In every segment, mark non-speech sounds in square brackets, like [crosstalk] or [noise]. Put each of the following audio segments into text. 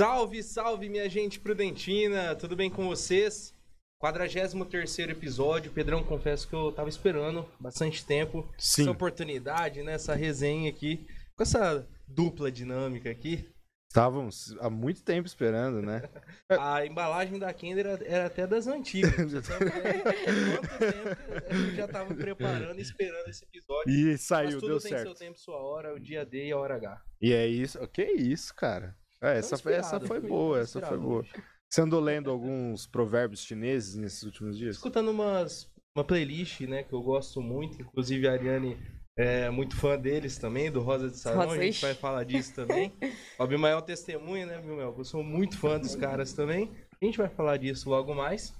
Salve, salve, minha gente prudentina! Tudo bem com vocês? 43 episódio. Pedrão, confesso que eu tava esperando bastante tempo Sim. essa oportunidade, né? Essa resenha aqui, com essa dupla dinâmica aqui. Estávamos há muito tempo esperando, né? [laughs] a embalagem da Kinder era, era até das antigas. [laughs] Quanto tempo a gente já tava preparando e esperando esse episódio. E saiu, Mas tudo tem certo. seu tempo, sua hora, o dia D e a hora H. E é isso. Que isso, cara. É, essa, foi, essa foi boa, essa foi boa. Você andou lendo alguns provérbios chineses nesses últimos dias? Escutando umas, uma playlist, né, que eu gosto muito, inclusive a Ariane é muito fã deles também, do Rosa de Sarão, Rosa. a gente vai falar disso também. [laughs] o Maior é um testemunha, né, meu? Eu sou muito fã dos caras também. A gente vai falar disso logo mais.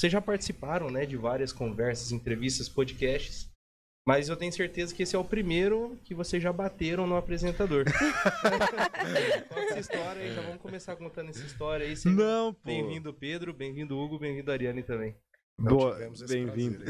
Vocês já participaram, né, de várias conversas, entrevistas, podcasts. Mas eu tenho certeza que esse é o primeiro que vocês já bateram no apresentador. [laughs] Conta essa história aí, já vamos começar contando essa história aí. Não, pô. Bem-vindo, Pedro, bem-vindo, Hugo, bem-vindo, Ariane também. Não Boa, bem-vindo.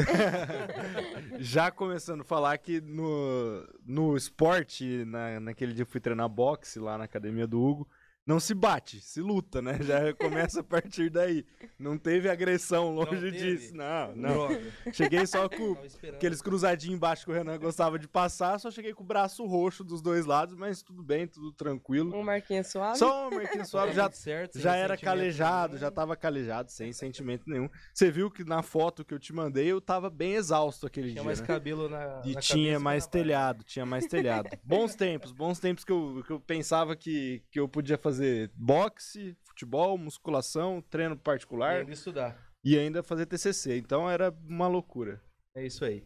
[laughs] já começando a falar que no, no esporte, na, naquele dia eu fui treinar boxe lá na academia do Hugo, não se bate, se luta, né? Já [laughs] começa a partir daí. Não teve agressão longe não disso. Não, não. Cheguei só [laughs] com aqueles cruzadinhos embaixo que o Renan gostava de passar, só cheguei com o braço roxo dos dois lados, mas tudo bem, tudo tranquilo. Um marquinho suave? Só um marquinho [laughs] suave, tá já, certo, já era calejado, nenhum. já tava calejado, sem sentimento nenhum. Você viu que na foto que eu te mandei, eu tava bem exausto aquele tinha dia. Tinha mais né? cabelo na. E na tinha mais telhado, tinha mais telhado. Bons tempos, bons tempos que eu, que eu pensava que, que eu podia fazer fazer boxe, futebol, musculação, treino particular. E ainda estudar. E ainda fazer TCC. Então era uma loucura. É isso aí.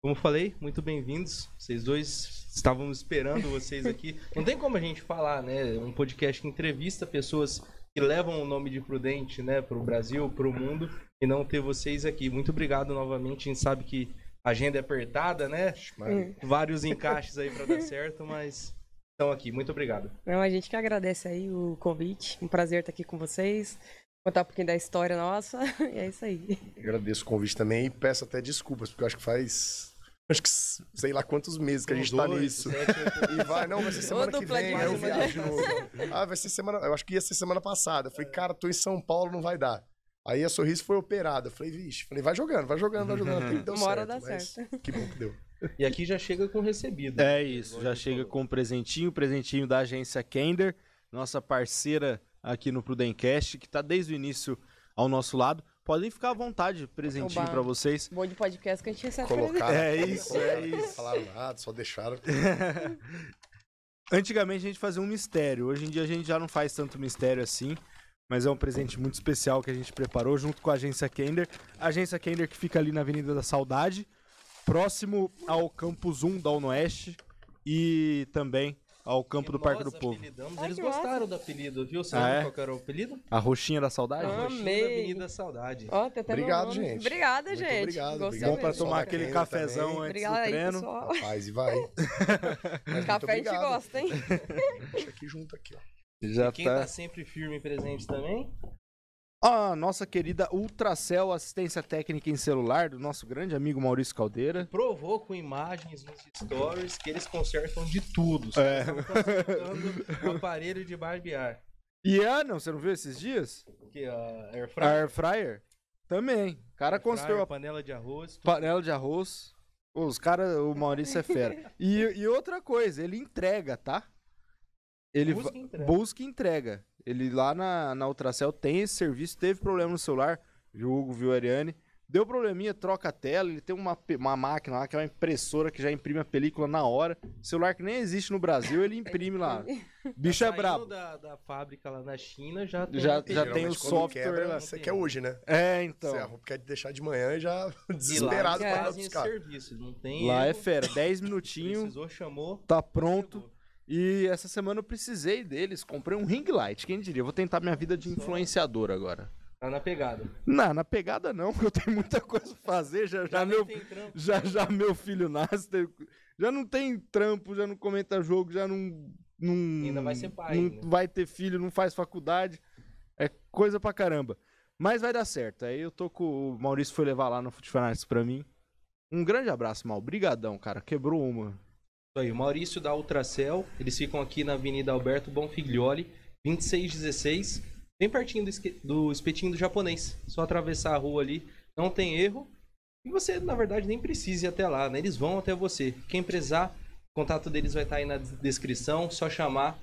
Como falei, muito bem-vindos. Vocês dois estávamos esperando vocês aqui. [laughs] Não tem como a gente falar, né? Um podcast que entrevista pessoas que levam o nome de Prudente, né, para o Brasil, para o mundo, e não ter vocês aqui. Muito obrigado novamente. A gente sabe que a agenda é apertada, né? Vários encaixes aí para dar certo, mas então, aqui. Muito obrigado. Não, a gente que agradece aí o convite. Um prazer estar aqui com vocês. Contar um pouquinho da história nossa. [laughs] E é isso aí. Agradeço o convite também e peço até desculpas, porque eu acho que faz acho que sei lá quantos meses que a gente tá Dois, tá nisso. Sete, e vai, não, vai ser semana que vem, eu viajo Ah, vai ser semana, eu acho que ia ser semana passada. Eu falei, cara, tô em São Paulo, não vai dar. Aí a sorriso foi operada. Eu falei, vixe, falei, vai jogando, vai jogando, vai jogando. Até que Uma hora dá certo. Que bom que deu. E aqui já chega com recebido. É isso, já chega com um presentinho, presentinho da agência Kender, nossa parceira aqui no Prudencast, que está desde o início ao nosso lado. Podem ficar à vontade, presentinho para vocês. Bom de podcast que a gente recebe. Colocaram, é isso, é isso. Não falaram nada, só deixaram. [laughs] Antigamente a gente fazia um mistério, hoje em dia a gente já não faz tanto mistério assim, mas é um presente muito especial que a gente preparou junto com a agência Kender. A agência Kender que fica ali na Avenida da Saudade, próximo ao Campus 1 da Oeste e também ao campo e do Parque do Povo. Ai, é Eles gostaram do apelido, viu? Você ah, é? qual era o apelido? A Roxinha da Saudade? Amei. A Roxinha da Avenida Saudade. Oh, obrigado, gente. Obrigada, gente. Obrigado. Gostei Bom pra tomar aquele cafezão também. antes do treino. Faz e vai. [laughs] Mas Café a gente gosta, hein? Deixa aqui junto aqui, ó. Já e quem tá... tá sempre firme e presente também? a nossa querida Ultracel Assistência Técnica em Celular, do nosso grande amigo Maurício Caldeira. Provou com imagens nos stories que eles consertam de tudo. É. o aparelho de barbear. E ah, não, você não viu esses dias? Que a ah, Air Fryer. A Air Fryer? Também. O cara Air Fryer, a... Panela de arroz. Tudo. Panela de arroz. Os caras, o Maurício é fera. E, e outra coisa, ele entrega, tá? Ele busca e entrega. Busca e entrega. Ele lá na, na Ultracel tem esse serviço, teve problema no celular, viu Hugo, viu Ariane. Deu probleminha, troca a tela, ele tem uma, uma máquina lá que é uma impressora que já imprime a película na hora. Celular que nem existe no Brasil, ele imprime lá. [laughs] Bicho é tá brabo. Da, da fábrica lá na China já tem, já, já tem o software. Quebra, lá. Você quer hoje, né? É, então. Você arruma, quer deixar de manhã já desesperado e lá, pra buscar. Serviço, não tem lá é erro. é fera, 10 minutinhos. Precisou, chamou. Tá pronto. Chegou. E essa semana eu precisei deles, comprei um ring light. Quem diria? vou tentar minha vida de influenciador agora. Tá na pegada. Não, na pegada não, [laughs] eu tenho muita coisa pra fazer. Já, já, meu, já, já meu filho nasce, já não tem trampo, já não comenta jogo, já não. não ainda vai ser pai. Não né? vai ter filho, não faz faculdade. É coisa pra caramba. Mas vai dar certo. Aí eu tô com. O Maurício foi levar lá no Futebol pra mim. Um grande abraço, Mal. Brigadão, cara. Quebrou uma. Isso aí, o Maurício da Ultracel, eles ficam aqui na Avenida Alberto Bonfiglioli, 2616, bem pertinho do, do espetinho do japonês. Só atravessar a rua ali, não tem erro. E você, na verdade, nem precisa ir até lá, né? Eles vão até você. Quem precisar, o contato deles vai estar aí na descrição, só chamar.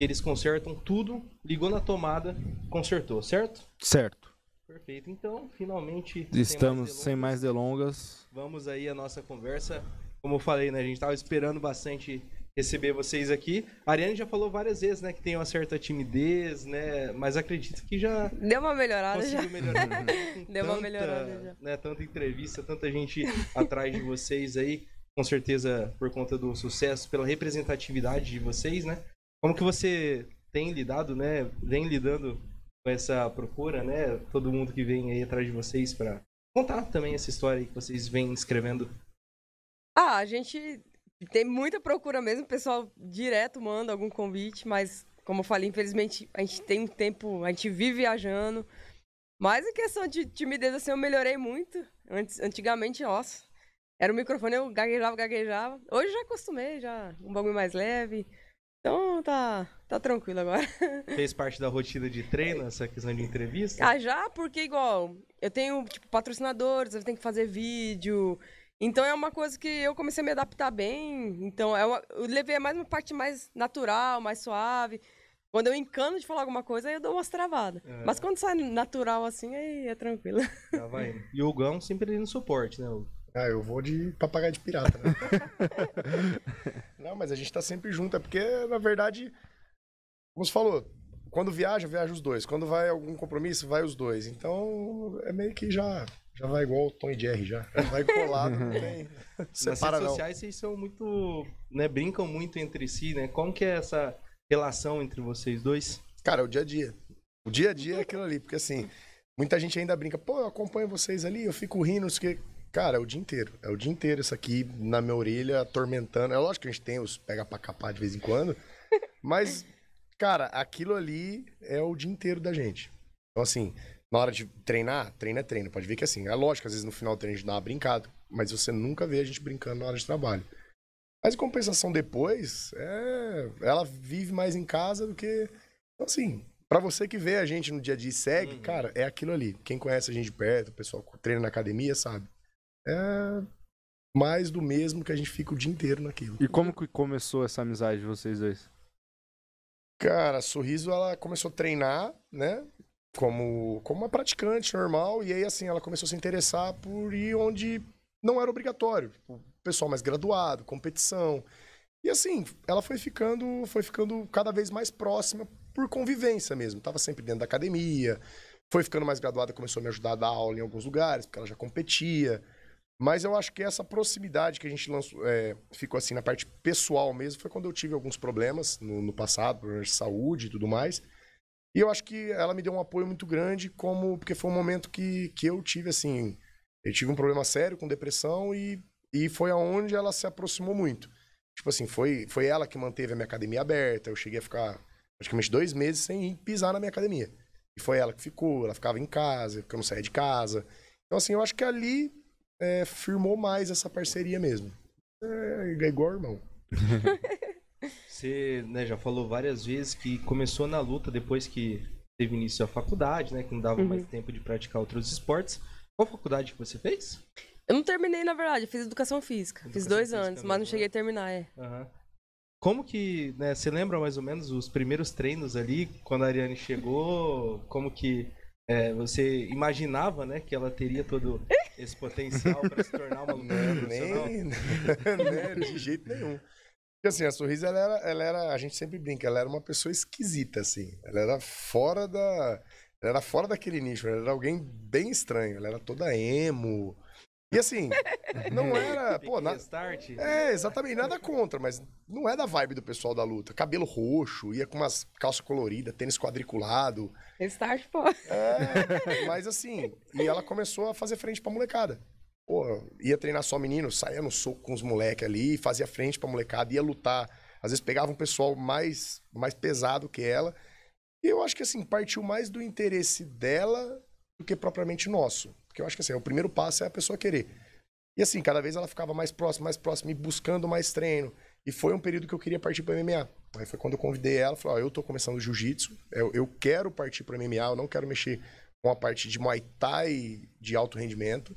Eles consertam tudo, ligou na tomada, consertou, certo? Certo. Perfeito. Então, finalmente. Estamos sem mais delongas. Sem mais delongas. Vamos aí a nossa conversa como eu falei, né? A gente estava esperando bastante receber vocês aqui. A Ariane já falou várias vezes, né, que tem uma certa timidez, né, mas acredito que já deu uma melhorada conseguiu já. Melhorar, né? [laughs] deu tanta, uma melhorada já. Né, tanta entrevista, tanta gente atrás de vocês aí, com certeza por conta do sucesso, pela representatividade de vocês, né? Como que você tem lidado, né, vem lidando com essa procura, né? Todo mundo que vem aí atrás de vocês para contar também essa história que vocês vêm escrevendo ah, a gente tem muita procura mesmo, o pessoal direto manda algum convite, mas como eu falei, infelizmente a gente tem um tempo, a gente vive viajando. Mas em questão de timidez, assim, eu melhorei muito. Antes, antigamente, nossa, era o microfone, eu gaguejava, gaguejava. Hoje já acostumei, já um bagulho mais leve. Então tá, tá tranquilo agora. [laughs] Fez parte da rotina de treino essa questão de entrevista? Ah, já, porque igual, eu tenho, tipo, patrocinadores, eu tenho que fazer vídeo, então é uma coisa que eu comecei a me adaptar bem. Então é uma, eu levei mais uma parte mais natural, mais suave. Quando eu encano de falar alguma coisa, aí eu dou umas travadas. É. Mas quando sai natural assim, aí é tranquilo. Já vai. E o Gão sempre no suporte, né, Ah, eu vou de papagaio de pirata, né? [laughs] Não, mas a gente tá sempre junto. É porque, na verdade, como você falou, quando viaja, viaja os dois. Quando vai algum compromisso, vai os dois. Então, é meio que já já vai igual o Tom e Jerry, já. Vai colado, separado [laughs] [laughs] Nas redes sociais vocês são muito. né, brincam muito entre si, né? Como que é essa relação entre vocês dois? Cara, é o dia a dia. O dia a dia é aquilo ali, porque assim, muita gente ainda brinca, pô, eu acompanho vocês ali, eu fico rindo, isso que. Cara, é o dia inteiro. É o dia inteiro isso aqui na minha orelha, atormentando. É lógico que a gente tem os pega pra capar de vez em quando, [laughs] mas, cara, aquilo ali é o dia inteiro da gente. Então, assim, na hora de treinar, treino é treino. Pode ver que é assim, é lógico, às vezes no final do treino a gente dá uma brincada, mas você nunca vê a gente brincando na hora de trabalho. Mas em compensação depois, é... ela vive mais em casa do que. Então, assim, para você que vê a gente no dia a dia e segue, uhum. cara, é aquilo ali. Quem conhece a gente de perto, o pessoal que treina na academia, sabe. É mais do mesmo que a gente fica o dia inteiro naquilo. E como que começou essa amizade de vocês dois? Cara, a Sorriso, ela começou a treinar, né? como, como uma praticante normal. E aí, assim, ela começou a se interessar por ir onde não era obrigatório. O tipo, pessoal mais graduado, competição. E assim, ela foi ficando, foi ficando cada vez mais próxima por convivência mesmo. Tava sempre dentro da academia. Foi ficando mais graduada, começou a me ajudar a dar aula em alguns lugares, porque ela já competia. Mas eu acho que essa proximidade que a gente lançou, é, ficou assim na parte pessoal mesmo, foi quando eu tive alguns problemas no, no passado, problemas de saúde e tudo mais. E eu acho que ela me deu um apoio muito grande, como porque foi um momento que, que eu tive, assim, eu tive um problema sério com depressão e, e foi aonde ela se aproximou muito. Tipo assim, foi, foi ela que manteve a minha academia aberta, eu cheguei a ficar praticamente dois meses sem ir pisar na minha academia. E foi ela que ficou, ela ficava em casa, porque eu não saía de casa. Então, assim, eu acho que ali é, firmou mais essa parceria mesmo. É, é igual irmão. [laughs] Você né, já falou várias vezes que começou na luta depois que teve início a faculdade, né? Que não dava uhum. mais tempo de praticar outros esportes. Qual faculdade que você fez? Eu não terminei, na verdade, eu fiz educação física. Educação fiz dois anos, mas não né? cheguei a terminar, é. Uhum. Como que, né, você lembra mais ou menos os primeiros treinos ali, quando a Ariane chegou, [laughs] como que é, você imaginava, né, que ela teria todo [laughs] esse potencial para se tornar uma lutadora profissional? Nem, [laughs] nem, de jeito nenhum. Porque assim, a Sorriso, ela era, ela era, a gente sempre brinca, ela era uma pessoa esquisita, assim. Ela era fora da. Ela era fora daquele nicho, ela era alguém bem estranho, ela era toda emo. E assim, [laughs] não era. pô, start. É, exatamente, nada contra, mas não é da vibe do pessoal da luta. Cabelo roxo, ia com umas calça colorida, tênis quadriculado. Restart, pô. É, mas assim, e ela começou a fazer frente pra molecada. Pô, ia treinar só menino, saía no soco com os moleques ali, fazia frente pra molecada, ia lutar. Às vezes pegava um pessoal mais, mais pesado que ela. E eu acho que, assim, partiu mais do interesse dela do que propriamente nosso. Porque eu acho que, assim, o primeiro passo é a pessoa querer. E, assim, cada vez ela ficava mais próxima, mais próxima, e buscando mais treino. E foi um período que eu queria partir para MMA. Aí foi quando eu convidei ela, falei, ó, oh, eu tô começando jiu-jitsu, eu, eu, quero partir para MMA, eu não quero mexer com a parte de Muay Thai de alto rendimento.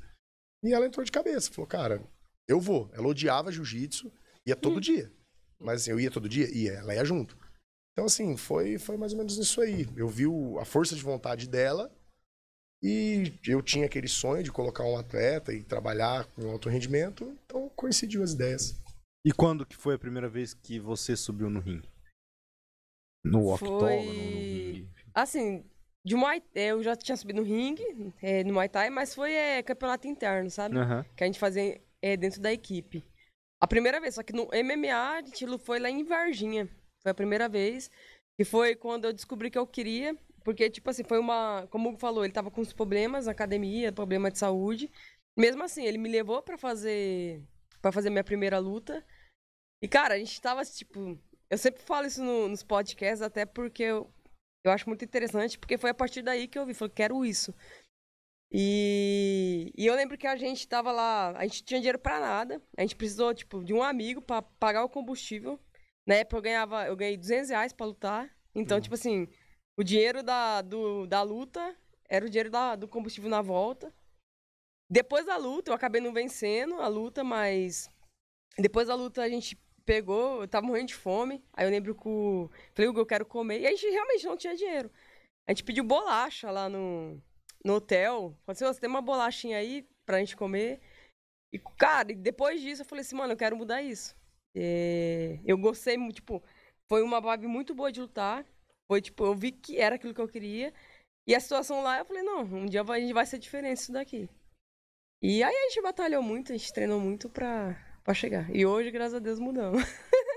E ela entrou de cabeça, falou, cara, eu vou. Ela odiava jiu-jitsu, ia todo hum. dia. Mas assim, eu ia todo dia? Ia, ela ia junto. Então, assim, foi, foi mais ou menos isso aí. Eu vi o, a força de vontade dela e eu tinha aquele sonho de colocar um atleta e trabalhar com alto rendimento, então coincidiu as ideias. E quando que foi a primeira vez que você subiu no ringue? No octógono, foi... no ringue? Assim, de Muay é, eu já tinha subido no ringue, é, no Muay Thai, mas foi é, campeonato interno, sabe? Uhum. Que a gente fazia é, dentro da equipe. A primeira vez, só que no MMA, a gente foi lá em Varginha. Foi a primeira vez. E foi quando eu descobri que eu queria. Porque, tipo assim, foi uma. Como o Hugo falou, ele tava com os problemas na academia, problema de saúde. Mesmo assim, ele me levou para fazer. para fazer minha primeira luta. E, cara, a gente tava, tipo. Eu sempre falo isso no, nos podcasts, até porque eu, eu acho muito interessante, porque foi a partir daí que eu vi, falei, quero isso. E, e eu lembro que a gente estava lá, a gente tinha dinheiro para nada, a gente precisou, tipo, de um amigo para pagar o combustível. Na né, época eu ganhava, eu ganhei 200 reais pra lutar. Então, uhum. tipo assim, o dinheiro da, do, da luta era o dinheiro da, do combustível na volta. Depois da luta, eu acabei não vencendo a luta, mas depois da luta a gente pegou, eu tava morrendo de fome. Aí eu lembro que o. Falei, Hugo, eu quero comer. E a gente realmente não tinha dinheiro. A gente pediu bolacha lá no, no hotel. Falei assim, você tem uma bolachinha aí pra gente comer. E, cara, depois disso eu falei assim, mano, eu quero mudar isso. E é, eu gostei, tipo, foi uma vibe muito boa de lutar. Foi, tipo, eu vi que era aquilo que eu queria. E a situação lá, eu falei, não, um dia a gente vai ser diferente isso daqui. E aí a gente batalhou muito, a gente treinou muito pra, para chegar. E hoje, graças a Deus, mudamos.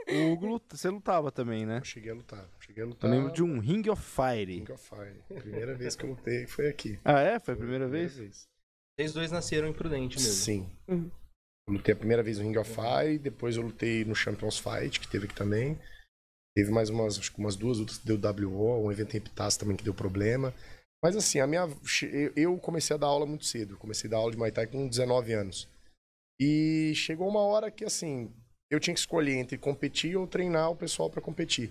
O Hugo, você lutava também, né? Eu cheguei a lutar. Cheguei a lutar. Eu lembro de um Ring of Fire. Ring of Fire. Primeira vez que eu lutei foi aqui. Ah, é? Foi a primeira, foi a primeira vez? vez? Vocês dois nasceram imprudentes mesmo. Sim. Uhum. Eu lutei a primeira vez no Ring of Fire, depois eu lutei no Champions Fight, que teve aqui também. Teve mais umas, acho que umas duas lutas que deu WO, um evento em Pitas também que deu problema. Mas assim, a minha eu comecei a dar aula muito cedo. Eu comecei a dar aula de Muay Thai com 19 anos. E chegou uma hora que, assim, eu tinha que escolher entre competir ou treinar o pessoal para competir.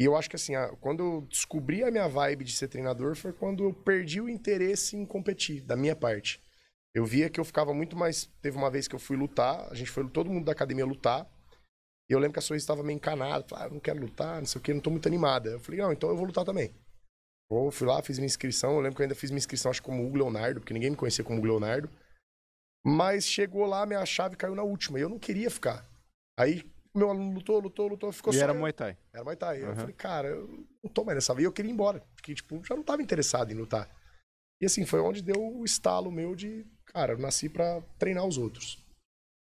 E eu acho que, assim, a, quando eu descobri a minha vibe de ser treinador foi quando eu perdi o interesse em competir, da minha parte. Eu via que eu ficava muito mais. Teve uma vez que eu fui lutar, a gente foi todo mundo da academia lutar. E eu lembro que a sorriso estava meio encanada, falava, ah, não quero lutar, não sei o que, não tô muito animada. Eu falei, não, então eu vou lutar também. Eu fui lá, fiz minha inscrição, eu lembro que eu ainda fiz minha inscrição, acho que como o Leonardo, porque ninguém me conhecia como o Leonardo. Mas chegou lá, minha chave caiu na última. E eu não queria ficar. Aí meu aluno lutou, lutou, lutou, ficou e só. era eu. Muay Thai. Era Muay Thai. Uhum. Eu falei, cara, eu não tô mais nessa vida. E eu queria ir embora. Porque, tipo, já não tava interessado em lutar. E assim, foi onde deu o estalo meu de, cara, eu nasci para treinar os outros.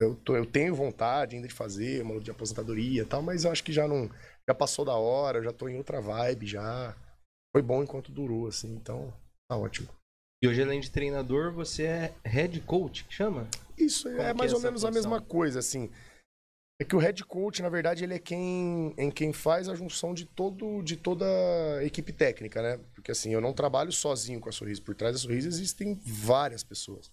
Eu, tô, eu tenho vontade ainda de fazer uma de aposentadoria e tal, mas eu acho que já não. Já passou da hora, eu já tô em outra vibe já. Foi bom enquanto durou, assim, então tá ótimo. E hoje, além de treinador, você é head coach, que chama? Isso, é Como é mais é ou menos a mesma coisa, assim. É que o head coach, na verdade, ele é quem, em quem faz a junção de, todo, de toda a equipe técnica, né? Porque assim, eu não trabalho sozinho com a Sorriso. Por trás da Sorriso existem várias pessoas.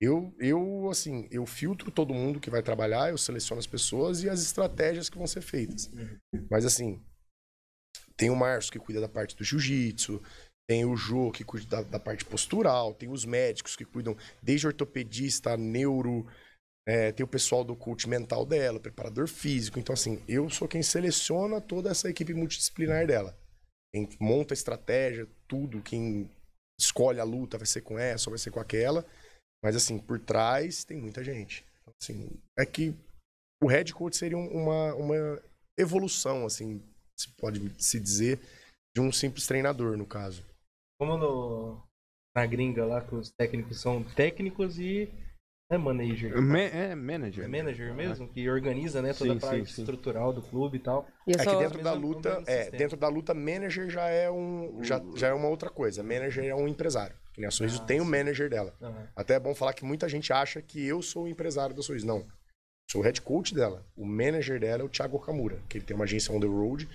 Eu, eu, assim, eu filtro todo mundo que vai trabalhar, eu seleciono as pessoas e as estratégias que vão ser feitas. Uhum. Mas assim, tem o Márcio que cuida da parte do jiu-jitsu, tem o Jô, que cuida da, da, parte postural, tem os médicos que cuidam desde ortopedista, neuro, é, tem o pessoal do coach mental dela, preparador físico. Então, assim, eu sou quem seleciona toda essa equipe multidisciplinar dela. Quem monta a estratégia, tudo, quem escolhe a luta, vai ser com essa ou vai ser com aquela. Mas, assim, por trás tem muita gente. Então, assim, é que o head coach seria uma, uma evolução, assim, se pode se dizer, de um simples treinador, no caso como no, na gringa lá, que os técnicos são técnicos e né, é manager. é manager. É ah. manager mesmo, ah. que organiza né, toda sim, a parte sim, estrutural do clube e tal. E é que dentro da luta, é, dentro da luta, manager já é um. Já, já é uma outra coisa. Manager é um empresário. Que nem a Sorriso ah, tem o manager dela. Uhum. Até é bom falar que muita gente acha que eu sou o empresário da Sorriso. Não. Sou o head coach dela. O manager dela é o Thiago Kamura, que ele tem uma agência on the road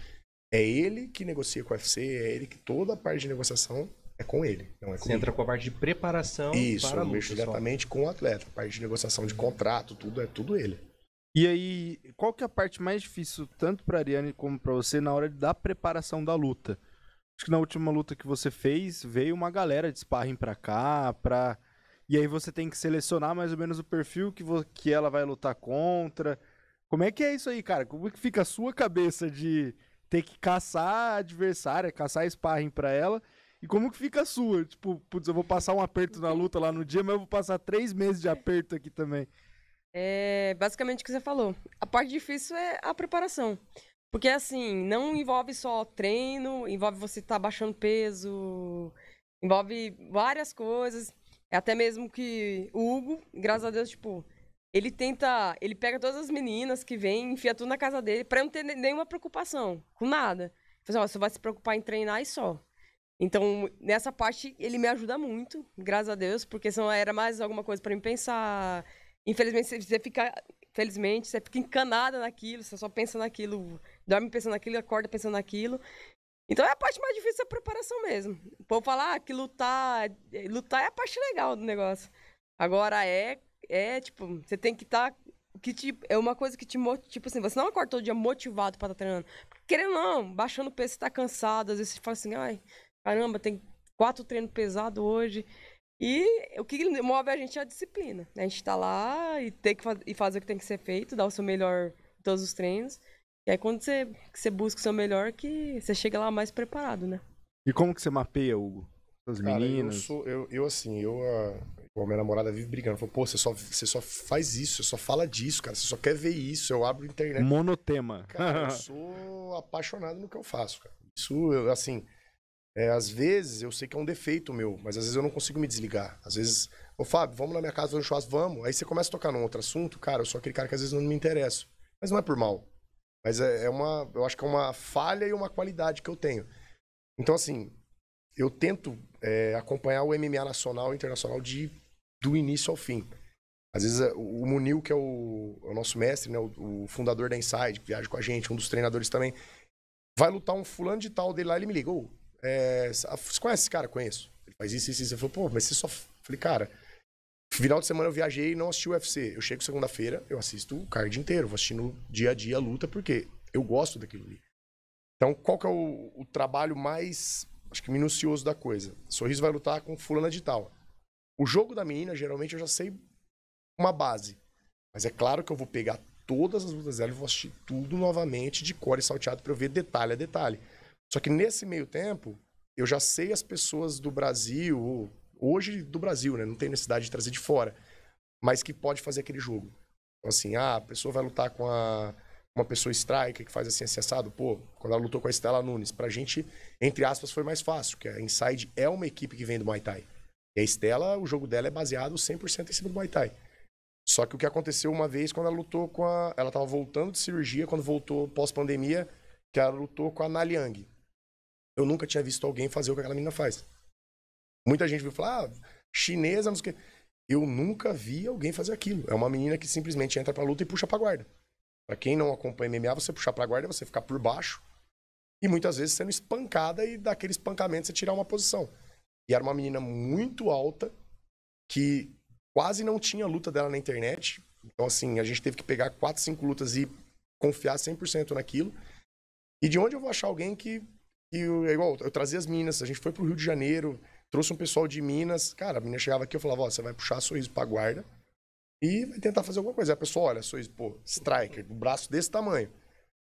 é ele que negocia com o UFC, é ele que toda a parte de negociação é com ele, não é Você entra com a parte de preparação Isso, para mexo diretamente com o atleta, a parte de negociação de contrato, tudo é tudo ele. E aí, qual que é a parte mais difícil tanto para Ariane como para você na hora da preparação da luta? Acho que na última luta que você fez, veio uma galera de sparring para cá, para e aí você tem que selecionar mais ou menos o perfil que, vo... que ela vai lutar contra. Como é que é isso aí, cara? Como é que fica a sua cabeça de ter que caçar a adversária, caçar sparring pra ela. E como que fica a sua? Tipo, putz, eu vou passar um aperto na luta lá no dia, mas eu vou passar três meses de aperto aqui também. É basicamente o que você falou. A parte difícil é a preparação. Porque assim, não envolve só treino, envolve você estar tá baixando peso, envolve várias coisas. É Até mesmo que o Hugo, graças a Deus, tipo, ele tenta. Ele pega todas as meninas que vêm, enfia tudo na casa dele, pra não ter nenhuma preocupação com nada. Fala assim, ó, você vai se preocupar em treinar e só. Então, nessa parte, ele me ajuda muito, graças a Deus, porque senão era mais alguma coisa para me pensar. Infelizmente, você fica. infelizmente você fica encanada naquilo, você só pensa naquilo, dorme pensando naquilo, acorda pensando naquilo. Então é a parte mais difícil a preparação mesmo. O povo fala ah, que lutar, é, lutar é a parte legal do negócio. Agora é é, tipo, você tem que estar. Tá, que tipo é uma coisa que te motiva. Tipo assim, você não acorda todo dia motivado pra estar tá treinando. Querendo não, baixando o peso, você tá cansado. Às vezes você fala assim, ai, caramba, tem quatro treinos pesados hoje. E o que move a gente é a disciplina. Né? A gente tá lá e tem que faz, e fazer o que tem que ser feito, dar o seu melhor em todos os treinos. E aí quando você, você busca o seu melhor, que você chega lá mais preparado, né? E como que você mapeia, Hugo? As meninas? Cara, eu, sou, eu, eu, assim, eu, ah, Pô, minha namorada vive brigando. Falou, pô, você só, você só faz isso, você só fala disso, cara. Você só quer ver isso. Eu abro internet. Monotema. Cara, eu [laughs] sou apaixonado no que eu faço, cara. Isso, eu, assim. É, às vezes eu sei que é um defeito meu, mas às vezes eu não consigo me desligar. Às vezes, ô Fábio, vamos na minha casa fazer um churrasco, vamos. Aí você começa a tocar num outro assunto, cara, eu sou aquele cara que às vezes não me interessa. Mas não é por mal. Mas é, é uma. Eu acho que é uma falha e uma qualidade que eu tenho. Então, assim, eu tento é, acompanhar o MMA nacional e internacional de do início ao fim. Às vezes eh, o Munil, que é o, é o nosso mestre, né, o, o, fundador da Inside, que viaja com a gente, um dos treinadores também, vai lutar um fulano de tal dele lá, ele me ligou. É, eh, você conhece esse cara? Conheço. Ele faz isso, isso, isso. Eu falei, pô, mas você só. falei, cara, final de semana eu viajei e não assisti o UFC. Eu chego segunda-feira, eu assisto o card inteiro, vou assistindo dia a dia a luta, porque eu gosto daquilo ali. Então, qual que é o, o trabalho mais, acho que, minucioso da coisa? Sorriso vai lutar com fulano de tal. O jogo da menina, geralmente, eu já sei uma base. Mas é claro que eu vou pegar todas as lutas dela e vou assistir tudo novamente de core salteado para eu ver detalhe a detalhe. Só que nesse meio tempo, eu já sei as pessoas do Brasil, hoje do Brasil, né? Não tem necessidade de trazer de fora, mas que pode fazer aquele jogo. Então, assim, ah, a pessoa vai lutar com a, uma pessoa striker que faz assim, acessado. Assim, pô, quando ela lutou com a Estela Nunes, pra gente, entre aspas, foi mais fácil, porque a Inside é uma equipe que vem do Muay Thai. E a Estela, o jogo dela é baseado 100% em cima do Muay Thai. Só que o que aconteceu uma vez quando ela lutou com a. Ela tava voltando de cirurgia, quando voltou pós-pandemia, que ela lutou com a Naliang. Eu nunca tinha visto alguém fazer o que aquela menina faz. Muita gente viu falar, ah, chinesa, não sei o quê. Eu nunca vi alguém fazer aquilo. É uma menina que simplesmente entra pra luta e puxa pra guarda. Pra quem não acompanha MMA, você puxar pra guarda é você ficar por baixo. E muitas vezes sendo espancada e daquele espancamento você tirar uma posição. E era uma menina muito alta, que quase não tinha luta dela na internet. Então, assim, a gente teve que pegar quatro, cinco lutas e confiar 100% naquilo. E de onde eu vou achar alguém que. que é igual, eu trazia as minas, a gente foi pro Rio de Janeiro, trouxe um pessoal de Minas. Cara, a menina chegava aqui eu falava: Ó, você vai puxar a sorriso pra guarda e vai tentar fazer alguma coisa. Aí a pessoa, olha, sorriso, pô, striker, um braço desse tamanho.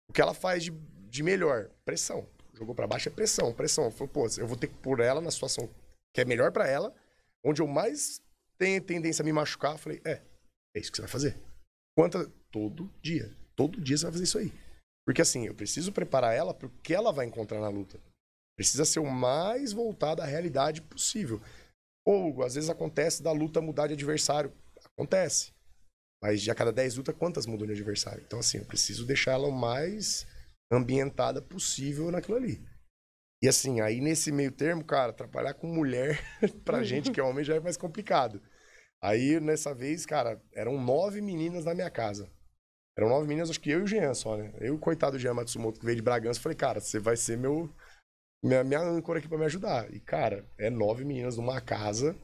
O que ela faz de, de melhor? Pressão. Jogou para baixo é pressão, pressão. Falou, pô, eu vou ter que pôr ela na situação que é melhor para ela, onde eu mais tenho tendência a me machucar, falei, é, é isso que você vai fazer. quanto Todo dia. Todo dia você vai fazer isso aí. Porque assim, eu preciso preparar ela para o que ela vai encontrar na luta. Precisa ser o mais voltado à realidade possível. Ou, às vezes, acontece da luta mudar de adversário. Acontece. Mas de a cada 10 lutas, quantas mudam de adversário? Então, assim, eu preciso deixar ela o mais ambientada possível naquilo ali. E assim, aí nesse meio termo, cara, trabalhar com mulher [laughs] pra gente que é homem já é mais complicado. Aí nessa vez, cara, eram nove meninas na minha casa. Eram nove meninas, acho que eu e o Jean só, né? Eu, coitado do Jean Matsumoto, que veio de Bragança, falei, cara, você vai ser meu minha, minha âncora aqui para me ajudar. E, cara, é nove meninas numa casa,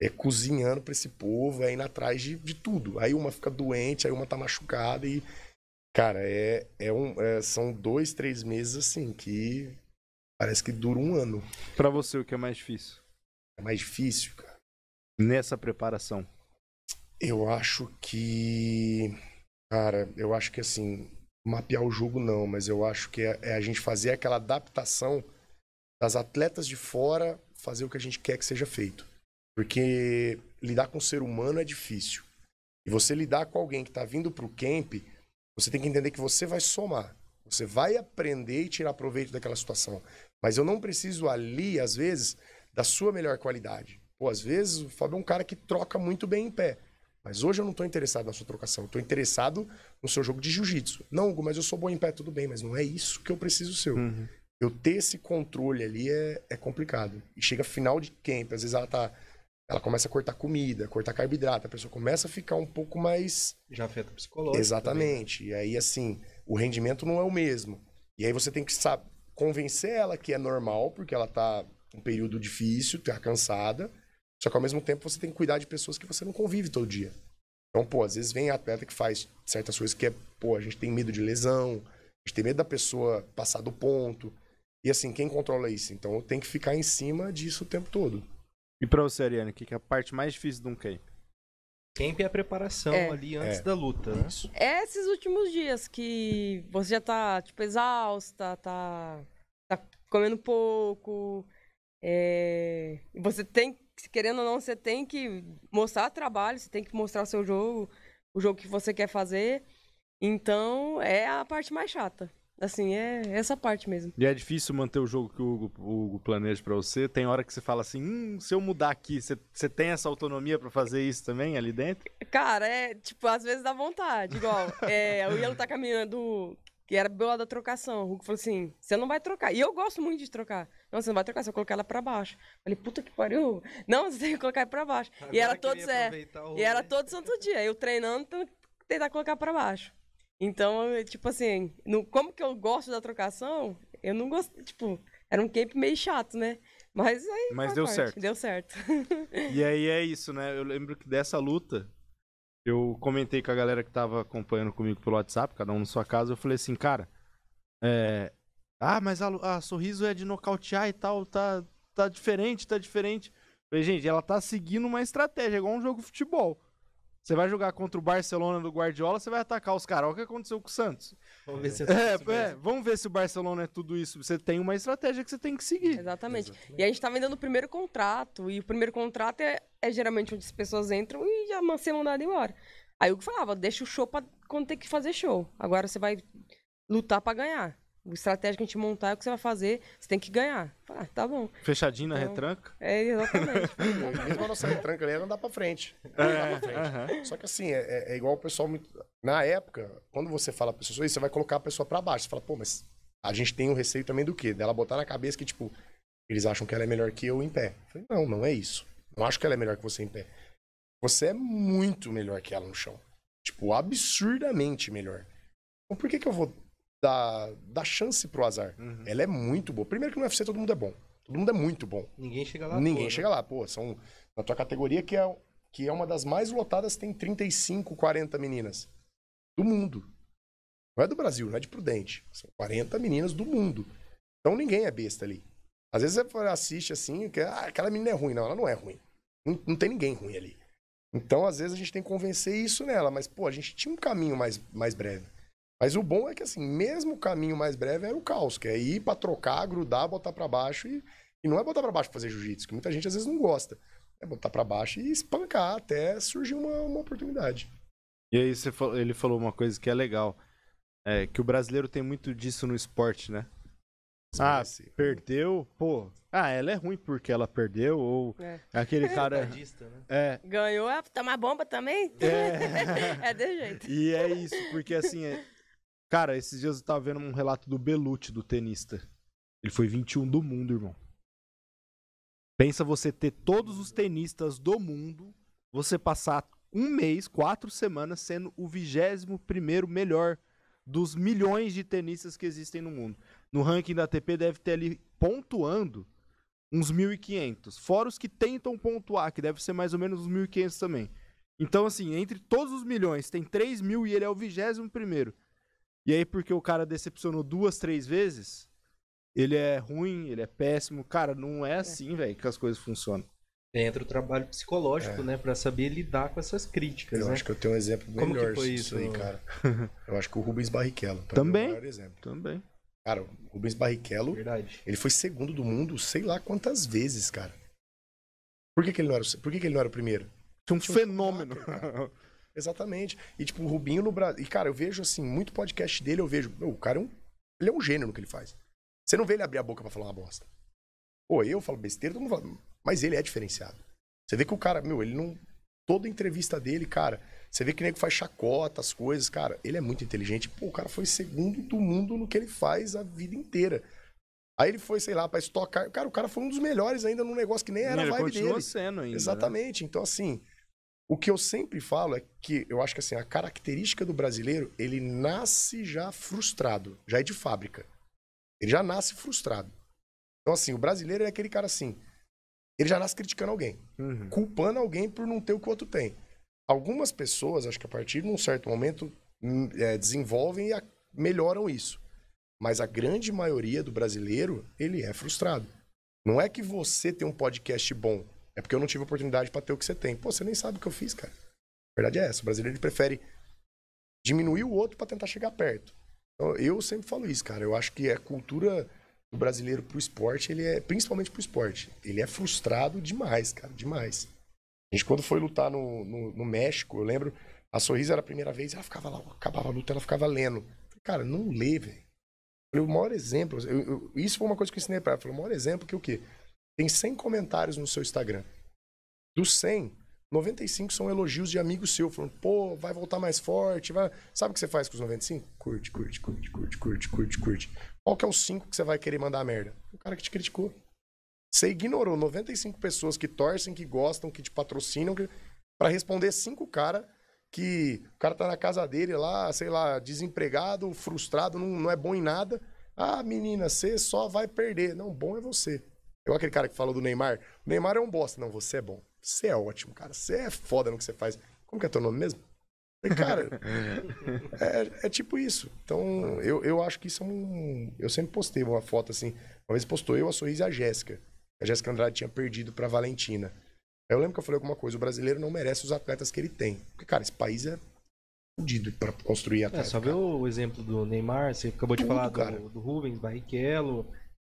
é cozinhando pra esse povo, é indo atrás de, de tudo. Aí uma fica doente, aí uma tá machucada e. Cara, é, é um, é, são dois, três meses assim que Parece que dura um ano. Para você, o que é mais difícil? É mais difícil, cara. Nessa preparação? Eu acho que. Cara, eu acho que assim. Mapear o jogo não, mas eu acho que é, é, a gente fazer aquela adaptação das atletas de fora fazer o que a gente quer que seja feito. Porque lidar com o ser humano é difícil. E você lidar com alguém que está vindo para o camp, você tem que entender que você vai somar. Você vai aprender e tirar proveito daquela situação. Mas eu não preciso ali, às vezes, da sua melhor qualidade. Ou às vezes o Fábio é um cara que troca muito bem em pé. Mas hoje eu não estou interessado na sua trocação, estou interessado no seu jogo de jiu-jitsu. Não, Hugo, mas eu sou bom em pé, tudo bem, mas não é isso que eu preciso seu. Uhum. Eu ter esse controle ali é, é complicado. E chega final de camp, às vezes ela tá. Ela começa a cortar comida, cortar carboidrato, a pessoa começa a ficar um pouco mais. Já afeta o psicológico. Exatamente. Também. E aí, assim, o rendimento não é o mesmo. E aí você tem que saber convencer ela que é normal, porque ela tá um período difícil, tá cansada. Só que ao mesmo tempo você tem que cuidar de pessoas que você não convive todo dia. Então, pô, às vezes vem atleta que faz certas coisas que é, pô, a gente tem medo de lesão, a gente tem medo da pessoa passar do ponto. E assim, quem controla isso? Então eu tenho que ficar em cima disso o tempo todo. E pra você, Ariane, o que é a parte mais difícil de um camp? Camp é a preparação é. ali antes é. da luta, né? Isso. É esses últimos dias que você já tá, tipo, exausta, tá, tá comendo pouco. É... Você tem, querendo ou não, você tem que mostrar trabalho, você tem que mostrar seu jogo, o jogo que você quer fazer. Então, é a parte mais chata. Assim, é essa parte mesmo. E é difícil manter o jogo que o Hugo, o Hugo planeja para você. Tem hora que você fala assim, hum, se eu mudar aqui, você, você tem essa autonomia para fazer isso também ali dentro? Cara, é, tipo, às vezes dá vontade. Igual, [laughs] é, o Ian tá caminhando, que era boa da trocação. O Hugo falou assim, você não vai trocar. E eu gosto muito de trocar. Não, você não vai trocar, você vai colocar ela para baixo. Eu falei, puta que pariu. [laughs] Não, você tem que colocar para baixo. Agora é, e era todo é, e era todo santo dia. Eu treinando, tentar colocar para baixo. Então, tipo assim, no, como que eu gosto da trocação, eu não gosto, tipo, era um cape meio chato, né? Mas aí. Mas deu parte, certo. Deu certo. [laughs] e aí é isso, né? Eu lembro que dessa luta, eu comentei com a galera que tava acompanhando comigo pelo WhatsApp, cada um na sua casa, eu falei assim, cara, é. Ah, mas a, a sorriso é de nocautear e tal, tá, tá diferente, tá diferente. falei, gente, ela tá seguindo uma estratégia, igual um jogo de futebol. Você vai jogar contra o Barcelona do Guardiola, você vai atacar os caras. Olha o que aconteceu com o Santos. Vamos ver se é, é, é vamos ver se o Barcelona é tudo isso. Você tem uma estratégia que você tem que seguir. Exatamente. Exatamente. E a gente tá vendendo o primeiro contrato. E o primeiro contrato é, é geralmente onde as pessoas entram e já ser mandado embora. Aí o eu falava, deixa o show pra quando tem que fazer show. Agora você vai lutar para ganhar. O estratégia que a gente montar é o que você vai fazer, você tem que ganhar. Ah, tá bom. Fechadinho na então, retranca? É, exatamente. [laughs] Mesmo a nossa retranca ali não dá pra frente. É, não dá pra frente. Só que assim, é, é, é igual o pessoal. Na época, quando você fala pra pessoa, você vai colocar a pessoa pra baixo. Você fala, pô, mas a gente tem um receio também do quê? Dela botar na cabeça que, tipo, eles acham que ela é melhor que eu em pé. Eu falei, não, não é isso. Não acho que ela é melhor que você em pé. Você é muito melhor que ela no chão. Tipo, absurdamente melhor. Então por que, que eu vou dá, da chance pro azar. Uhum. Ela é muito boa. Primeiro que no UFC todo mundo é bom. Todo mundo é muito bom. Ninguém chega lá. Ninguém chega né? lá. Pô, são. Na tua categoria, que é, que é uma das mais lotadas, tem 35, 40 meninas. Do mundo. Não é do Brasil, não é de Prudente. São 40 meninas do mundo. Então ninguém é besta ali. Às vezes você assiste assim, que, ah, aquela menina é ruim. Não, ela não é ruim. Não, não tem ninguém ruim ali. Então, às vezes, a gente tem que convencer isso nela. Mas, pô, a gente tinha um caminho mais, mais breve. Mas o bom é que, assim, mesmo o caminho mais breve era é o caos, que é ir pra trocar, grudar, botar para baixo e, e não é botar para baixo pra fazer jiu-jitsu, que muita gente às vezes não gosta. É botar para baixo e espancar até surgir uma, uma oportunidade. E aí falou, ele falou uma coisa que é legal. É que o brasileiro tem muito disso no esporte, né? Ah, se perdeu, pô. Ah, ela é ruim porque ela perdeu, ou é. aquele é. cara. É. né? É. Ganhou, é, tomar bomba também? É. [laughs] é jeito. E é isso, porque assim, é, Cara, esses dias eu tava vendo um relato do Belucci, do tenista. Ele foi 21 do mundo, irmão. Pensa você ter todos os tenistas do mundo, você passar um mês, quatro semanas, sendo o 21 primeiro melhor dos milhões de tenistas que existem no mundo. No ranking da ATP deve ter ali pontuando uns 1.500, fora os que tentam pontuar, que deve ser mais ou menos uns 1.500 também. Então, assim, entre todos os milhões, tem 3 mil e ele é o 21 primeiro. E aí, porque o cara decepcionou duas, três vezes, ele é ruim, ele é péssimo. Cara, não é, é. assim, velho, que as coisas funcionam. Entra o trabalho psicológico, é. né? para saber lidar com essas críticas. Eu né? acho que eu tenho um exemplo Como melhor que foi isso, aí, cara. eu acho que o Rubens Barrichello. Também. É exemplo. Também. Cara, o Rubens Barrichello. Verdade. Ele foi segundo do mundo, sei lá quantas vezes, cara. Por que, que ele, não era, por que, que ele não era o primeiro? Tinha um fenômeno. [laughs] Exatamente. E, tipo, o Rubinho no Brasil. E, cara, eu vejo, assim, muito podcast dele, eu vejo. Meu, o cara é um. Ele é um gênio no que ele faz. Você não vê ele abrir a boca para falar uma bosta. Pô, eu falo besteira, todo mundo fala. Mas ele é diferenciado. Você vê que o cara, meu, ele não. Toda entrevista dele, cara, você vê que o nego faz chacota, as coisas, cara. Ele é muito inteligente. Pô, o cara foi segundo do mundo no que ele faz a vida inteira. Aí ele foi, sei lá, pra estocar. Cara, o cara foi um dos melhores ainda num negócio que nem era ele vibe dele. Ele continua sendo ainda. Né? Exatamente. Né? Então, assim, o que eu sempre falo é que eu acho que assim, a característica do brasileiro, ele nasce já frustrado, já é de fábrica. Ele já nasce frustrado. Então, assim, o brasileiro é aquele cara assim. Ele já nasce criticando alguém, uhum. culpando alguém por não ter o que o outro tem. Algumas pessoas, acho que a partir de um certo momento, hum, é, desenvolvem e melhoram isso. Mas a grande maioria do brasileiro, ele é frustrado. Não é que você tem um podcast bom é porque eu não tive oportunidade para ter o que você tem. Pô, você nem sabe o que eu fiz, cara. A verdade é essa. O brasileiro ele prefere diminuir o outro para tentar chegar perto. Então, eu sempre falo isso, cara. Eu acho que a é cultura do brasileiro pro esporte, ele é, principalmente pro esporte, ele é frustrado demais, cara, demais. A gente, quando foi lutar no, no, no México, eu lembro, a Sorriso era a primeira vez, ela ficava lá, acabava a luta, ela ficava lendo. Falei, cara, não lê, velho. Falei, o maior exemplo, eu, eu, isso foi uma coisa que eu ensinei pra ela. Falei, o maior exemplo que o quê? tem 100 comentários no seu Instagram. Dos 100, 95 são elogios de amigos seu, falando, pô, vai voltar mais forte, vai... Sabe o que você faz com os 95? Curte, curte, curte, curte, curte, curte, curte. Qual que é os 5 que você vai querer mandar merda? O cara que te criticou. Você ignorou 95 pessoas que torcem, que gostam, que te patrocinam, que... para responder cinco cara que o cara tá na casa dele lá, sei lá, desempregado, frustrado, não, não é bom em nada. Ah, menina, você só vai perder. Não, bom é você. Igual aquele cara que fala do Neymar. O Neymar é um bosta. Não, você é bom. Você é ótimo, cara. Você é foda no que você faz. Como que é teu nome mesmo? Cara, [laughs] é, é, tipo isso. Então, eu, eu acho que isso é um. Eu sempre postei uma foto assim. Uma vez postou eu, a Sorriso e a Jéssica. A Jéssica Andrade tinha perdido pra Valentina. Eu lembro que eu falei alguma coisa. O brasileiro não merece os atletas que ele tem. Porque, cara, esse país é fundido pra construir atletas É, só ver o exemplo do Neymar, você acabou de falar do, do Rubens, Barrichello.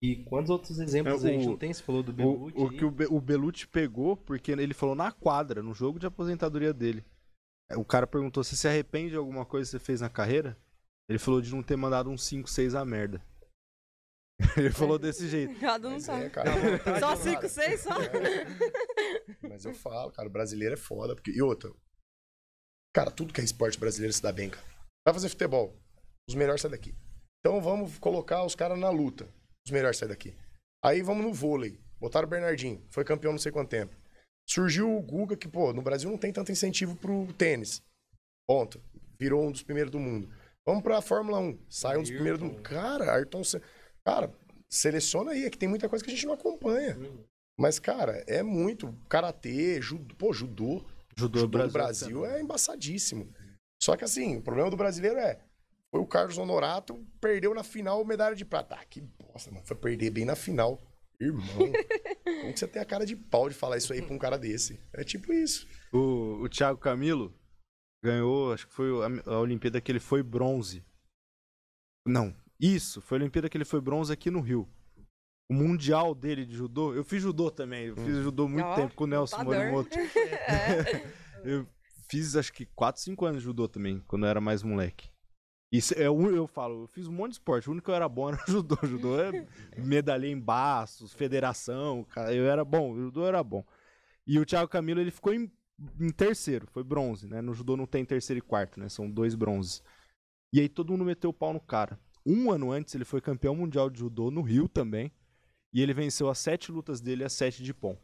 E quantos outros exemplos é, o, a gente não tem? Você falou do Belucci. O, o que o, Be, o Belucci pegou, porque ele falou na quadra, no jogo de aposentadoria dele. É, o cara perguntou se se arrepende de alguma coisa que você fez na carreira. Ele falou de não ter mandado um 5, 6 a merda. [laughs] Ele falou desse jeito. [laughs] Cada um sabe. É, cara, é tá só 5, 6 só. É. Mas eu falo, cara, o brasileiro é foda. Porque... E outra. Cara, tudo que é esporte brasileiro se dá bem, cara. Vai fazer futebol. Os melhores saem daqui. Então vamos colocar os caras na luta os melhores sair daqui. Aí vamos no vôlei. Botaram o Bernardinho, foi campeão não sei quanto tempo. Surgiu o Guga, que, pô, no Brasil não tem tanto incentivo pro tênis. Ponto. Virou um dos primeiros do mundo. Vamos pra Fórmula 1. Sai um dos primeiros do mundo. Cara, Ayrton. Cara, seleciona aí, é que tem muita coisa que a gente não acompanha. Mas, cara, é muito. Karatê, judô. Pô, judô. Judô, judô Brasil, Brasil é embaçadíssimo. Só que, assim, o problema do brasileiro é foi o Carlos Honorato, perdeu na final medalha de prata. Ah, que bosta, mano. Foi perder bem na final. Irmão, [laughs] como que você tem a cara de pau de falar isso aí pra um cara desse? É tipo isso. O, o Thiago Camilo ganhou, acho que foi a, a Olimpíada que ele foi bronze. Não, isso, foi a Olimpíada que ele foi bronze aqui no Rio. O mundial dele de judô, eu fiz judô também, eu fiz hum. judô muito oh, tempo com o Nelson Morimoto. é. [laughs] [laughs] eu fiz acho que 4, 5 anos de judô também, quando eu era mais moleque. Isso é um, eu falo, eu fiz um monte de esporte. O único que eu era bom era [laughs] judô. Judô é medalha em baços, federação, eu era bom, judô era bom. E o Thiago Camilo, ele ficou em, em, terceiro, foi bronze, né? No judô não tem terceiro e quarto, né? São dois bronzes. E aí todo mundo meteu o pau no cara. Um ano antes ele foi campeão mundial de judô no Rio também, e ele venceu as sete lutas dele, as sete de pão.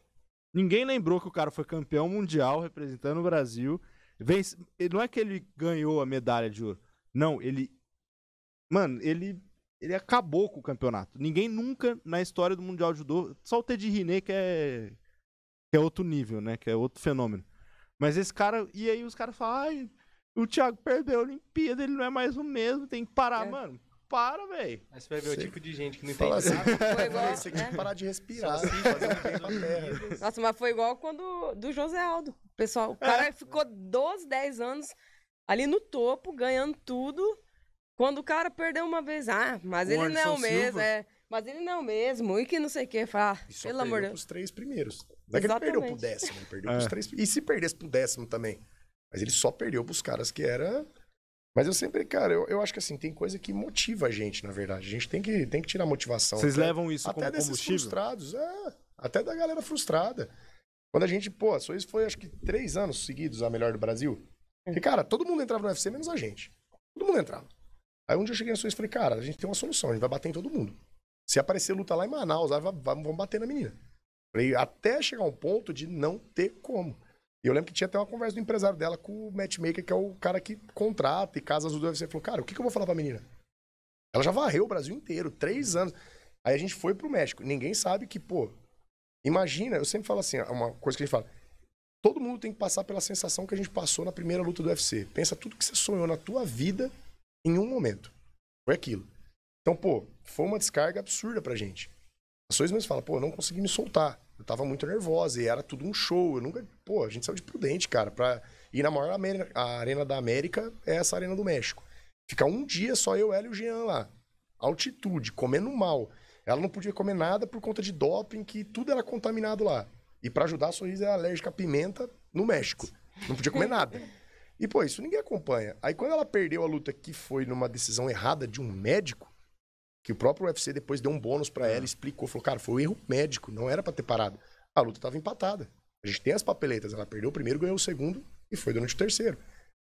Ninguém lembrou que o cara foi campeão mundial representando o Brasil. Vence... Não é que ele ganhou a medalha de ouro não, ele. Mano, ele. Ele acabou com o campeonato. Ninguém nunca na história do Mundial de Judô. Só o Ted Riné que é. Que é outro nível, né? Que é outro fenômeno. Mas esse cara. E aí os caras falam. Ai, o Thiago perdeu a Olimpíada, ele não é mais o mesmo, tem que parar, é. mano. Para, velho. Mas você vai ver Sei. o tipo de gente que não Fala entende assim, nada. você tem que parar de respirar. Assim, Nossa, mas foi igual quando do José Aldo. Pessoal, o é. cara é. ficou 12, 10 anos ali no topo, ganhando tudo. Quando o cara perdeu uma vez, ah, mas o ele Anderson não é o mesmo, é. Mas ele não é o mesmo, e que não sei o que, fala, e só pelo amor de Deus. os três primeiros. Não é que ele perdeu pro décimo, perdeu é. três. E se perdesse pro décimo também? Mas ele só perdeu pros caras que era. Mas eu sempre, cara, eu, eu acho que assim, tem coisa que motiva a gente, na verdade. A gente tem que, tem que tirar motivação. Vocês até, levam isso até como desses combustível? frustrados, é. Até da galera frustrada. Quando a gente, pô, isso foi acho que três anos seguidos a melhor do Brasil. Porque, cara, todo mundo entrava no UFC, menos a gente. Todo mundo entrava. Aí um dia eu cheguei na sua e falei, cara, a gente tem uma solução, a gente vai bater em todo mundo. Se aparecer luta lá em Manaus, aí vamos bater na menina. Falei, até chegar um ponto de não ter como. E eu lembro que tinha até uma conversa do empresário dela com o matchmaker, que é o cara que contrata e casa as do UFC. Falou, cara, o que, que eu vou falar pra menina? Ela já varreu o Brasil inteiro, três anos. Aí a gente foi pro México. Ninguém sabe que, pô, imagina, eu sempre falo assim, é uma coisa que a gente fala todo mundo tem que passar pela sensação que a gente passou na primeira luta do UFC. Pensa tudo que você sonhou na tua vida em um momento. Foi aquilo. Então, pô, foi uma descarga absurda pra gente. As pessoas mesmo falam, pô, eu não consegui me soltar. Eu tava muito nervosa e era tudo um show. Eu nunca. Pô, a gente saiu de prudente, cara. Pra ir na maior América, a arena da América é essa arena do México. Ficar um dia só eu, ela e o Jean lá. Altitude, comendo mal. Ela não podia comer nada por conta de doping, que tudo era contaminado lá. E para ajudar, a Sorriso é alérgica à pimenta no México. Não podia comer nada. E, pô, isso ninguém acompanha. Aí, quando ela perdeu a luta, que foi numa decisão errada de um médico, que o próprio UFC depois deu um bônus para ela, ah. explicou, falou, cara, foi um erro médico, não era para ter parado. A luta tava empatada. A gente tem as papeletas, ela perdeu o primeiro, ganhou o segundo e foi durante o terceiro.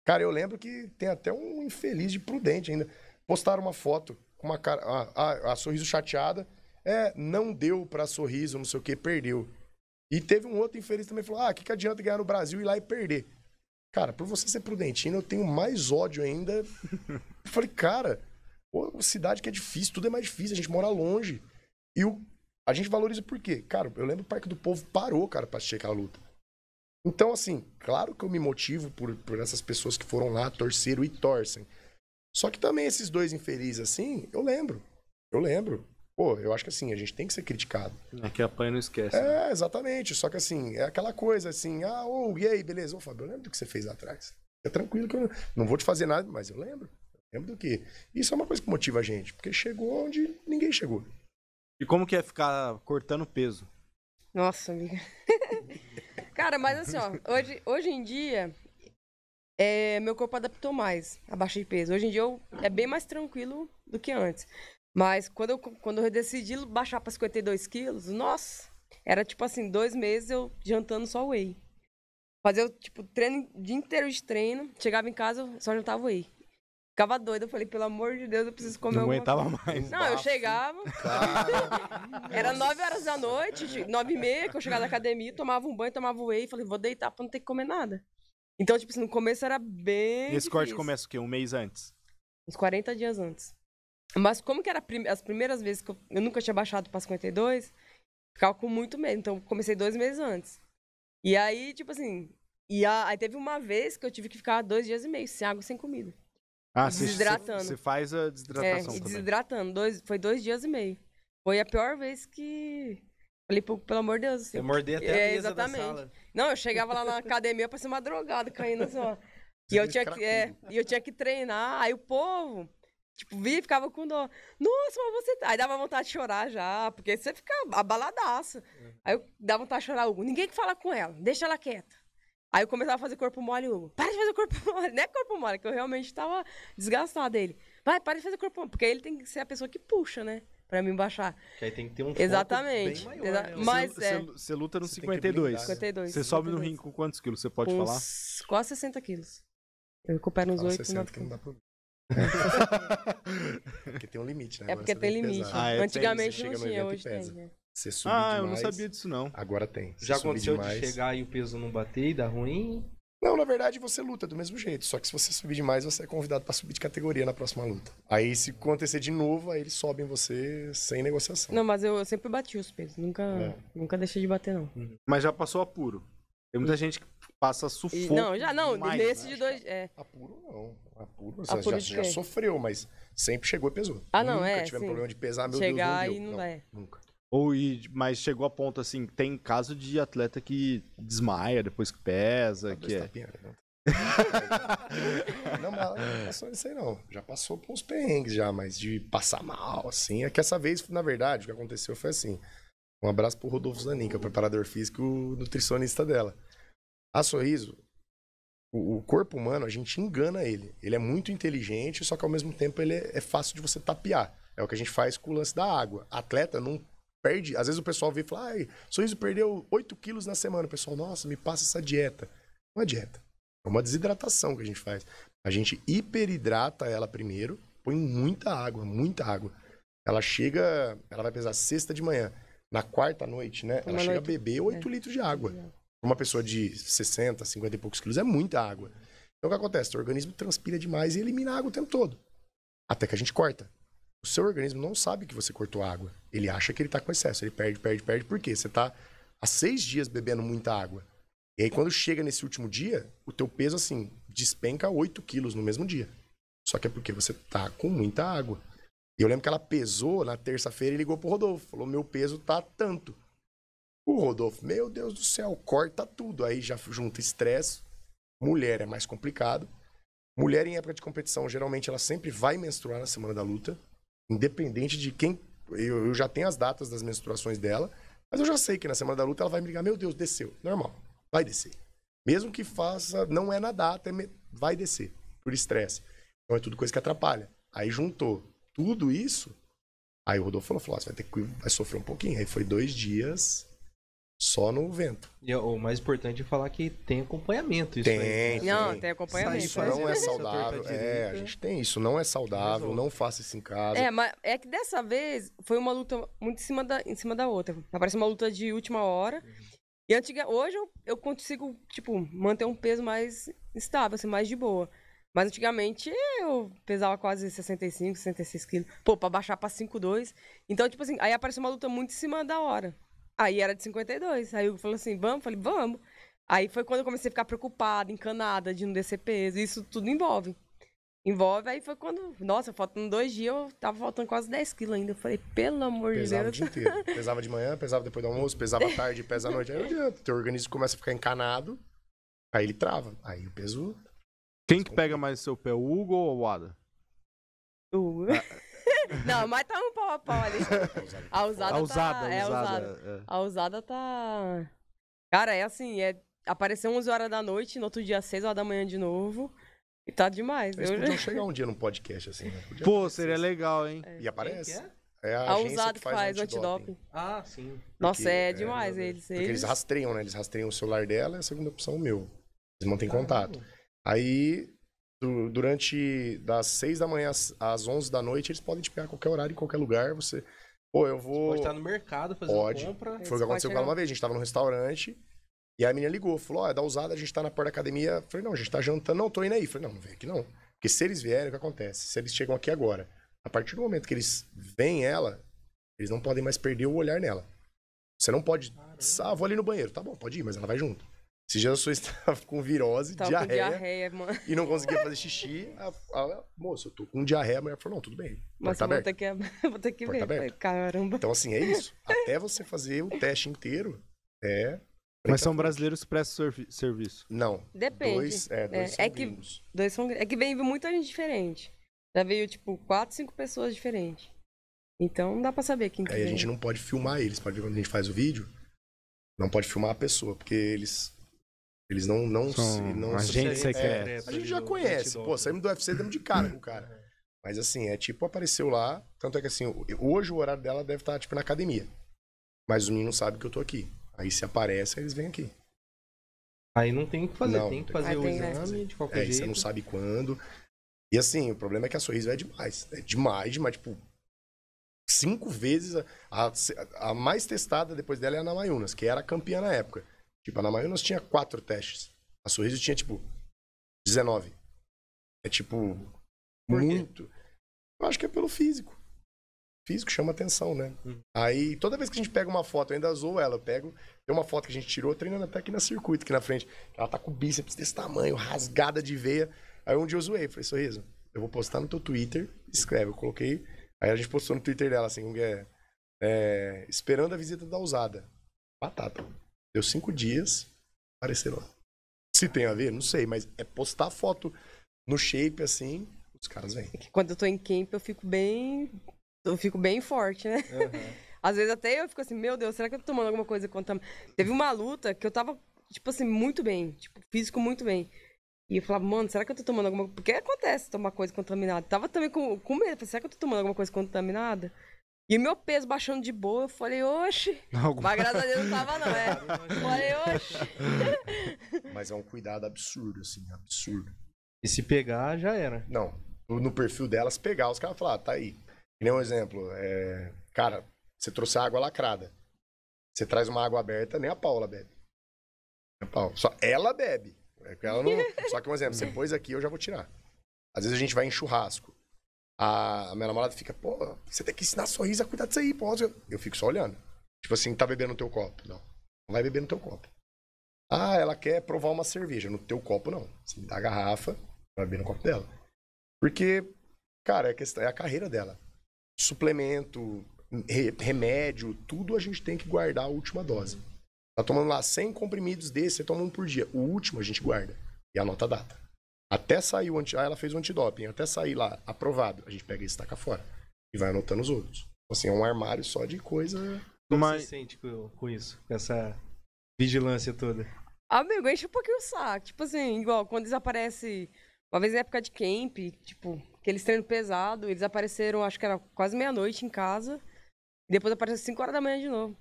Cara, eu lembro que tem até um infeliz de prudente ainda. Postaram uma foto com uma cara, a, a, a sorriso chateada. É, não deu pra sorriso, não sei o que, perdeu. E teve um outro infeliz também que falou: ah, o que, que adianta ganhar no Brasil e ir lá e perder? Cara, por você ser prudentino, eu tenho mais ódio ainda. eu falei, cara, pô, cidade que é difícil, tudo é mais difícil, a gente mora longe. E o, a gente valoriza por quê? Cara, eu lembro o Parque do Povo parou, cara, pra checar a luta. Então, assim, claro que eu me motivo por, por essas pessoas que foram lá, torceram e torcem. Só que também esses dois infelizes, assim, eu lembro. Eu lembro. Pô, eu acho que assim, a gente tem que ser criticado. É que apanha não esquece. É, né? exatamente. Só que assim, é aquela coisa assim, ah, ou oh, e aí, beleza. Ô, Fábio, eu lembro do que você fez lá atrás. É tranquilo que eu não vou te fazer nada, mas eu lembro. Eu lembro do que. Isso é uma coisa que motiva a gente, porque chegou onde ninguém chegou. E como que é ficar cortando peso? Nossa, amiga. [laughs] Cara, mas assim, ó, hoje, hoje em dia, é, meu corpo adaptou mais a baixa de peso. Hoje em dia eu, é bem mais tranquilo do que antes. Mas quando eu, quando eu decidi baixar para 52 quilos, nossa, era tipo assim, dois meses eu jantando só whey. Fazia, tipo, treino, dia inteiro de treino, chegava em casa, só jantava whey. Ficava doida, eu falei, pelo amor de Deus, eu preciso comer Não aguentava mais. Não, bafo. eu chegava. [laughs] era nove horas da noite, nove e meia, que eu chegava na academia, tomava um banho, tomava whey, falei, vou deitar pra não ter que comer nada. Então, tipo assim, no começo era bem. E esse difícil. corte começa o quê? Um mês antes? Uns 40 dias antes. Mas como que era prim as primeiras vezes que eu, eu nunca tinha baixado para 52, ficava com muito medo. Então comecei dois meses antes. E aí, tipo assim, e a, aí teve uma vez que eu tive que ficar dois dias e meio sem água, sem comida. Ah, desidratando. Você faz a desidratação é, também. Desidratando, dois, foi dois dias e meio. Foi a pior vez que Falei, pelo amor de Deus. Assim, eu mordei até a é, mesa exatamente. da sala. Não, eu chegava lá na academia pra ser uma drogada caindo só. Assim, [laughs] e eu, tinha que, é, e eu tinha que treinar. Aí o povo, Tipo, via e ficava com dó. Nossa, mas você. Tá- aí dava vontade de chorar já, porque você fica abaladaço. Uhum. Aí eu dava vontade de chorar, Hugo. Ninguém que fala com ela, deixa ela quieta. Aí eu começava a fazer corpo mole, Hugo. Para de fazer corpo [laughs] mole. Não é corpo mole, é que eu realmente tava desgastada dele. Vai, para de fazer corpo mole. Porque ele tem que ser a pessoa que puxa, né? Pra me baixar. Que aí tem que ter um Exatamente. Maior, né? Mas você, é. Você luta no você 52. 52. Né? Você sobe no ringue com quantos quilos? Você pode com falar? Quase 60 quilos. Eu recupero uns 8. 60 que não dá pra [laughs] porque tem um limite, né? É porque tem limite. Ah, é Antigamente não tinha, hoje tem. Né? Você ah, demais, eu não sabia disso não. Agora tem. Já aconteceu demais... de chegar e o peso não bater e dar ruim? Não, na verdade você luta do mesmo jeito, só que se você subir demais, você é convidado para subir de categoria na próxima luta. Aí se acontecer de novo, aí eles sobem você sem negociação. Não, mas eu, eu sempre bati os pesos, nunca, é. nunca deixei de bater não. Uhum. Mas já passou apuro. Tem muita gente que passa sufoco. E, não, já não, demais, nesse né? de dois. É. Apuro não. Apuro, você Apuro já, já sofreu, mas sempre chegou e pesou. Ah, não, nunca é. Nunca tivemos problema de pesar, meu Chegar Deus. Chegar e não, não é. Nunca. Ou, e, mas chegou a ponto assim, tem caso de atleta que desmaia depois que pesa. Que tá é... Né? não. não, não passou isso aí não. Já passou por uns perrengues já, mas de passar mal, assim. É que essa vez, na verdade, o que aconteceu foi assim. Um abraço pro Rodolfo Zanin, que é o preparador físico e nutricionista dela. A Sorriso, o, o, corpo humano, a gente engana ele. Ele é muito inteligente, só que ao mesmo tempo ele é, é fácil de você tapear. É o que a gente faz com o lance da água. Atleta não perde. Às vezes o pessoal vê e fala, ai, Sorriso perdeu 8 quilos na semana. O pessoal, nossa, me passa essa dieta. Não é dieta. É uma desidratação que a gente faz. A gente hiperidrata ela primeiro, põe muita água, muita água. Ela chega, ela vai pesar sexta de manhã na quarta noite, né? ela chega a beber 8 é. litros de água. É. uma pessoa de 60, 50 e poucos quilos, é muita água. Então o que acontece? O organismo transpira demais e elimina água o tempo todo. Até que a gente corta. O seu organismo não sabe que você cortou água. Ele acha que ele está com excesso. Ele perde, perde, perde. Por quê? Você está há seis dias bebendo muita água. E aí, quando chega nesse último dia, o teu peso, assim, despenca 8 quilos no mesmo dia. Só que é porque você tá com muita água. E eu lembro que ela pesou na terça-feira e ligou pro Rodolfo. Falou: meu peso tá tanto. O Rodolfo, meu Deus do céu, corta tudo. Aí já junta estresse. Mulher é mais complicado. Mulher em época de competição, geralmente ela sempre vai menstruar na semana da luta. Independente de quem. Eu, eu já tenho as datas das menstruações dela. Mas eu já sei que na semana da luta ela vai me ligar: meu Deus, desceu. Normal. Vai descer. Mesmo que faça, não é na data, é me... vai descer por estresse. Então é tudo coisa que atrapalha. Aí juntou tudo isso. Aí o Rodolfo falou, falou ah, você vai ter que vai sofrer um pouquinho. Aí foi dois dias só no vento. E é o mais importante é falar que tem acompanhamento. Isso tem, aí. tem. Não, tem acompanhamento. Isso não é, é saudável. É, a gente tem isso. Não é saudável, não faça isso em casa. É, mas é que dessa vez foi uma luta muito em cima da, em cima da outra. Parece uma luta de última hora. E antiga, hoje eu, eu consigo, tipo, manter um peso mais estável, assim, mais de boa. Mas antigamente eu pesava quase 65, 66 quilos. Pô, pra baixar pra 5,2. Então, tipo assim, aí apareceu uma luta muito em cima da hora. Aí era de 52. Aí eu falou assim, vamos? Falei, vamos. Aí foi quando eu comecei a ficar preocupada, encanada de não descer peso. Isso tudo envolve. Envolve, aí foi quando. Nossa, faltando dois dias, eu tava faltando quase 10 quilos ainda. Eu falei, pelo amor de Deus. Pesava o dia inteiro. [laughs] Pesava de manhã, pesava depois do almoço, pesava à tarde, pesa à noite. Aí não adianta. Teu organismo começa a ficar encanado, aí ele trava. Aí o peso quem que pega mais seu pé, o Hugo ou o Ada? O Hugo. Ah. [laughs] Não, mas tá um pau a pau ali. [laughs] A usada, a tá- usada tá... A usada, é, a usada. É. A usada tá... Cara, é assim, é... apareceu 11 horas da noite, no outro dia 6 horas da manhã de novo. E tá demais. Eles eu... podiam [laughs] chegar um dia num podcast assim, né? Podia Pô, seria assim. legal, hein? É. E aparece. É? é? a, a usada que faz, faz antidoping. Ah, sim. Porque, Nossa, é, é demais é, eles, Porque eles rastreiam, né? Eles rastreiam o celular dela, é a segunda opção o meu. Eles mantêm ah, contato. Aí, durante das 6 da manhã às, onze 11 da noite, eles podem te pegar a qualquer horário, em qualquer lugar. Você. Pô, eu vou. Você pode estar no mercado fazendo pode. compra. Foi o que aconteceu com ela uma vez. A gente tava no restaurante. E a menina ligou, falou: Ó, oh, é da usada, a gente tá na porta da academia. Eu falei: Não, a gente tá jantando. Não, tô indo aí. Eu falei: Não, não vem aqui não. Porque se eles vierem, o que acontece? Se eles chegam aqui agora, a partir do momento que eles veem ela, eles não podem mais perder o olhar nela. Você não pode. Ah, vou ali no banheiro. Tá bom, pode ir, mas ela vai junto. Esse dia a sua estava [laughs] com virose, tava diarreia. Com diarreia mano. E não conseguia fazer xixi. A, a, moça, eu tô com diarreia. A mulher falou: não, tudo bem. Mas vou, aberta. ter que, [laughs] vou ter que porta ver. Aberta. Caramba. Então, assim, é isso. Até você fazer o teste inteiro, é. Mas são brasileiros que prestam servi serviço? Não. Depende. Dois, é, é dois é, é que dois são, É que vem muita gente diferente. Já veio, tipo, quatro, cinco pessoas diferentes. Então não dá pra saber quem que Aí a gente não pode filmar eles. Quando a gente faz o vídeo, não pode filmar a pessoa, porque eles eles não. não, São não agente se, É, é né, tá a gente já conhece. Pô, né? saímos do UFC, demos de cara com o cara. Mas assim, é tipo, apareceu lá. Tanto é que assim, hoje o horário dela deve estar, tá, tipo, na academia. Mas o menino sabe que eu tô aqui. Aí se aparece, eles vêm aqui. Aí não tem o que fazer, não, tem que fazer ah, o né? exame de qualquer é, jeito. Você não sabe quando. E assim, o problema é que a sorriso é demais. É demais, demais, tipo. Cinco vezes a, a, a mais testada depois dela é a Ana Mayunas, que era campeã na época. Tipo, na Namayu nós tinha quatro testes. A Sorriso tinha, tipo, 19. É tipo, muito. Eu acho que é pelo físico. físico chama atenção, né? Hum. Aí, toda vez que a gente pega uma foto, eu ainda zoo ela. Eu pego, tem uma foto que a gente tirou treinando até aqui na circuito, aqui na frente. Ela tá com o bíceps desse tamanho, rasgada de veia. Aí um dia eu zoei, falei, Sorriso, eu vou postar no teu Twitter, escreve. Eu coloquei. Aí a gente postou no Twitter dela, assim, é, é, esperando a visita da ousada. Batata. Deu cinco dias, apareceram lá. Se tem a ver, não sei, mas é postar foto no shape assim, os caras vêm. É quando eu tô em camp, eu fico bem. Eu fico bem forte, né? Uhum. [laughs] Às vezes até eu fico assim, meu Deus, será que eu tô tomando alguma coisa contaminada Teve uma luta que eu tava, tipo assim, muito bem, tipo, físico muito bem. E eu falava, mano, será que eu tô tomando alguma coisa? Porque acontece tomar coisa contaminada. Tava também com, com medo, será que eu tô tomando alguma coisa contaminada? E meu peso baixando de boa, eu falei, oxe. Alguma... Mas graças a Deus não tava, não, é. [laughs] falei, oxe. [laughs] Mas é um cuidado absurdo, assim, absurdo. E se pegar, já era. Não. No perfil delas, pegar, os caras falar, ah, tá aí. Que nem um exemplo, é... cara, você trouxe água lacrada. Você traz uma água aberta, nem a Paula bebe. A Paula. Só ela bebe. É ela não... [laughs] Só que um exemplo, você pôs aqui, eu já vou tirar. Às vezes a gente vai em churrasco. A minha namorada fica, pô, você tem que ensinar sorriso a cuidar disso aí, pô. Eu fico só olhando. Tipo assim, tá bebendo no teu copo? Não. Não vai beber no teu copo. Ah, ela quer provar uma cerveja. No teu copo, não. Você me dá a garrafa, vai beber no copo dela. Porque, cara, é a, questão, é a carreira dela. Suplemento, remédio, tudo a gente tem que guardar a última dose. Tá tomando lá 100 comprimidos desse, você toma um por dia. O último a gente guarda. E anota a data. Até sair o anti... Ah, ela fez o antidoping. Até sair lá aprovado, a gente pega esse e taca fora. E vai anotando os outros. Assim, é um armário só de coisa... Como Mas... você sente com, com isso? Com essa vigilância toda? Amigo, enche um pouquinho o saco. Tipo assim, igual quando desaparece... Uma vez na época de camp, tipo, aqueles treinos pesado, eles apareceram, acho que era quase meia-noite em casa. E depois às 5 horas da manhã de novo.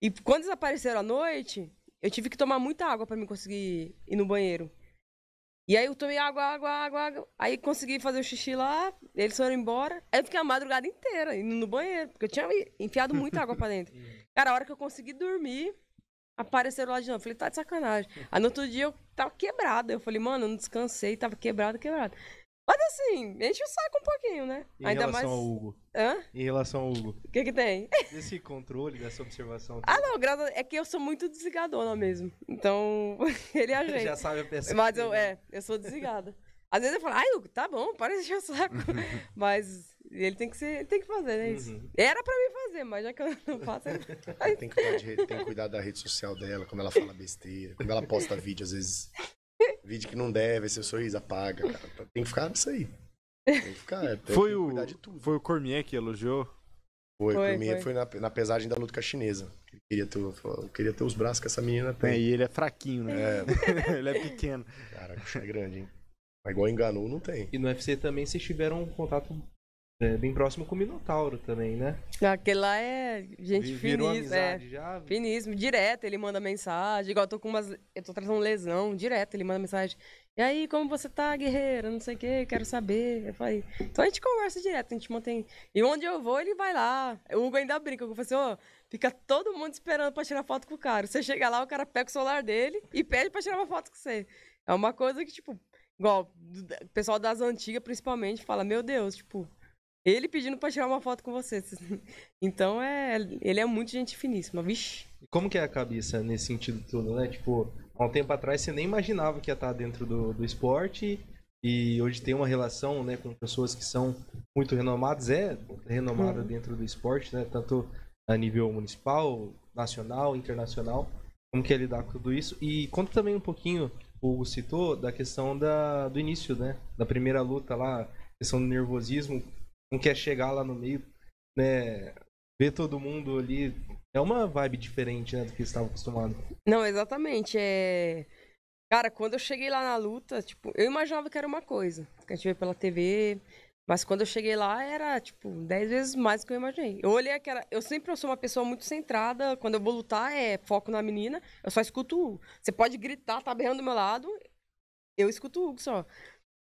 E quando eles apareceram à noite, eu tive que tomar muita água para me conseguir ir no banheiro. E aí eu tomei água, água, água, água. Aí consegui fazer o xixi lá, eles foram embora. Aí eu fiquei a madrugada inteira indo no banheiro, porque eu tinha enfiado muita água pra dentro. [laughs] Cara, a hora que eu consegui dormir, apareceram lá de novo. Eu falei, tá de sacanagem. Aí no outro dia eu tava quebrada. Eu falei, mano, eu não descansei, tava quebrada, quebrada. Mas assim, enche o saco um pouquinho, né? Em Ainda relação mais... ao Hugo. Hã? Em relação ao Hugo. O que que tem? Esse controle, dessa observação. ah, não, graças... é que eu sou muito desligadona mesmo. Então, [laughs] ele é a [laughs] gente. Já sabe a pessoa. Mas eu, né? é, eu sou desligada. Às vezes eu falo, ai, Hugo, tá bom, para de encher o saco. [laughs] mas ele tem que ser, tem que fazer, né? Isso. Uhum. Era pra mim fazer, mas já que eu não faço, ele tem, que cuidar tem que cuidar da rede social dela, como ela fala besteira, quando ela posta vídeo, às vezes Vídeo que não deve, seu sorriso apaga, cara. Tem que ficar nisso aí. Tem que ficar. É, tem foi, que o, foi o Cormier que elogiou? Foi, foi Cormier foi, foi na, na, pesagem da luta com a chinesa. Ele queria ter, eu queria ter os braços que essa menina tem. É, e ele é fraquinho, né? É. [laughs] ele é pequeno. Cara, é grande, hein? Mas igual enganou, não tem. E no UFC também vocês tiveram um contato é bem próximo com o Minotauro também, né? Ah, aquele lá é gente finíssima. É, Finíssimo, direto, ele manda mensagem. Igual eu tô com umas. Eu tô trazendo lesão, direto, ele manda mensagem. E aí, como você tá, guerreira? Não sei o que, quero saber. Eu falei. Então a gente conversa direto, a gente mantém. E onde eu vou, ele vai lá. O Hugo ainda brinca. Eu falei assim, ô, oh, fica todo mundo esperando pra tirar foto com o cara. Você chega lá, o cara pega o celular dele e pede pra tirar uma foto com você. É uma coisa que, tipo, igual, o pessoal das antigas, principalmente, fala, meu Deus, tipo, ele pedindo pra tirar uma foto com você. [laughs] Então é. Ele é muito gente finíssima, vixe. Como que é a cabeça nesse sentido todo, né? Tipo, há um tempo atrás você nem imaginava que ia estar dentro do, do esporte e hoje tem uma relação né, com pessoas que são muito renomadas, é renomada uhum. dentro do esporte, né, tanto a nível municipal, nacional, internacional, como que é lidar com tudo isso. E conta também um pouquinho, o Hugo citou, da questão da, do início, né, da primeira luta lá, questão do nervosismo, não quer chegar lá no meio, né? Ver todo mundo ali. É uma vibe diferente, né, do que estava acostumado. Não, exatamente. É... Cara, quando eu cheguei lá na luta, tipo, eu imaginava que era uma coisa. Que a gente vê pela TV. Mas quando eu cheguei lá, era, tipo, dez vezes mais do que eu imaginei. Eu olhei que Eu sempre eu sou uma pessoa muito centrada. Quando eu vou lutar, é foco na menina. Eu só escuto o Hugo. Você pode gritar, tá berrando do meu lado. Eu escuto o Hugo só.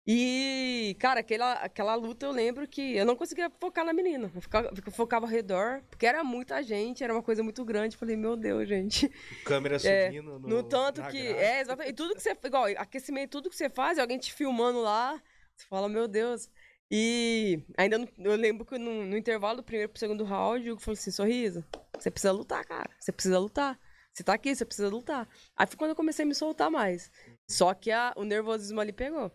E, cara, aquela, aquela luta eu lembro que eu não conseguia focar na menina. Eu focava, eu focava ao redor, porque era muita gente, era uma coisa muito grande. Falei, meu Deus, gente. Câmera [laughs] é, subindo no. No tanto que. Grade. É, exatamente. E tudo que você. Igual, aquecimento, tudo que você faz, é alguém te filmando lá. Você fala, meu Deus. E ainda no, eu lembro que no, no, intervalo do primeiro pro segundo round, o Hugo falou assim: sorriso, você precisa lutar, cara. Você precisa lutar. Você tá aqui, você precisa lutar. Aí foi quando eu comecei a me soltar mais. Só que a, o nervosismo ali pegou.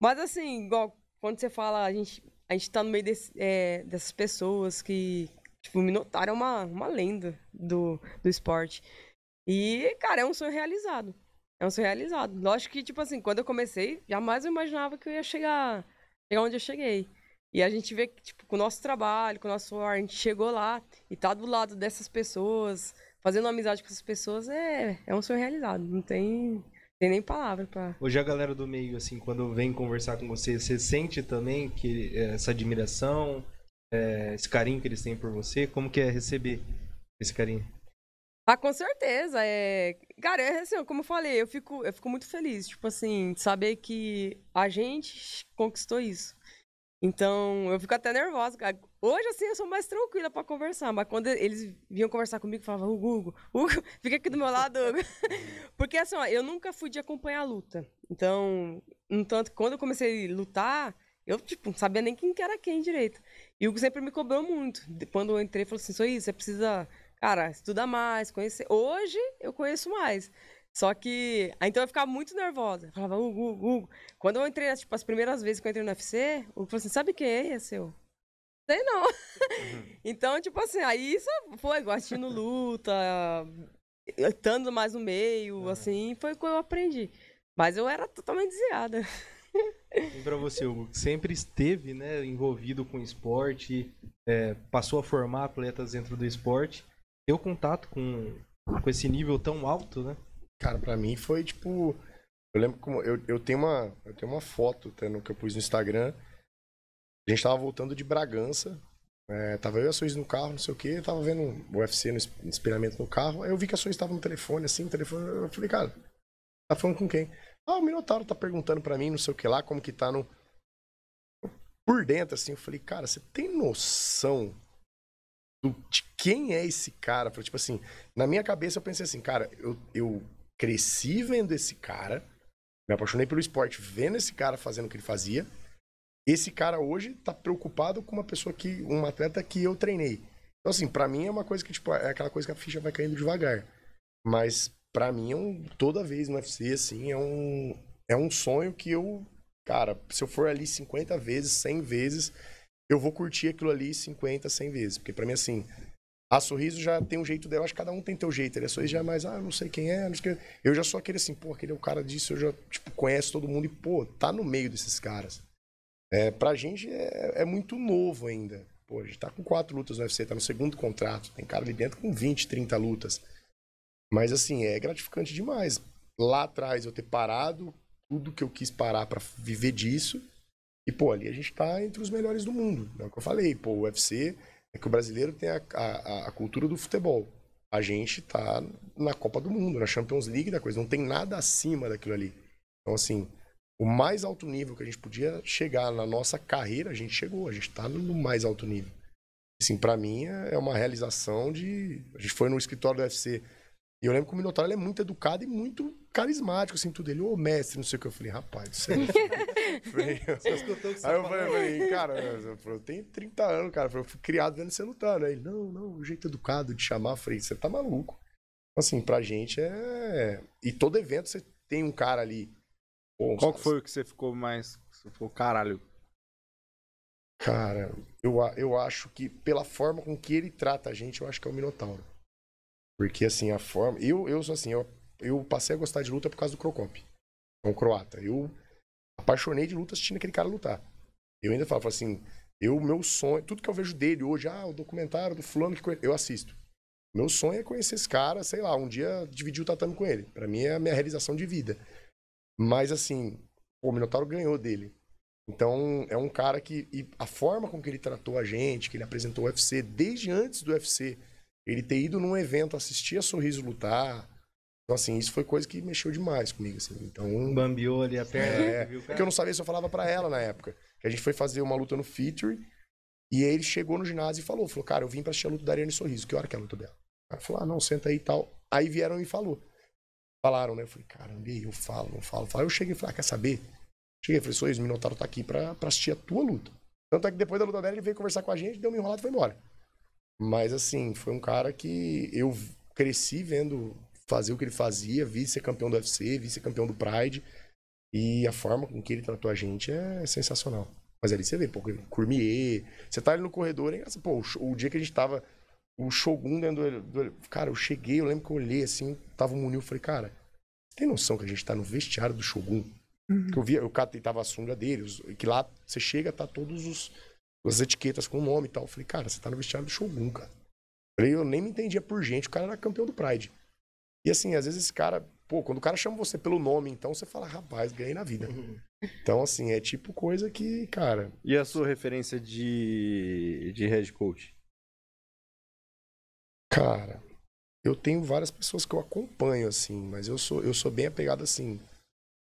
Mas assim, igual quando você fala, a gente, a gente tá no meio desse, é, dessas pessoas que. Tipo, o Minotauro é uma, uma lenda do, do esporte. E, cara, é um sonho realizado. É um sonho realizado. Lógico que, tipo assim, quando eu comecei, jamais eu imaginava que eu ia chegar, chegar onde eu cheguei. E a gente vê que, tipo, com o nosso trabalho, com o nosso ar, a gente chegou lá e tá do lado dessas pessoas, fazendo amizade com essas pessoas, é, é um sonho realizado. Não tem tem nem palavra pra. Hoje a galera do meio, assim, quando vem conversar com você, você sente também que é, essa admiração, é, esse carinho que eles têm por você? Como que é receber esse carinho? Ah, com certeza. É... Cara, é assim, como eu falei, eu fico, eu fico muito feliz, tipo assim, de saber que a gente conquistou isso. Então, eu fico até nervosa. Cara. Hoje, assim, eu sou mais tranquila para conversar, mas quando eles vinham conversar comigo, falavam, Hugo, Hugo, [laughs] fica aqui do meu lado, Hugo. [laughs] Porque, assim, ó, eu nunca fui de acompanhar a luta. Então, no tanto, quando eu comecei a lutar, eu, tipo, não sabia nem quem era quem direito. E o Hugo sempre me cobrou muito. Quando eu entrei, falou assim, sou isso, você precisa, cara, estudar mais, conhecer. Hoje, eu conheço mais. Só que. Aí então eu ficava muito nervosa. Eu falava, Hugo, Hugo, Quando eu entrei, tipo, as primeiras vezes que eu entrei no UFC, o Hugo falou assim: sabe quem é esse? Eu, sei não. Uhum. [laughs] então, tipo assim, aí isso foi assistindo luta, estando mais no meio, assim, foi que eu aprendi. Mas eu era totalmente desviada. E para você, Hugo, sempre esteve né, envolvido com esporte, é, passou a formar atletas dentro do esporte. Teu contato com, com esse nível tão alto, né? Cara, pra mim foi tipo. Eu lembro como. Eu, eu, tenho, uma, eu tenho uma foto tá, no, que eu pus no Instagram. A gente tava voltando de Bragança. É, tava eu e a Suiz no carro, não sei o que, tava vendo o UFC no experimento no carro. Aí eu vi que a Suiz tava no telefone, assim, no telefone. Eu falei, cara, tá falando com quem? Ah, o Minotauro tá perguntando pra mim, não sei o que lá, como que tá no. Por dentro, assim, eu falei, cara, você tem noção do, de quem é esse cara? Falei, tipo assim, na minha cabeça eu pensei assim, cara, eu, eu cresci vendo esse cara, me apaixonei pelo esporte vendo esse cara fazendo o que ele fazia. Esse cara hoje tá preocupado com uma pessoa que, um atleta que eu treinei. Então, assim, para mim é uma coisa que, tipo, é aquela coisa que a ficha vai caindo devagar. Mas para mim é um, toda vez no UFC, assim, é um, é um sonho que eu, cara, se eu for ali 50 vezes, 100 vezes, eu vou curtir aquilo ali 50, 100 vezes. Porque para mim, assim, a Sorriso já tem um jeito dela, acho que cada um tem teu jeito. Ele né? a Sorriso já é mais, ah, não sei quem é, não sei quem. É. Eu já sou aquele assim, pô, aquele é o cara disso, eu já, tipo, conheço todo mundo e, pô, tá no meio desses caras. É, pra gente é, é muito novo ainda. Pô, a gente tá com quatro lutas no UFC, tá no segundo contrato. Tem cara ali dentro com 20, 30 lutas. Mas, assim, é gratificante demais. Lá atrás eu ter parado tudo que eu quis parar para viver disso. E, pô, ali a gente tá entre os melhores do mundo. É o que eu falei, pô, o UFC é que o brasileiro tem a, a, a cultura do futebol. A gente tá na Copa do Mundo, na Champions League da coisa. Não tem nada acima daquilo ali. Então, assim, o mais alto nível que a gente podia chegar na nossa carreira, a gente chegou. A gente tá no mais alto nível. Assim, para mim é, é uma realização de. A gente foi no escritório do UFC. E eu lembro que o Minotauro é muito educado e muito carismático, assim, tudo. Ele, ô mestre, não sei o que. Eu falei, rapaz, sério. [laughs] [laughs] Aí eu falei, cara, eu tenho 30 anos, cara. Eu fui criado vendo você lutando. Aí ele, não, não, o jeito educado de chamar. Eu falei, você tá maluco. Assim, pra gente é. E todo evento você tem um cara ali. Qual que foi o que você ficou mais. Você ficou, caralho. Cara, eu, eu acho que pela forma com que ele trata a gente, eu acho que é o Minotauro. Porque assim, a forma. Eu, eu sou assim, eu, eu passei a gostar de luta por causa do Crocop. É um croata. Eu Apaixonei de luta assistindo aquele cara lutar. Eu ainda falo, falo assim, eu, meu sonho, tudo que eu vejo dele hoje, ah, o documentário do fulano que eu assisto. Meu sonho é conhecer esse cara, sei lá, um dia dividir o tatame com ele. Para mim é a minha realização de vida. Mas assim, o Minotauro ganhou dele. Então é um cara que. a forma com que ele tratou a gente, que ele apresentou o UFC, desde antes do UFC, ele ter ido num evento assistir a Sorriso Lutar, então, assim, isso foi coisa que mexeu demais comigo, assim. Então, Bambiou ali a perna. É, porque né? é eu não sabia se eu falava para ela na época. Que a gente foi fazer uma luta no Feature e ele chegou no ginásio e falou, falou, cara, eu vim pra assistir a luta da Ariane Sorriso, que hora que é a luta dela? Ela falou, ah, não, senta aí e tal. Aí vieram e falou. Falaram, né? Eu falei, caramba, eu falo, não falo, falo. Eu cheguei e falei, ah, quer saber? Cheguei e falei, Sorriso, o Minotauro tá aqui pra, pra assistir a tua luta. Tanto é que depois da luta dela ele veio conversar com a gente, deu uma enrolada e foi embora. Mas, assim, foi um cara que eu cresci vendo fazer o que ele fazia, vice-campeão do UFC, vice-campeão do Pride. E a forma com que ele tratou a gente é sensacional. Mas ali você vê, pô, Cormier, você tá ali no corredor, hein? Pô, o, o dia que a gente tava, o Shogun dentro do, do, Cara, eu cheguei, eu lembro que eu olhei assim, tava o Munil, falei, cara, você tem noção que a gente tá no vestiário do Shogun? Uhum. Que eu via, eu catei, tava a sunga dele, que lá você chega, tá todos os as etiquetas com o nome e tal. Eu falei, cara, você tá no vestiário do Shogun, cara. eu nem me entendia por gente, o cara era campeão do Pride. E assim, às vezes esse cara, pô, quando o cara chama você pelo nome, então você fala, rapaz, ganhei na vida. Uhum. Então, assim, é tipo coisa que, cara. E a sua referência de, de head coach? Cara, eu tenho várias pessoas que eu acompanho, assim, mas eu sou, eu sou bem apegado assim.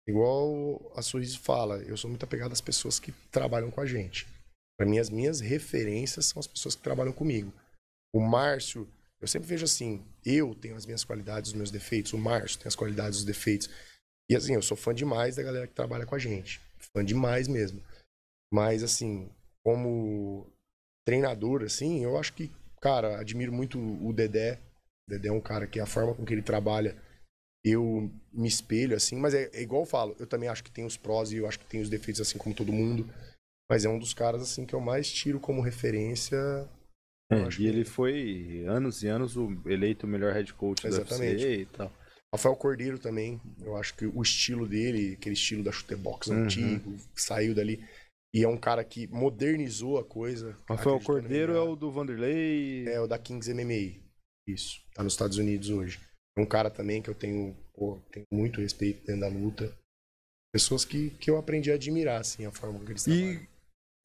Igual a Sorriso fala, eu sou muito apegado às pessoas que trabalham com a gente. Para mim, as minhas referências são as pessoas que trabalham comigo. O Márcio, eu sempre vejo assim, eu tenho as minhas qualidades, os meus defeitos, o Márcio tem as qualidades, os defeitos. E assim, eu sou fã demais da galera que trabalha com a gente. Fã demais mesmo. Mas assim, como treinador, assim, eu acho que, cara, admiro muito o Dedé. O Dedé é um cara que a forma com que ele trabalha, eu me espelho, assim, mas é, é igual eu falo, eu também acho que tem os prós e eu acho que tem os defeitos, assim como todo mundo. Mas é um dos caras, assim, que eu mais tiro como referência é, e ele foi, anos e anos, o eleito o melhor head coach Exatamente. da UFC e tal. Rafael Cordeiro também, eu acho que o estilo dele, aquele estilo da shooter box uhum. antigo, saiu dali. E é um cara que modernizou a coisa. Rafael Cordeiro é. é o do Vanderlei. É, o da Kings MMA. Isso. Tá nos Estados Unidos hoje. É um cara também que eu tenho, pô, tenho muito respeito dentro da luta. Pessoas que, que eu aprendi a admirar, assim, a forma que eles e...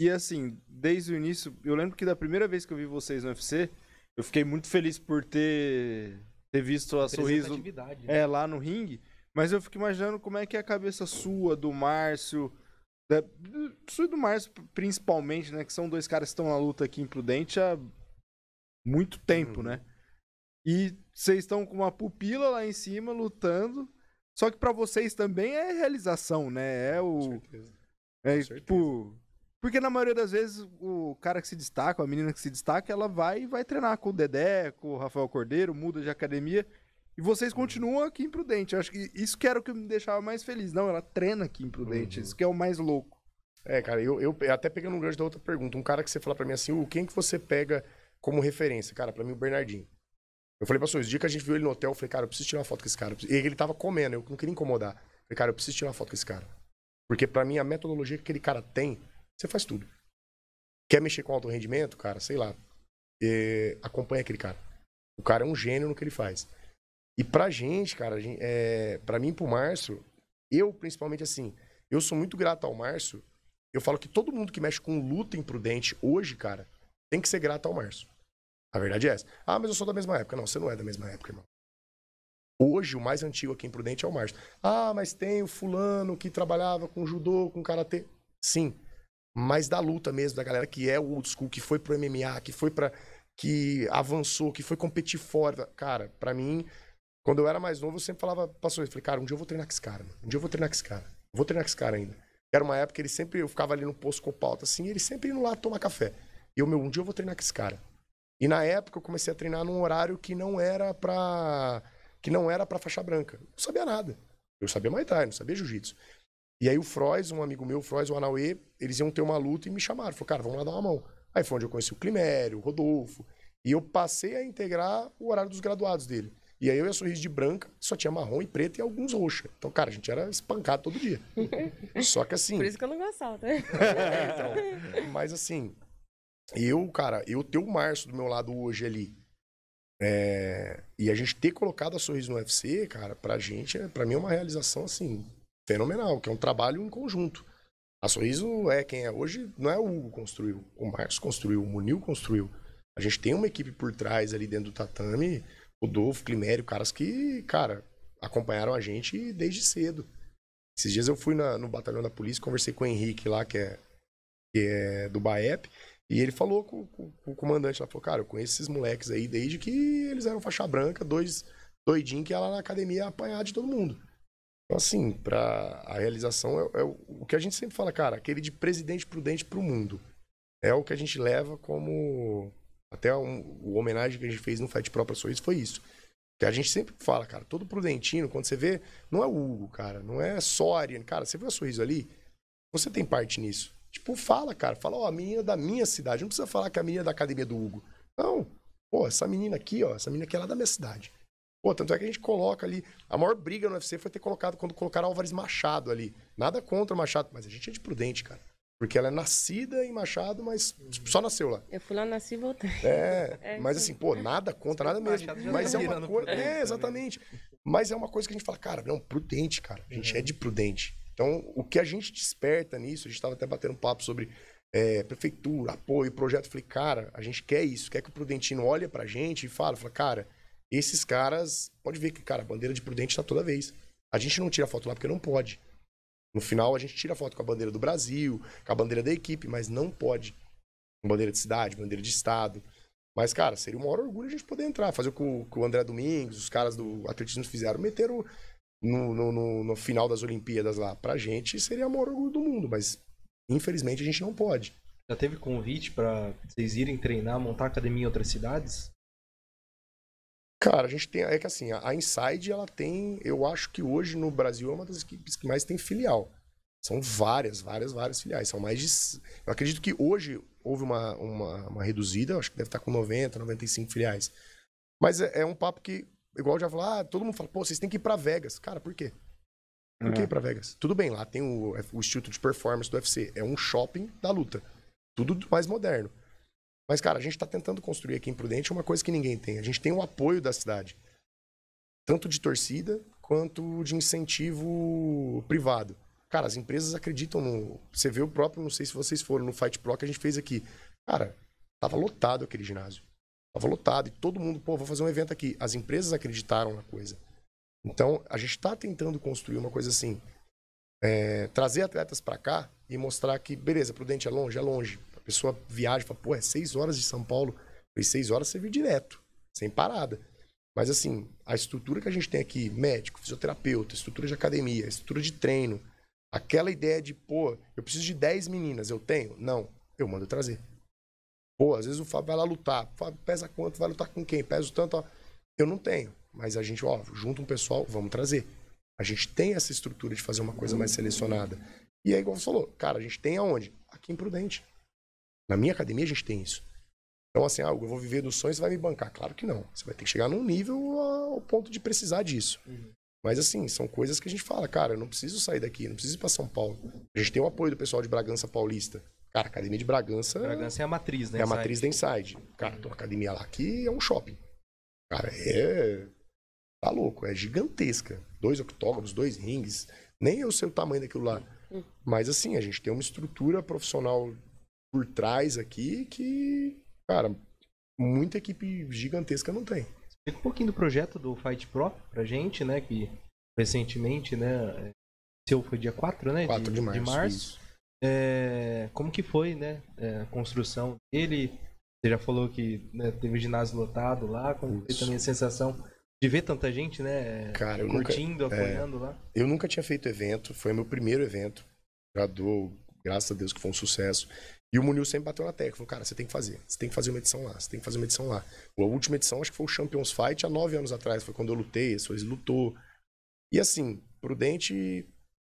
E assim, desde o início, eu lembro que da primeira vez que eu vi vocês no UFC, eu fiquei muito feliz por ter, ter visto a sorriso né? é, lá no ringue. Mas eu fico imaginando como é que é a cabeça sua, do Márcio, da, sua e do Márcio principalmente, né? Que são dois caras que estão na luta aqui em Prudente há muito tempo, uhum. né? E vocês estão com uma pupila lá em cima lutando. Só que para vocês também é realização, né? É o. Com é com tipo. Porque na maioria das vezes o cara que se destaca, a menina que se destaca, ela vai e vai treinar com o Dedé, com o Rafael Cordeiro, muda de academia. E vocês continuam aqui imprudente. Eu acho que isso que era o que me deixava mais feliz. Não, ela treina aqui imprudente. Uhum. Isso que é o mais louco. É, cara, eu, eu até pegando um gancho da outra pergunta. Um cara que você fala para mim assim, o uh, quem que você pega como referência? Cara, para mim o Bernardinho. Eu falei pra vocês o dia que a gente viu ele no hotel, eu falei, cara, eu preciso tirar uma foto com esse cara. E ele tava comendo, eu não queria incomodar. Eu falei, cara, eu preciso tirar uma foto com esse cara. Porque para mim a metodologia que aquele cara tem você faz tudo. Quer mexer com alto rendimento, cara, sei lá. É, acompanha aquele cara. O cara é um gênio no que ele faz. E pra gente, cara, gente, é, pra mim e pro Márcio, eu principalmente assim, eu sou muito grato ao Márcio. Eu falo que todo mundo que mexe com luta imprudente hoje, cara, tem que ser grato ao Márcio. A verdade é essa. Ah, mas eu sou da mesma época. Não, você não é da mesma época, irmão. Hoje, o mais antigo aqui imprudente é o Márcio. Ah, mas tem o fulano que trabalhava com judô, com karatê. Sim, mas da luta mesmo, da galera que é o old school, que foi pro MMA, que foi para que avançou, que foi competir fora. Cara, para mim, quando eu era mais novo, eu sempre falava, passou, eu falei, cara, um dia eu vou treinar com esse cara, mano. um dia eu vou treinar com esse cara, vou treinar com esse cara ainda. Era uma época que ele sempre, eu ficava ali no posto com pauta, assim, ele sempre indo lá tomar café. E eu, meu, um dia eu vou treinar com esse cara. E na época eu comecei a treinar num horário que não era pra, que não era pra faixa branca. Eu não sabia nada. Eu sabia Muay Thai, não sabia Jiu-Jitsu. E aí o Froes um amigo meu, o Frois, o Anauê, eles iam ter uma luta e me chamaram. Falaram, cara, vamos lá dar uma mão. Aí foi onde eu conheci o Climério, o Rodolfo. E eu passei a integrar o horário dos graduados dele. E aí eu ia sorriso de branca, só tinha marrom e preto e alguns roxa. Então, cara, a gente era espancado todo dia. [laughs] só que assim. Por isso que eu não gostava, tá? [laughs] então, mas assim, eu, cara, eu ter o Márcio do meu lado hoje ali. É, e a gente ter colocado a sorriso no UFC, cara, pra gente, é, pra mim é uma realização assim, fenomenal, que é um trabalho em conjunto. A Sorriso é quem é hoje, não é o Hugo construiu, o Marcos construiu, o Munil construiu. A gente tem uma equipe por trás ali dentro do tatame, Rodolfo, Climério, caras que, cara, acompanharam a gente desde cedo. Esses dias eu fui na, no batalhão da polícia, conversei com o Henrique lá, que é, que é do BAEP, e ele falou com, com, com o comandante lá, falou, cara, eu conheço esses moleques aí desde que eles eram faixa branca, dois doidinhos que ia lá na academia apanhar de todo mundo. Então, assim, para a realização é, é, o que a gente sempre fala, cara, aquele de presidente prudente para o mundo. É o que a gente leva como. Até um, o homenagem que a gente fez no Fight próprio para Sorriso foi isso. Que a gente sempre fala, cara, todo prudentino, quando você vê, não é o Hugo, cara, não é só a Ariane. Cara, você vê o sorriso ali, você tem parte nisso. Tipo, fala, cara, fala, ó, a menina da minha cidade. Não precisa falar que a menina é da academia do Hugo. Não, pô, essa menina aqui, ó, essa menina aqui é lá da minha cidade. Pô, tanto é que a gente coloca ali. A maior briga no UFC foi ter colocado quando colocaram Álvares Machado ali. Nada contra o Machado, mas a gente é de prudente, cara. Porque ela é nascida em Machado, mas só nasceu lá. Eu fui lá, nasci e voltei. É, [laughs] é mas assim, pô, nada contra, nada mesmo. Mas tá é uma coisa. É, exatamente. Mas é uma coisa que a gente fala, cara, não, prudente, cara. A gente é uhum. de prudente. Então, o que a gente desperta nisso, a gente estava até batendo um papo sobre é, prefeitura, apoio, projeto. falei, cara, a gente quer isso, quer que o Prudentino olhe pra gente e fala, fala, cara, esses caras, pode ver que, cara, a bandeira de Prudente tá toda vez. A gente não tira foto lá porque não pode. No final, a gente tira foto com a bandeira do Brasil, com a bandeira da equipe, mas não pode. Bandeira de cidade, bandeira de estado. Mas, cara, seria o maior orgulho a gente poder entrar, fazer o que o, que o André Domingos, os caras do atletismo fizeram, meteram no, no, no, no, final das Olimpíadas lá. Pra gente seria o maior orgulho do mundo, mas infelizmente a gente não pode. Já teve convite para vocês irem treinar, montar academia em outras cidades? Cara, a gente tem. É que assim, a Inside, ela tem. Eu acho que hoje no Brasil é uma das equipes que mais tem filial. São várias, várias, várias filiais. São mais de. Eu acredito que hoje houve uma, uma, uma reduzida, acho que deve estar com 90, 95 filiais. Mas é, é um papo que, igual já falar, ah, todo mundo fala, pô, vocês têm que ir pra Vegas. Cara, por quê? Por que é. ir pra Vegas? Tudo bem, lá tem o, o Instituto de Performance do UFC. É um shopping da luta. Tudo mais moderno. Mas, cara, a gente está tentando construir aqui em Prudente uma coisa que ninguém tem. A gente tem o apoio da cidade, tanto de torcida quanto de incentivo privado. Cara, as empresas acreditam no. Você vê o próprio, não sei se vocês foram no Fight Pro que a gente fez aqui. Cara, tava lotado aquele ginásio. Tava lotado e todo mundo, pô, vou fazer um evento aqui. As empresas acreditaram na coisa. Então, a gente está tentando construir uma coisa assim. É, trazer atletas para cá e mostrar que, beleza, Prudente é longe, é longe. A pessoa viaja e fala, pô, é seis horas de São Paulo. Falei, seis horas você vir direto, sem parada. Mas assim, a estrutura que a gente tem aqui, médico, fisioterapeuta, estrutura de academia, estrutura de treino, aquela ideia de, pô, eu preciso de dez meninas, eu tenho? Não, eu mando trazer. Pô, às vezes o Fábio vai lá lutar, Fábio pesa quanto, vai lutar com quem? Pesa o tanto, ó. Eu não tenho, mas a gente, ó, junta um pessoal, vamos trazer. A gente tem essa estrutura de fazer uma coisa mais selecionada. E é igual você falou, cara, a gente tem aonde? Aqui em Prudente. Na minha academia a gente tem isso. Então, assim, ah, eu vou viver dos sonhos, você vai me bancar. Claro que não. Você vai ter que chegar num nível ao ponto de precisar disso. Uhum. Mas, assim, são coisas que a gente fala, cara, eu não preciso sair daqui, não preciso ir pra São Paulo. A gente tem o apoio do pessoal de Bragança Paulista. Cara, a academia de Bragança. Bragança é a matriz, né? É a matriz da Inside. Cara, tem academia lá aqui é um shopping. Cara, é. Tá louco, é gigantesca. Dois octógonos, dois rings. Nem eu sei o tamanho daquilo lá. Hum. Mas, assim, a gente tem uma estrutura profissional por trás aqui que, cara, muita equipe gigantesca não tem. Explica um pouquinho do projeto do Fight Pro pra gente, né? Que recentemente, né? É, seu foi dia 4, né? 4 de, de março. De março. É, como que foi, né? É, a construção dele. Você já falou que né, teve ginásio lotado lá. Como foi também a sensação de ver tanta gente, né? Cara, curtindo, nunca, é, apoiando é, lá. Eu nunca tinha feito evento, foi meu primeiro evento. Já dou, graças a Deus que foi um sucesso. E o Munil sempre bateu na tecla. Falou, cara, você tem que fazer. Você tem que fazer uma edição lá. Você tem que fazer uma edição lá. A última edição, acho que foi o Champions Fight há nove anos atrás. Foi quando eu lutei, a lutou. E assim, Prudente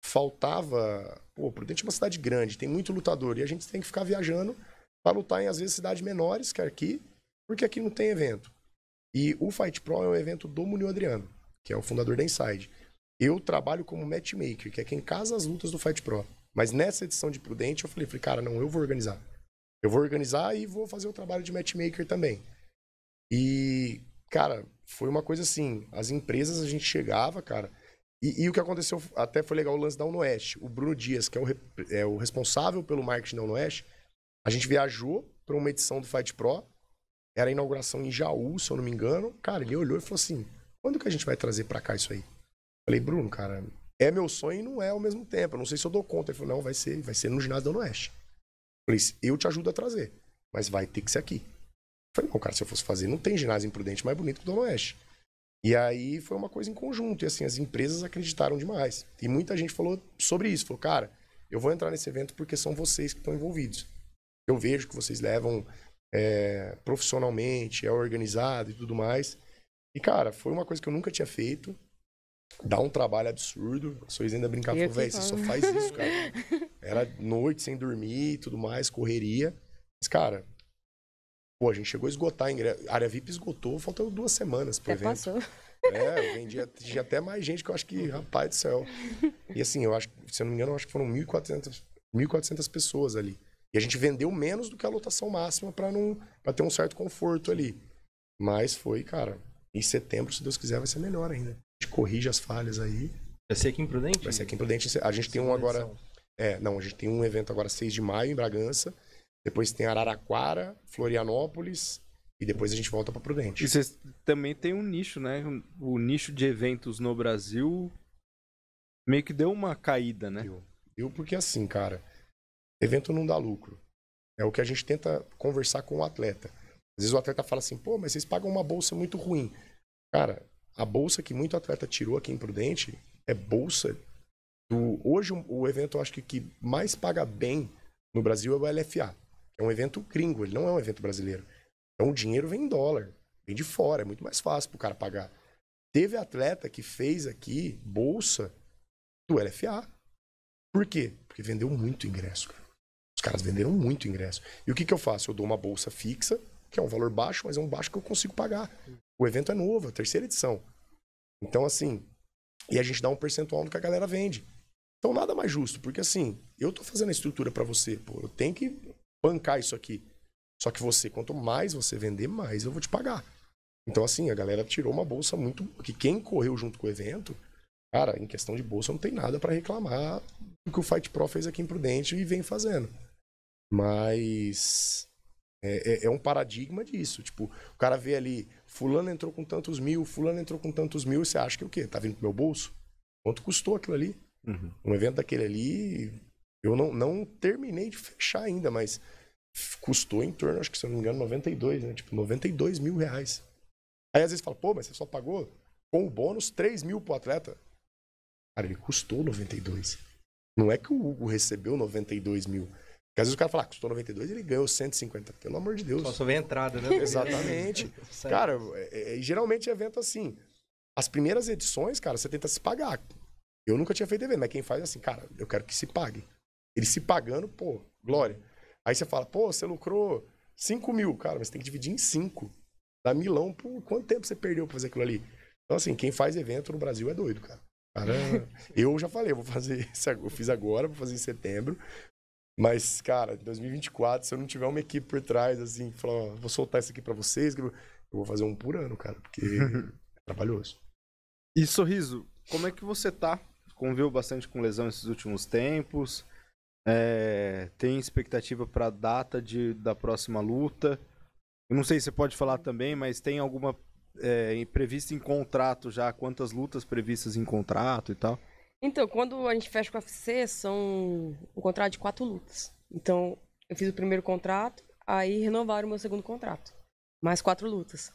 faltava. Pô, Prudente é uma cidade grande, tem muito lutador. E a gente tem que ficar viajando para lutar em, às vezes, cidades menores que aqui, porque aqui não tem evento. E o Fight Pro é um evento do Munil Adriano, que é o fundador da Inside. Eu trabalho como matchmaker, que é quem casa as lutas do Fight Pro. Mas nessa edição de Prudente, eu falei, falei, cara, não, eu vou organizar. Eu vou organizar e vou fazer o trabalho de matchmaker também. E, cara, foi uma coisa assim. As empresas a gente chegava, cara. E, e o que aconteceu até foi legal o lance da Unoeste. O Bruno Dias, que é o, é o responsável pelo marketing da Unoeste, a gente viajou para uma edição do Fight Pro. Era a inauguração em Jaú, se eu não me engano. Cara, ele olhou e falou assim: quando que a gente vai trazer para cá isso aí? Falei, Bruno, cara, é meu sonho e não é ao mesmo tempo. Eu não sei se eu dou conta. Ele falou, não, vai ser, vai ser no ginásio da Oeste. Eu falei, eu te ajudo a trazer, mas vai ter que ser aqui. Eu falei, não, cara, se eu fosse fazer, não tem ginásio imprudente mais bonito que o Dona Oeste. E aí foi uma coisa em conjunto, e assim, as empresas acreditaram demais. E muita gente falou sobre isso, falou, cara, eu vou entrar nesse evento porque são vocês que estão envolvidos. Eu vejo que vocês levam é, profissionalmente, é organizado e tudo mais. E, cara, foi uma coisa que eu nunca tinha feito. Dá um trabalho absurdo. A Sois ainda brincava, falou, velho, você só faz isso, [laughs] cara. Era noite sem dormir e tudo mais, correria. Mas, cara, pô, a gente chegou a esgotar. A área VIP esgotou, faltam duas semanas pro Até evento. Passou. É, vendia, tinha até mais gente que eu acho que, rapaz do céu. E assim, eu acho, se eu não me engano, eu acho que foram 1.400, 1.400 pessoas ali. E a gente vendeu menos do que a lotação máxima para não pra ter um certo conforto ali. Mas foi, cara, em setembro, se Deus quiser, vai ser melhor ainda gente corrige as falhas aí. Vai ser aqui em Prudente? Vai ser aqui em Prudente. A gente tem um agora. É, não, a gente tem um evento agora 6 de maio em Bragança. Depois tem Araraquara, Florianópolis e depois a gente volta para Prudente. E vocês também tem um nicho, né? O nicho de eventos no Brasil meio que deu uma caída, né? Deu, deu porque assim, cara, evento não dá lucro. É o que a gente tenta conversar com o atleta. Às vezes o atleta fala assim, pô, mas vocês pagam uma bolsa muito ruim. Cara, a bolsa que muito atleta tirou aqui em Prudente é bolsa do. Hoje, o evento, eu acho que, que mais paga bem no Brasil é o LFA. É um evento gringo, ele não é um evento brasileiro. Então o dinheiro vem em dólar, vem de fora, é muito mais fácil pro cara pagar. Teve atleta que fez aqui bolsa do LFA. Por quê? Porque vendeu muito ingresso, cara. Os caras venderam muito ingresso. E o que, que eu faço? Eu dou uma bolsa fixa, que é um valor baixo, mas é um baixo que eu consigo pagar. O evento é novo, é a terceira edição. Então, assim, e a gente dá um percentual no que a galera vende. Então, nada mais justo, porque assim, eu tô fazendo a estrutura para você, pô, eu tenho que bancar isso aqui. Só que você, quanto mais você vender, mais eu vou te pagar. Então, assim, a galera tirou uma bolsa muito. Que quem correu junto com o evento, cara, em questão de bolsa, não tem nada para reclamar do que o Fight Pro fez aqui em Prudente e vem fazendo. Mas é, é, é, um paradigma disso. Tipo, o cara vê ali, fulano entrou com tantos mil, fulano entrou com tantos mil, e você acha que o quê? Tá vindo pro meu bolso? Quanto custou aquilo ali? Uhum. Um evento daquele ali, eu não, não terminei de fechar ainda, mas custou em torno, acho que se eu não me engano, 92, né? Tipo, 92 mil reais. Aí às vezes fala, pô, mas você só pagou com o bônus 3 mil pro atleta. Cara, ele custou 92. Não é que o Hugo recebeu 92 mil. Porque às vezes o cara fala, ah, custou 92 ele ganhou 150. Pelo amor de Deus. Só, sobe a entrada, né? Exatamente. [laughs] cara, é, é, é, geralmente é evento assim. As primeiras edições, cara, você tenta se pagar. Eu nunca tinha feito evento, mas quem faz é assim, cara, eu quero que se pague. Ele se pagando, pô, glória. Aí você fala, pô, você lucrou 5 mil, cara, mas você tem que dividir em 5. Dá milão por quanto tempo você perdeu pra fazer aquilo ali? Então, assim, quem faz evento no Brasil é doido, cara. caramba [laughs] eu já falei, vou fazer, eu fiz agora, vou fazer em setembro, mas, cara, em 2024, se eu não tiver uma equipe por trás, assim, que falar, vou soltar isso aqui para vocês, eu vou fazer um por ano, cara, porque [laughs] é trabalhoso. E sorriso, como é que você tá? Conviveu bastante com lesão esses últimos tempos? É, tem expectativa para a data de, da próxima luta? Eu não sei se você pode falar também, mas tem alguma é, prevista em contrato já? Quantas lutas previstas em contrato e tal? Então, quando a gente fecha com o UFC, são um contrato de quatro lutas. Então, eu fiz o primeiro contrato, aí renovaram o meu segundo contrato. Mais quatro lutas.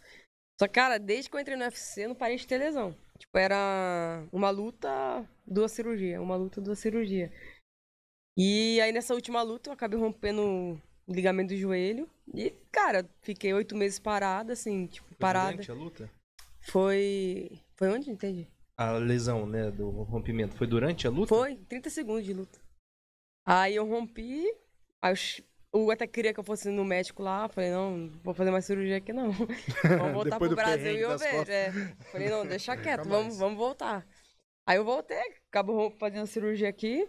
Só que, cara, desde que eu entrei no UFC, eu não parei de ter lesão. Tipo, era uma luta, duas cirurgias. Uma luta, duas cirurgias. E aí, nessa última luta, eu acabei rompendo o ligamento do joelho. E, cara, fiquei oito meses parada, assim, tipo, parada. Foi a luta? Foi. Foi onde? Entendi a lesão, né, do rompimento? Foi durante a luta? Foi, 30 segundos de luta. Aí eu rompi, aí eu, o até queria que eu fosse no médico lá, falei, não, não vou fazer mais cirurgia aqui não. [laughs] Vamos voltar pro Brasil e eu vejo. É. Né. Falei, não, deixa [laughs] quieto, vamos, vamos voltar. Aí eu voltei, acabou fazendo a cirurgia aqui.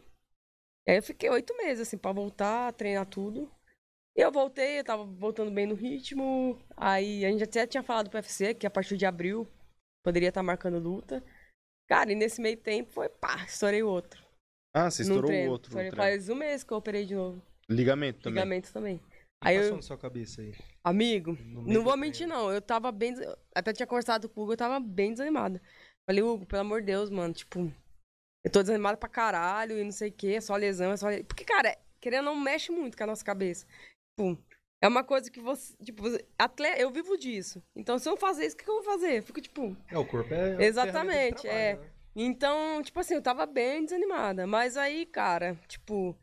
aí eu fiquei oito meses, assim, pra voltar, treinar tudo. E eu voltei, eu tava voltando bem no ritmo. Aí a gente até tinha falado pro UFC que a partir de abril poderia estar tá marcando luta. Cara, e nesse meio tempo foi pá, estourei o outro. Ah, você estourou o outro. Foi faz um mês que eu operei de novo. Ligamento também. Ligamento também. O aí passou eu... na sua cabeça aí? Amigo, não vou mentir não, eu tava bem, até tinha conversado com o Hugo, eu tava bem desanimada. Falei, Hugo, pelo amor de Deus, mano, tipo, eu tô desanimado pra caralho e não sei o quê, é só lesão, é só... Porque, cara, querendo não mexe muito com a nossa cabeça. Tipo, é uma coisa que você. Tipo, atleta, eu vivo disso. Então, se eu fazer isso, o que, que eu vou fazer? fico tipo. É, o corpo é. Exatamente, trabalho, é. Né? Então, tipo assim, eu tava bem desanimada. Mas aí, cara, tipo.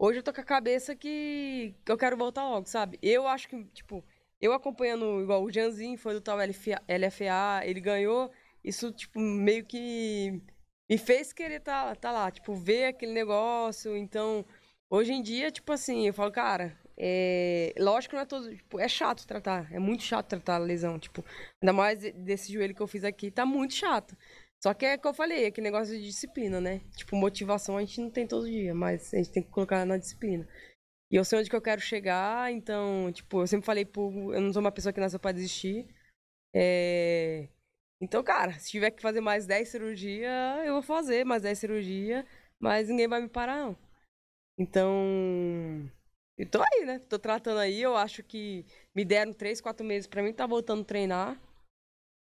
Hoje eu tô com a cabeça que, que eu quero voltar logo, sabe? Eu acho que, tipo, eu acompanhando, igual o Janzinho foi do tal LFA, LFA ele ganhou. Isso, tipo, meio que me fez querer tá, tá lá, tipo, ver aquele negócio. Então, hoje em dia, tipo assim, eu falo, cara, é, lógico que não é todo. Tipo, é chato tratar. É muito chato tratar a lesão. Tipo, ainda mais desse joelho que eu fiz aqui, tá muito chato. Só que é o que eu falei, é aquele negócio de disciplina, né? Tipo, motivação a gente não tem todo dia, mas a gente tem que colocar na disciplina. E eu sei onde que eu quero chegar, então, tipo, eu sempre falei, pô, eu não sou uma pessoa que nasceu pra desistir. É... Então, cara, se tiver que fazer mais 10 cirurgias, eu vou fazer mais 10 cirurgias, mas ninguém vai me parar, não. Então, e tô aí, né? Tô tratando aí. Eu acho que me deram três, quatro meses pra mim tá voltando a treinar.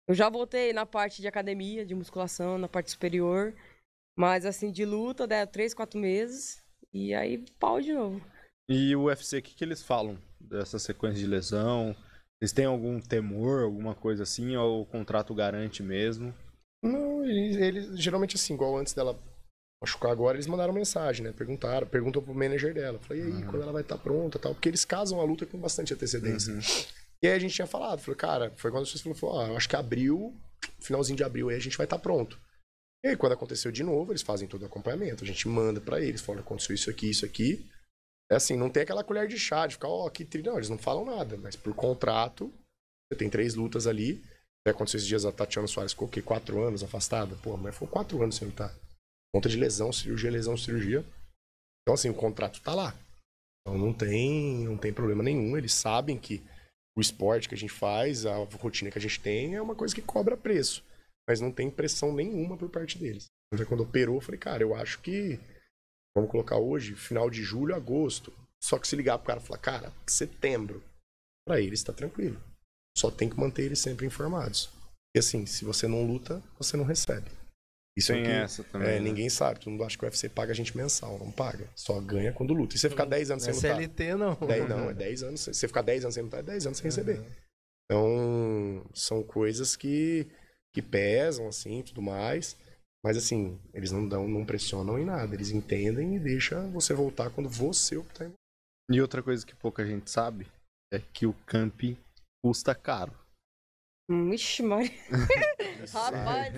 Eu já voltei na parte de academia, de musculação, na parte superior. Mas assim, de luta, deram né, três, quatro meses. E aí, pau de novo. E o UFC, o que, que eles falam dessa sequência de lesão? Eles têm algum temor, alguma coisa assim? Ou o contrato garante mesmo? Não, eles, eles geralmente assim, igual antes dela machucar agora, eles mandaram mensagem, né? Perguntaram, perguntou pro manager dela. Falei, e aí, uhum. quando ela vai estar tá pronta tal? Porque eles casam a luta com bastante antecedência. Uhum. E aí a gente tinha falado, falou, cara, foi quando a gente falou, ah, eu acho que abril, finalzinho de abril aí a gente vai estar tá pronto. E aí, quando aconteceu de novo, eles fazem todo o acompanhamento. A gente manda para eles, fala, aconteceu isso aqui, isso aqui. É assim, não tem aquela colher de chá de ficar, ó, oh, que Não, eles não falam nada, mas por contrato, você tem três lutas ali. Até aconteceu esses dias a Tatiana Soares ficou o quê? Quatro anos afastada? Pô, mas foi ficou quatro anos sem lutar. Conta de lesão, cirurgia, lesão, cirurgia. Então, assim, o contrato tá lá. Então não tem, não tem problema nenhum. Eles sabem que o esporte que a gente faz, a rotina que a gente tem, é uma coisa que cobra preço. Mas não tem pressão nenhuma por parte deles. Então, quando operou, eu falei, cara, eu acho que. Vamos colocar hoje, final de julho, agosto. Só que se ligar pro cara e falar, cara, setembro. Pra eles tá tranquilo. Só tem que manter eles sempre informados. E assim, se você não luta, você não recebe. Isso Tem é essa também. É, né? Ninguém sabe. Todo mundo acha que o UFC paga a gente mensal. Não paga. Só ganha quando luta. E você ficar 10 hum, anos sem é lutar. CLT não. 10, não, [laughs] é 10 anos. Você ficar 10 anos sem lutar, é 10 anos sem receber. Então, são coisas que, que pesam, assim, tudo mais. Mas, assim, eles não dão, não pressionam em nada. Eles entendem e deixam você voltar quando você optar em E outra coisa que pouca gente sabe é que o camping custa caro. Hum, ixi, Maria. [laughs] Rapaz,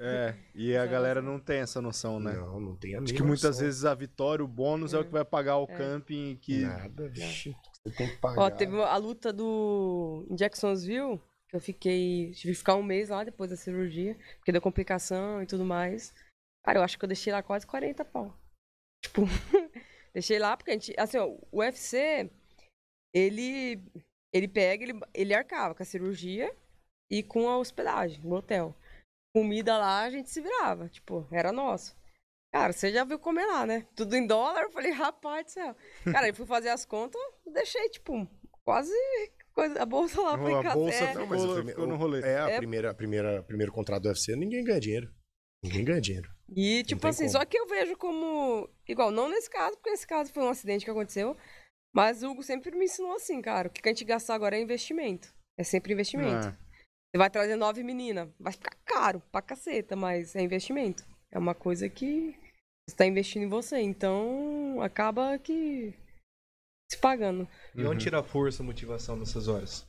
é. E a galera não tem essa noção, né? Não, não tem a que muitas noção. vezes a vitória, o bônus é, é o que vai pagar o é. camping que. Nada, bicho. É. Você tem que pagar. Ó, teve a luta do em Jacksonville, que eu fiquei. Tive que ficar um mês lá depois da cirurgia, porque deu complicação e tudo mais. Cara, eu acho que eu deixei lá quase 40 pau. Tipo, [laughs] deixei lá porque a gente. Assim, ó, o UFC, ele ele pega, ele, ele arcava com a cirurgia e com a hospedagem no hotel. Comida lá a gente se virava, tipo, era nosso. Cara, você já viu comer lá, né? Tudo em dólar. Eu falei, rapaz do céu. Cara, eu fui fazer as contas, deixei, tipo, quase coisa, a bolsa lá foi A bolsa não, mas ficou, ficou no rolê. É, a é... primeira, a primeira, primeiro contrato do UFC, ninguém ganha dinheiro. Ninguém ganha dinheiro. E, tipo assim, como. só que eu vejo como. Igual, não nesse caso, porque nesse caso foi um acidente que aconteceu. Mas o Hugo sempre me ensinou assim, cara. O que a gente gastar agora é investimento. É sempre investimento. É. Você vai trazer nove meninas. Vai ficar caro pra caceta, mas é investimento. É uma coisa que você tá investindo em você. Então acaba que se pagando. Uhum. E onde tira força motivação nessas horas?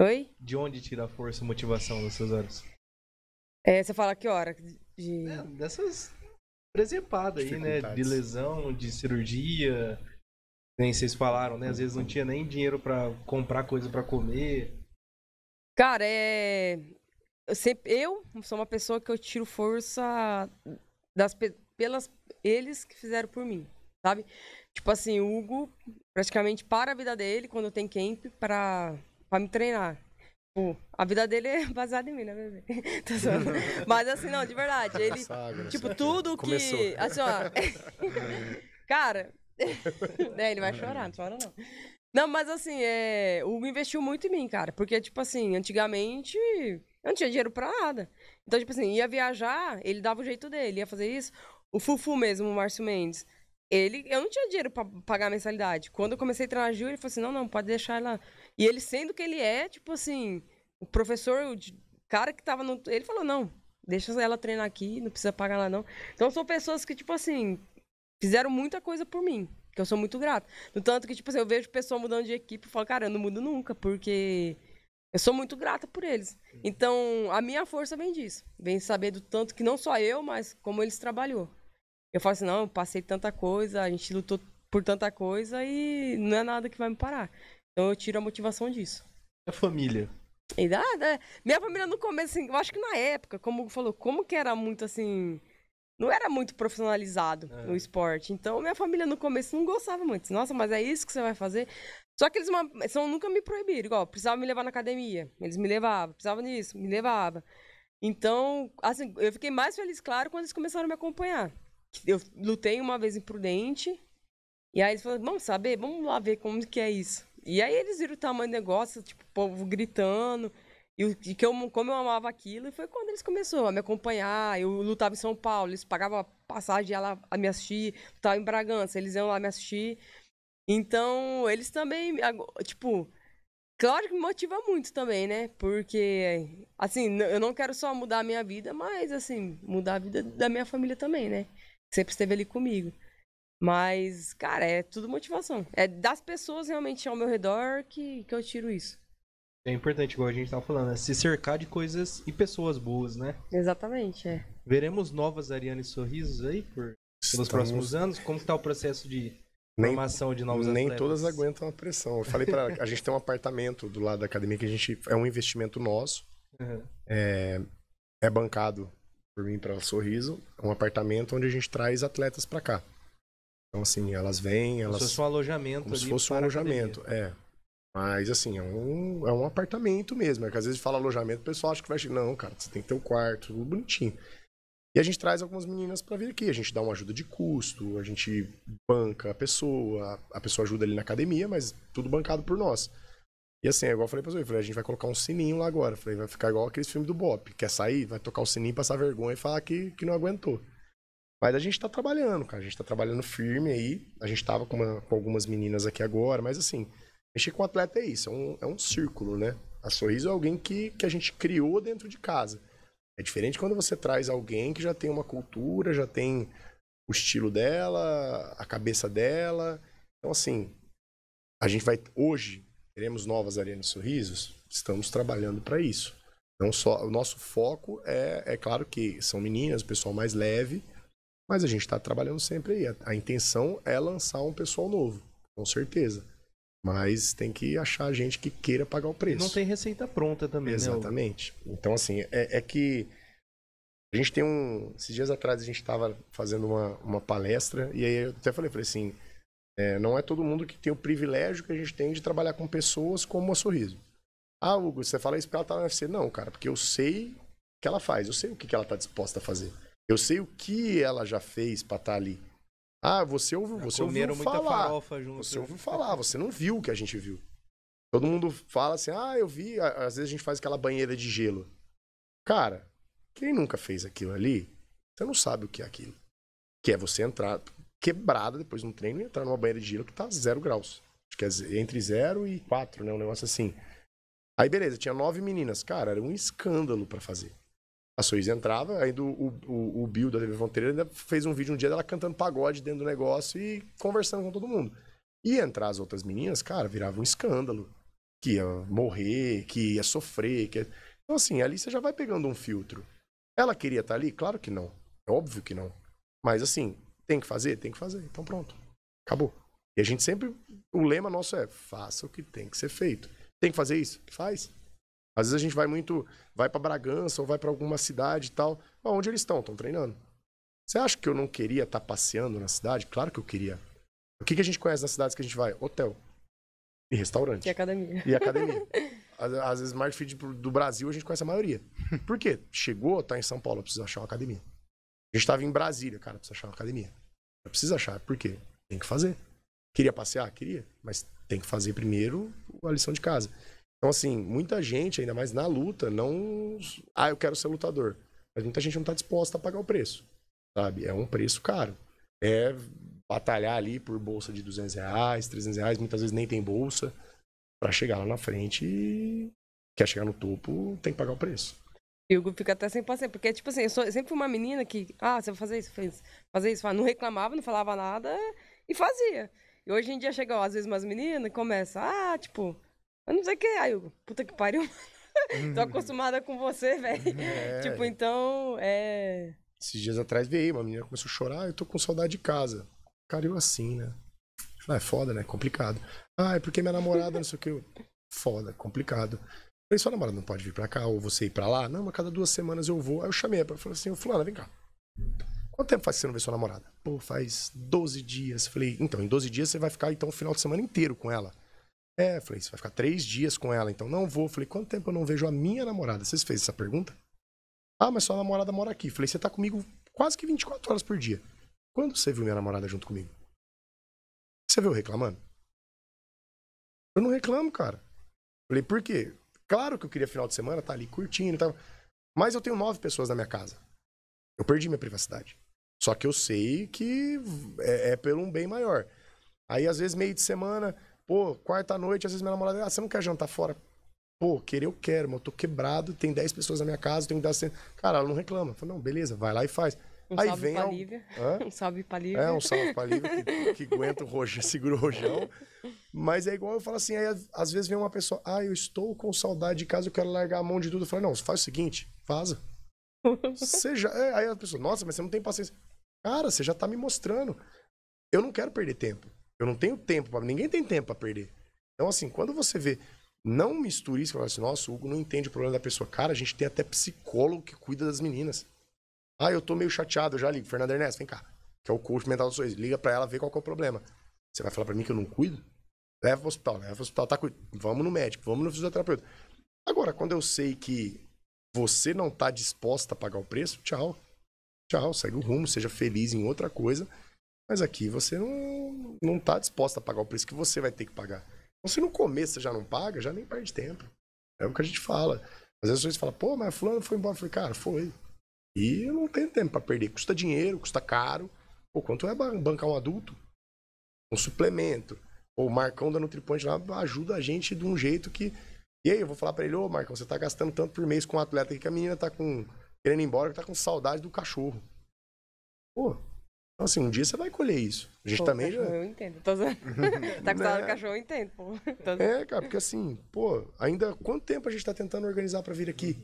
Oi? De onde tira força motivação nessas horas? É, você fala que hora? De... É, dessas presepadas aí, né? De lesão, de cirurgia nem vocês falaram, né? Às vezes não tinha nem dinheiro para comprar coisa para comer. Cara, é. Eu, sempre... eu sou uma pessoa que eu tiro força das pelas eles que fizeram por mim, sabe? Tipo assim, o Hugo praticamente para a vida dele quando tem camp para para me treinar. Tipo, a vida dele é baseada em mim, né, bebê? [laughs] Tá [laughs] Mas assim, não, de verdade, ele né? tipo tudo que Começou. assim, ó. [laughs] cara, [laughs] Né, ele vai chorar, não chora não. Não, mas assim, é, o Hugo investiu muito em mim, cara. Porque, tipo assim, antigamente eu não tinha dinheiro pra nada. Então, tipo assim, ia viajar, ele dava o jeito dele, ia fazer isso. O Fufu mesmo, o Márcio Mendes, ele, eu não tinha dinheiro pra pagar a mensalidade. Quando eu comecei a treinar a Gil, ele falou assim, não, não, pode deixar ela... E ele, sendo que ele é, tipo assim, o professor, o cara que tava no... Ele falou, não, deixa ela treinar aqui, não precisa pagar lá não. Então, são pessoas que, tipo assim, fizeram muita coisa por mim, que eu sou muito grata. No tanto que, tipo assim, eu vejo pessoa mudando de equipe e falo, cara, eu não mudo nunca, porque eu sou muito grata por eles. Então, a minha força vem disso. Vem saber do tanto que não só eu, mas como eles trabalhou. Eu falo assim, não, eu passei tanta coisa, a gente lutou por tanta coisa e não é nada que vai me parar. Então eu tiro a motivação disso. A família. E ah, né, minha família no começo, assim, eu acho que na época, como falou, como que era muito assim não era muito profissionalizado é. no esporte. Então, minha família no começo não gostava muito. Nossa, mas é isso que você vai fazer? Só que eles uma, são, nunca me proibiram. Igual, precisavam me levar na academia. Eles me levavam. Precisavam disso, me levavam. Então, assim, eu fiquei mais feliz, claro, quando eles começaram a me acompanhar. Eu lutei uma vez imprudente. E aí eles falaram, vamos saber? Vamos lá ver como que é isso. E aí eles viram o tamanho do negócio, tipo, o povo gritando. E, e que eu, como eu amava aquilo, foi quando eles começaram a me acompanhar. Eu lutava em São Paulo, eles pagavam passagem, ia lá me assistir. Tava em Bragança, eles iam lá me assistir. Então, eles também, tipo, Claro que me motiva muito também, né? Porque, assim, eu não quero só mudar a minha vida, mas, assim, mudar a vida da minha família também, né? Sempre esteve ali comigo. Mas, cara, é tudo motivação. É das pessoas realmente ao meu redor que, que eu tiro isso. É importante, igual a gente estava falando, né? se cercar de coisas e pessoas boas, né? Exatamente, é. Veremos novas Ariane Sorrisos aí por, pelos Estamos... próximos anos? Como está o processo de nem, formação de novos Nem atletas? todas aguentam a pressão. Eu falei para a gente tem um apartamento do lado da academia que a gente é um investimento nosso. Uhum. É, é bancado por mim para Sorriso, é um apartamento onde a gente traz atletas para cá. Então assim, elas vêm, elas Como se fosse um alojamento Como se fosse um alojamento, é. Mas, assim, é um, é um apartamento mesmo. É que às vezes fala alojamento, o pessoal acha que vai chegar. Não, cara, você tem que ter um quarto, tudo bonitinho. E a gente traz algumas meninas para vir aqui. A gente dá uma ajuda de custo, a gente banca a pessoa, a pessoa ajuda ali na academia, mas tudo bancado por nós. E assim, é igual eu falei pra você, falei, a gente vai colocar um sininho lá agora. Falei, vai ficar igual aqueles filmes do Bop. Quer sair? Vai tocar o sininho, passar vergonha e falar que, que não aguentou. Mas a gente tá trabalhando, cara. A gente tá trabalhando firme aí. A gente tava com, uma, com algumas meninas aqui agora, mas assim, Mexer com o atleta é isso, é um, é um círculo, né? A Sorriso é alguém que, que a gente criou dentro de casa. É diferente quando você traz alguém que já tem uma cultura, já tem o estilo dela, a cabeça dela. Então, assim, a gente vai. Hoje, teremos novas Arenas Sorrisos, estamos trabalhando para isso. Não só, o nosso foco é, é claro que são meninas, o pessoal mais leve, mas a gente está trabalhando sempre aí. A, a intenção é lançar um pessoal novo, com certeza. Mas tem que achar gente que queira pagar o preço. Não tem receita pronta também, né, Exatamente. Né? Então, assim, é, é, que a gente tem um. Esses dias atrás a gente estava fazendo uma, uma palestra e aí eu até falei, falei assim: é, não é todo mundo que tem o privilégio que a gente tem de trabalhar com pessoas como a Sorriso. Ah, Hugo, você fala isso porque ela tá no UFC. Não, cara, porque eu sei o que ela faz, eu sei o que ela tá disposta a fazer. Eu sei o que ela já fez para estar tá ali. Ah, você ouviu, é, você ouviu falar. você né? ouviu falar, você não viu o que a gente viu. Todo mundo fala assim, ah, eu vi. Às vezes a gente faz aquela banheira de gelo. Cara, quem nunca fez aquilo ali, você não sabe o que é aquilo. Que é você entrar quebrada depois no treino e entrar numa banheira de gelo que tá zero graus. Acho que é entre zero e quatro, né? Um negócio assim. Aí beleza, tinha nove meninas. Cara, era um escândalo para fazer. A Suíza entrava, ainda o, o, o Bill da TV Fronteira ainda fez um vídeo um dia dela cantando pagode dentro do negócio e conversando com todo mundo. E entrar as outras meninas, cara, virava um escândalo. Que ia morrer, que ia sofrer. Que ia... Então, assim, ali você já vai pegando um filtro. Ela queria estar tá ali? Claro que não. É óbvio que não. Mas, assim, tem que fazer? Tem que fazer. Então, pronto. Acabou. E a gente sempre. O lema nosso é: faça o que tem que ser feito. Tem que fazer isso? Faz. Às vezes a gente vai muito, vai para Bragança ou vai para alguma cidade e tal. Bom, onde eles estão? Estão treinando. Você acha que eu não queria estar tá passeando na cidade? Claro que eu queria. O que, que a gente conhece nas cidades que a gente vai? Hotel. E restaurante. E academia. E academia. Às, às vezes, mais feed do Brasil, a gente conhece a maioria. [laughs] Por quê? Chegou, tá em São Paulo, precisa achar uma academia. A gente tava em Brasília, cara, precisa achar uma academia. Eu preciso achar, por quê? Tem que fazer. Queria passear? Queria, mas tem que fazer primeiro a lição de casa. Então, assim, muita gente, ainda mais na luta, não. Ah, eu quero ser lutador. Mas muita gente não está disposta a pagar o preço, sabe? É um preço caro. É batalhar ali por bolsa de 200 reais, 300 reais, muitas vezes nem tem bolsa, para chegar lá na frente e quer chegar no topo, tem que pagar o preço. E o grupo fica até sem paciência, porque, tipo assim, eu sou, sempre fui uma menina que, ah, você vai fazer isso, fez, fazer isso, não reclamava, não falava nada e fazia. E hoje em dia chega, ó, às vezes, umas meninas e começa, ah, tipo, eu não sei o que. É. Aí eu, puta que pariu. [laughs] Tô uhum. acostumada com você, velho. [laughs] É. Tipo, então, é. Esses dias atrás veio, uma menina começou a chorar, eu tô com saudade de casa. Cara, assim, né? Ah, é foda, né? Complicado. Ah, é porque minha namorada, não sei o que. [laughs] Foda, complicado. Falei, sua namorada não pode vir pra cá, ou você ir pra lá? Não, mas cada duas semanas eu vou. Aí eu chamei ela, falei assim, fulana, vem cá. Quanto tempo faz que você não vê sua namorada? Pô, faz 12 dias. Falei, então, em 12 dias você vai ficar então o final de semana inteiro com ela. É, falei, você vai ficar três dias com ela, então não vou. Falei, quanto tempo eu não vejo a minha namorada? Vocês fez essa pergunta? Ah, mas sua namorada mora aqui. Falei, você tá comigo quase que 24 horas por dia. Quando você viu minha namorada junto comigo? Você viu reclamando? Eu não reclamo, cara. Falei, por quê? Claro que eu queria final de semana, tá ali curtindo e tá... tal. Mas eu tenho nove pessoas na minha casa. Eu perdi minha privacidade. Só que eu sei que é, é pelo um bem maior. Aí, às vezes, meio de semana, Pô, quarta-noite, às vezes minha namorada, ah, você não quer jantar fora? Pô, querer eu quero, mano. Eu tô quebrado, tem 10 pessoas na minha casa, tenho que dar. Cara, ela não reclama. Fala, não, beleza, vai lá e faz. Um aí salve vem. Pra Lívia. Hã? Um salve pra Lívia. É, um salve pra Lívia, que, que aguenta o rojão, [laughs] segura o rojão. Mas é igual eu falo assim, aí às vezes vem uma pessoa, ah, eu estou com saudade de casa, eu quero largar a mão de tudo. Eu falo, não, faz o seguinte, vaza. Seja. [laughs] É, aí a pessoa, nossa, mas você não tem paciência. Cara, você já tá me mostrando. Eu não quero perder tempo. Eu não tenho tempo, para. ninguém tem tempo para perder. Então, assim, quando você vê, não misture isso, fala assim, nossa, o Hugo não entende o problema da pessoa. Cara, a gente tem até psicólogo que cuida das meninas. Ah, eu tô meio chateado, eu já ligo. Fernanda Ernesto, vem cá, que é o coach mental do sorriso. Liga pra ela, vê qual é o problema. Você vai falar pra mim que eu não cuido? Leva pro hospital, leva pro hospital, tá cuidando. Vamos no médico, vamos no fisioterapeuta. Agora, quando eu sei que você não tá disposta a pagar o preço, tchau. Tchau, segue o rumo, seja feliz em outra coisa mas aqui você não, não tá disposto a pagar o preço que você vai ter que pagar. Então, se no começo você já não paga, já nem perde tempo. É o que a gente fala. Às vezes a gente fala, pô, mas fulano foi embora. Eu falei, cara, foi. E eu não tenho tempo para perder. Custa dinheiro, custa caro. Pô, quanto é bancar um adulto? Um suplemento. Ou o Marcão da Nutripoint lá ajuda a gente de um jeito que. E aí, eu vou falar para ele, ô Marcão, você tá gastando tanto por mês com um atleta que a menina tá com. querendo ir embora, que tá com saudade do cachorro. Pô, então, assim, um dia você vai colher isso. A gente pô, também já. Eu entendo. Tô... [laughs] tá com né? cachorro, eu entendo, pô. Tô... É, cara, porque assim, pô, ainda quanto tempo a gente tá tentando organizar para vir aqui?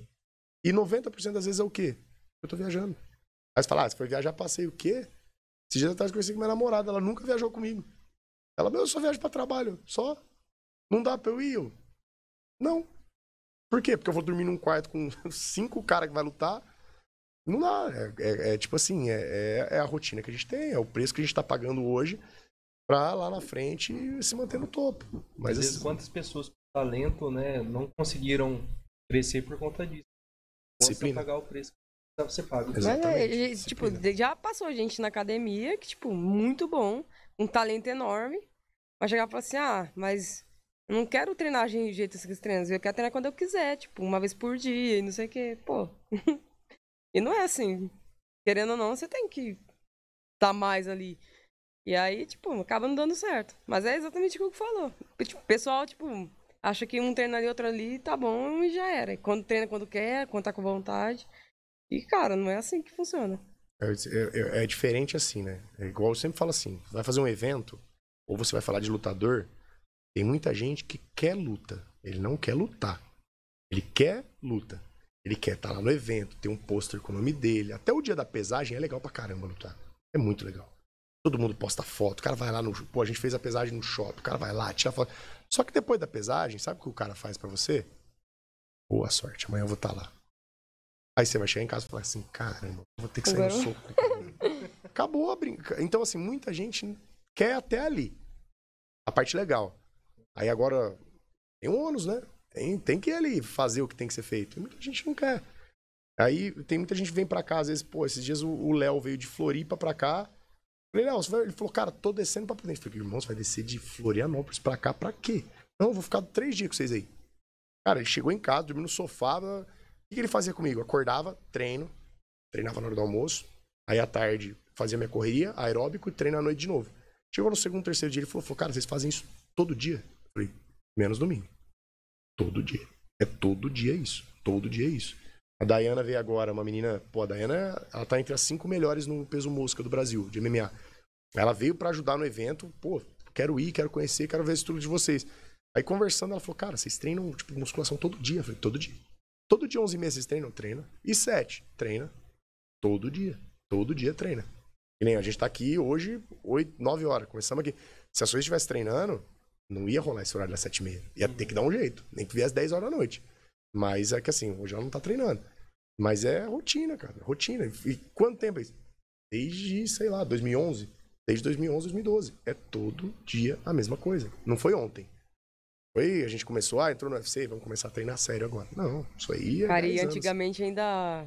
E 90% das vezes é o quê? Eu tô viajando. Aí você fala, ah, se foi viajar, passei o quê? Esses dias atrás eu conheci minha namorada, ela nunca viajou comigo. Ela, meu, eu só viajo pra trabalho, só. Não dá pra eu ir, eu. Não. Por quê? Porque eu vou dormir num quarto com [laughs] cinco caras que vai lutar não dá. É, é, é tipo assim, é, é, é, a rotina que a gente tem, é o preço que a gente está pagando hoje para lá na frente se manter no topo. Mas Às assim... vezes, quantas pessoas com talento né, não conseguiram crescer por conta disso? Disciplina. pagar o preço que você paga. Exatamente. É, ele, tipo, já passou gente na academia que, tipo, muito bom, um talento enorme, mas chegar e falar assim, ah, mas não quero treinar de jeito que treinos, eu quero treinar quando eu quiser, tipo, uma vez por dia e não sei o quê. Pô... [laughs] E não é assim. Querendo ou não, você tem que tá mais ali. E aí, tipo, acaba não dando certo. Mas é exatamente o que o falou. Tipo, pessoal, tipo, acha que um treina ali, outro ali, tá bom e já era. Quando treina quando quer, quando tá com vontade. E, cara, não é assim que funciona. É, é, é diferente assim, né? É igual eu sempre falo assim: vai fazer um evento, ou você vai falar de lutador. Tem muita gente que quer luta. Ele não quer lutar. Ele quer luta. Ele quer estar tá lá no evento, ter um pôster com o nome dele. Até o dia da pesagem é legal pra caramba lutar. É muito legal. Todo mundo posta foto, o cara vai lá no. Pô, a gente fez a pesagem no shopping, o cara vai lá, tira foto. Só que depois da pesagem, sabe o que o cara faz para você? Boa sorte, amanhã eu vou estar tá lá. Aí você vai chegar em casa e falar assim: caramba, vou ter que sair Agora... no soco. [laughs] Acabou a brincadeira. Então, assim, muita gente quer até ali. A parte legal. Aí agora tem um ônus, né? Tem, tem que ir ali fazer o que tem que ser feito. E muita gente não quer. Aí tem muita gente que vem pra cá, às vezes, pô, esses dias o Léo veio de Floripa pra cá. Falei, Léo, ele falou, cara, tô descendo pra Prudente. Falei, irmão, você vai descer de Florianópolis pra cá pra quê? Não, vou ficar três dias com vocês aí. Cara, ele chegou em casa, dormiu no sofá. O que, ele fazia comigo? Acordava, treino, treinava na hora do almoço. Aí à tarde fazia minha correria, aeróbico e treino à noite de novo. Chegou no segundo, terceiro dia, ele falou, cara, vocês fazem isso todo dia? falei, menos domingo. Todo dia. É todo dia isso. Todo dia é isso. A Dayana veio agora, uma menina. Pô, a Dayana, ela tá entre as cinco melhores no peso mosca do Brasil, de MMA. Ela veio para ajudar no evento. Pô, quero ir, quero conhecer, quero ver tudo de vocês. Aí conversando, ela falou, cara, vocês treinam, tipo, musculação todo dia. Eu falei, todo dia. Todo dia, 11 meses, vocês treinam? Treina. E 7? Treina. Todo dia. Todo dia treina. E nem a gente tá aqui hoje, 8, 9 horas. Começamos aqui. Se a Suíça estivesse treinando, não ia rolar esse horário das 7 e meia. Ia uhum. ter que dar um uhum. jeito. Nem que viesse 10 horas da noite. Mas é que assim, hoje ela não tá treinando. Mas é rotina, cara. Rotina. E quanto tempo é isso? Desde, sei lá, 2011. Desde 2011, 2012. É todo dia a mesma coisa. Não foi ontem. Foi, a gente começou, ah, entrou no UFC, vamos começar a treinar sério agora. Não, isso aí é. Cara, e anos. antigamente ainda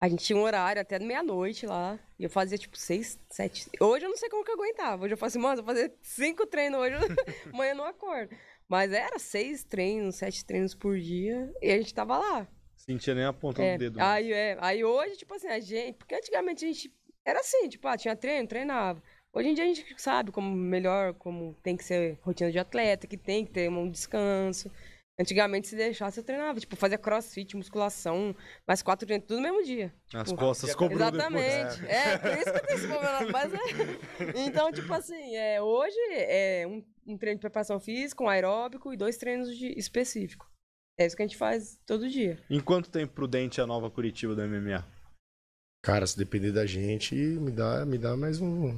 a gente tinha um horário até meia-noite lá. E eu fazia tipo seis, sete. Hoje eu não sei como que eu aguentava. Hoje eu falo assim, mano, eu vou fazer cinco treinos hoje, [laughs] amanhã eu não acordo. Mas era seis treinos, sete treinos por dia. E a gente tava lá. Sentia nem a ponta é, do dedo. Aí, é, aí hoje, tipo assim, a gente. Porque antigamente a gente. Era assim, tipo, ah, tinha treino, treinava. Hoje em dia a gente sabe como melhor, como tem que ser rotina de atleta, que tem que ter um descanso. Antigamente, se deixasse, eu treinava. Tipo, fazia crossfit, musculação, mais quatro dias, tudo no mesmo dia. As tipo, costas cobrindo Exatamente. Depois. Né? É, por isso que eu tenho esse Mas é... [laughs] Então, tipo assim, é, hoje é um, um, treino de preparação física, um aeróbico e dois treinos de específico. É isso que a gente faz todo dia. Em quanto tempo prudente é a nova Curitiba do MMA? Cara, se depender da gente, me dá, me dá mais um,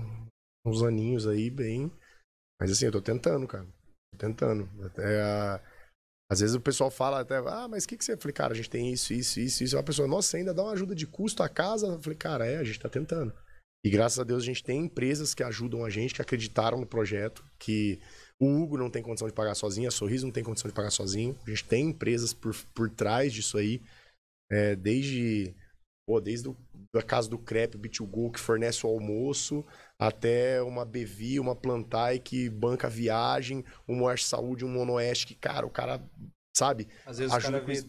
uns aninhos aí, bem. Mas assim, eu tô tentando, cara. Tô tentando. Até a às vezes o pessoal fala até, ah, mas o que, que você. Eu falei, cara, a gente tem isso, isso, isso, isso. A pessoa, nossa, você ainda dá uma ajuda de custo à casa? Eu falei, cara, é, a gente tá tentando. E graças a Deus a gente tem empresas que ajudam a gente, que acreditaram no projeto, que o Hugo não tem condição de pagar sozinho, a Sorriso não tem condição de pagar sozinho. A gente tem empresas por, por trás disso aí, é, desde, pô, desde a casa do Crepe, o B2Go, que fornece o almoço, até uma Bevi, uma Plantai que banca viagem, uma Oeste Saúde, um Monoeste, que, cara, o cara, sabe? Às vezes ajuda o cara vê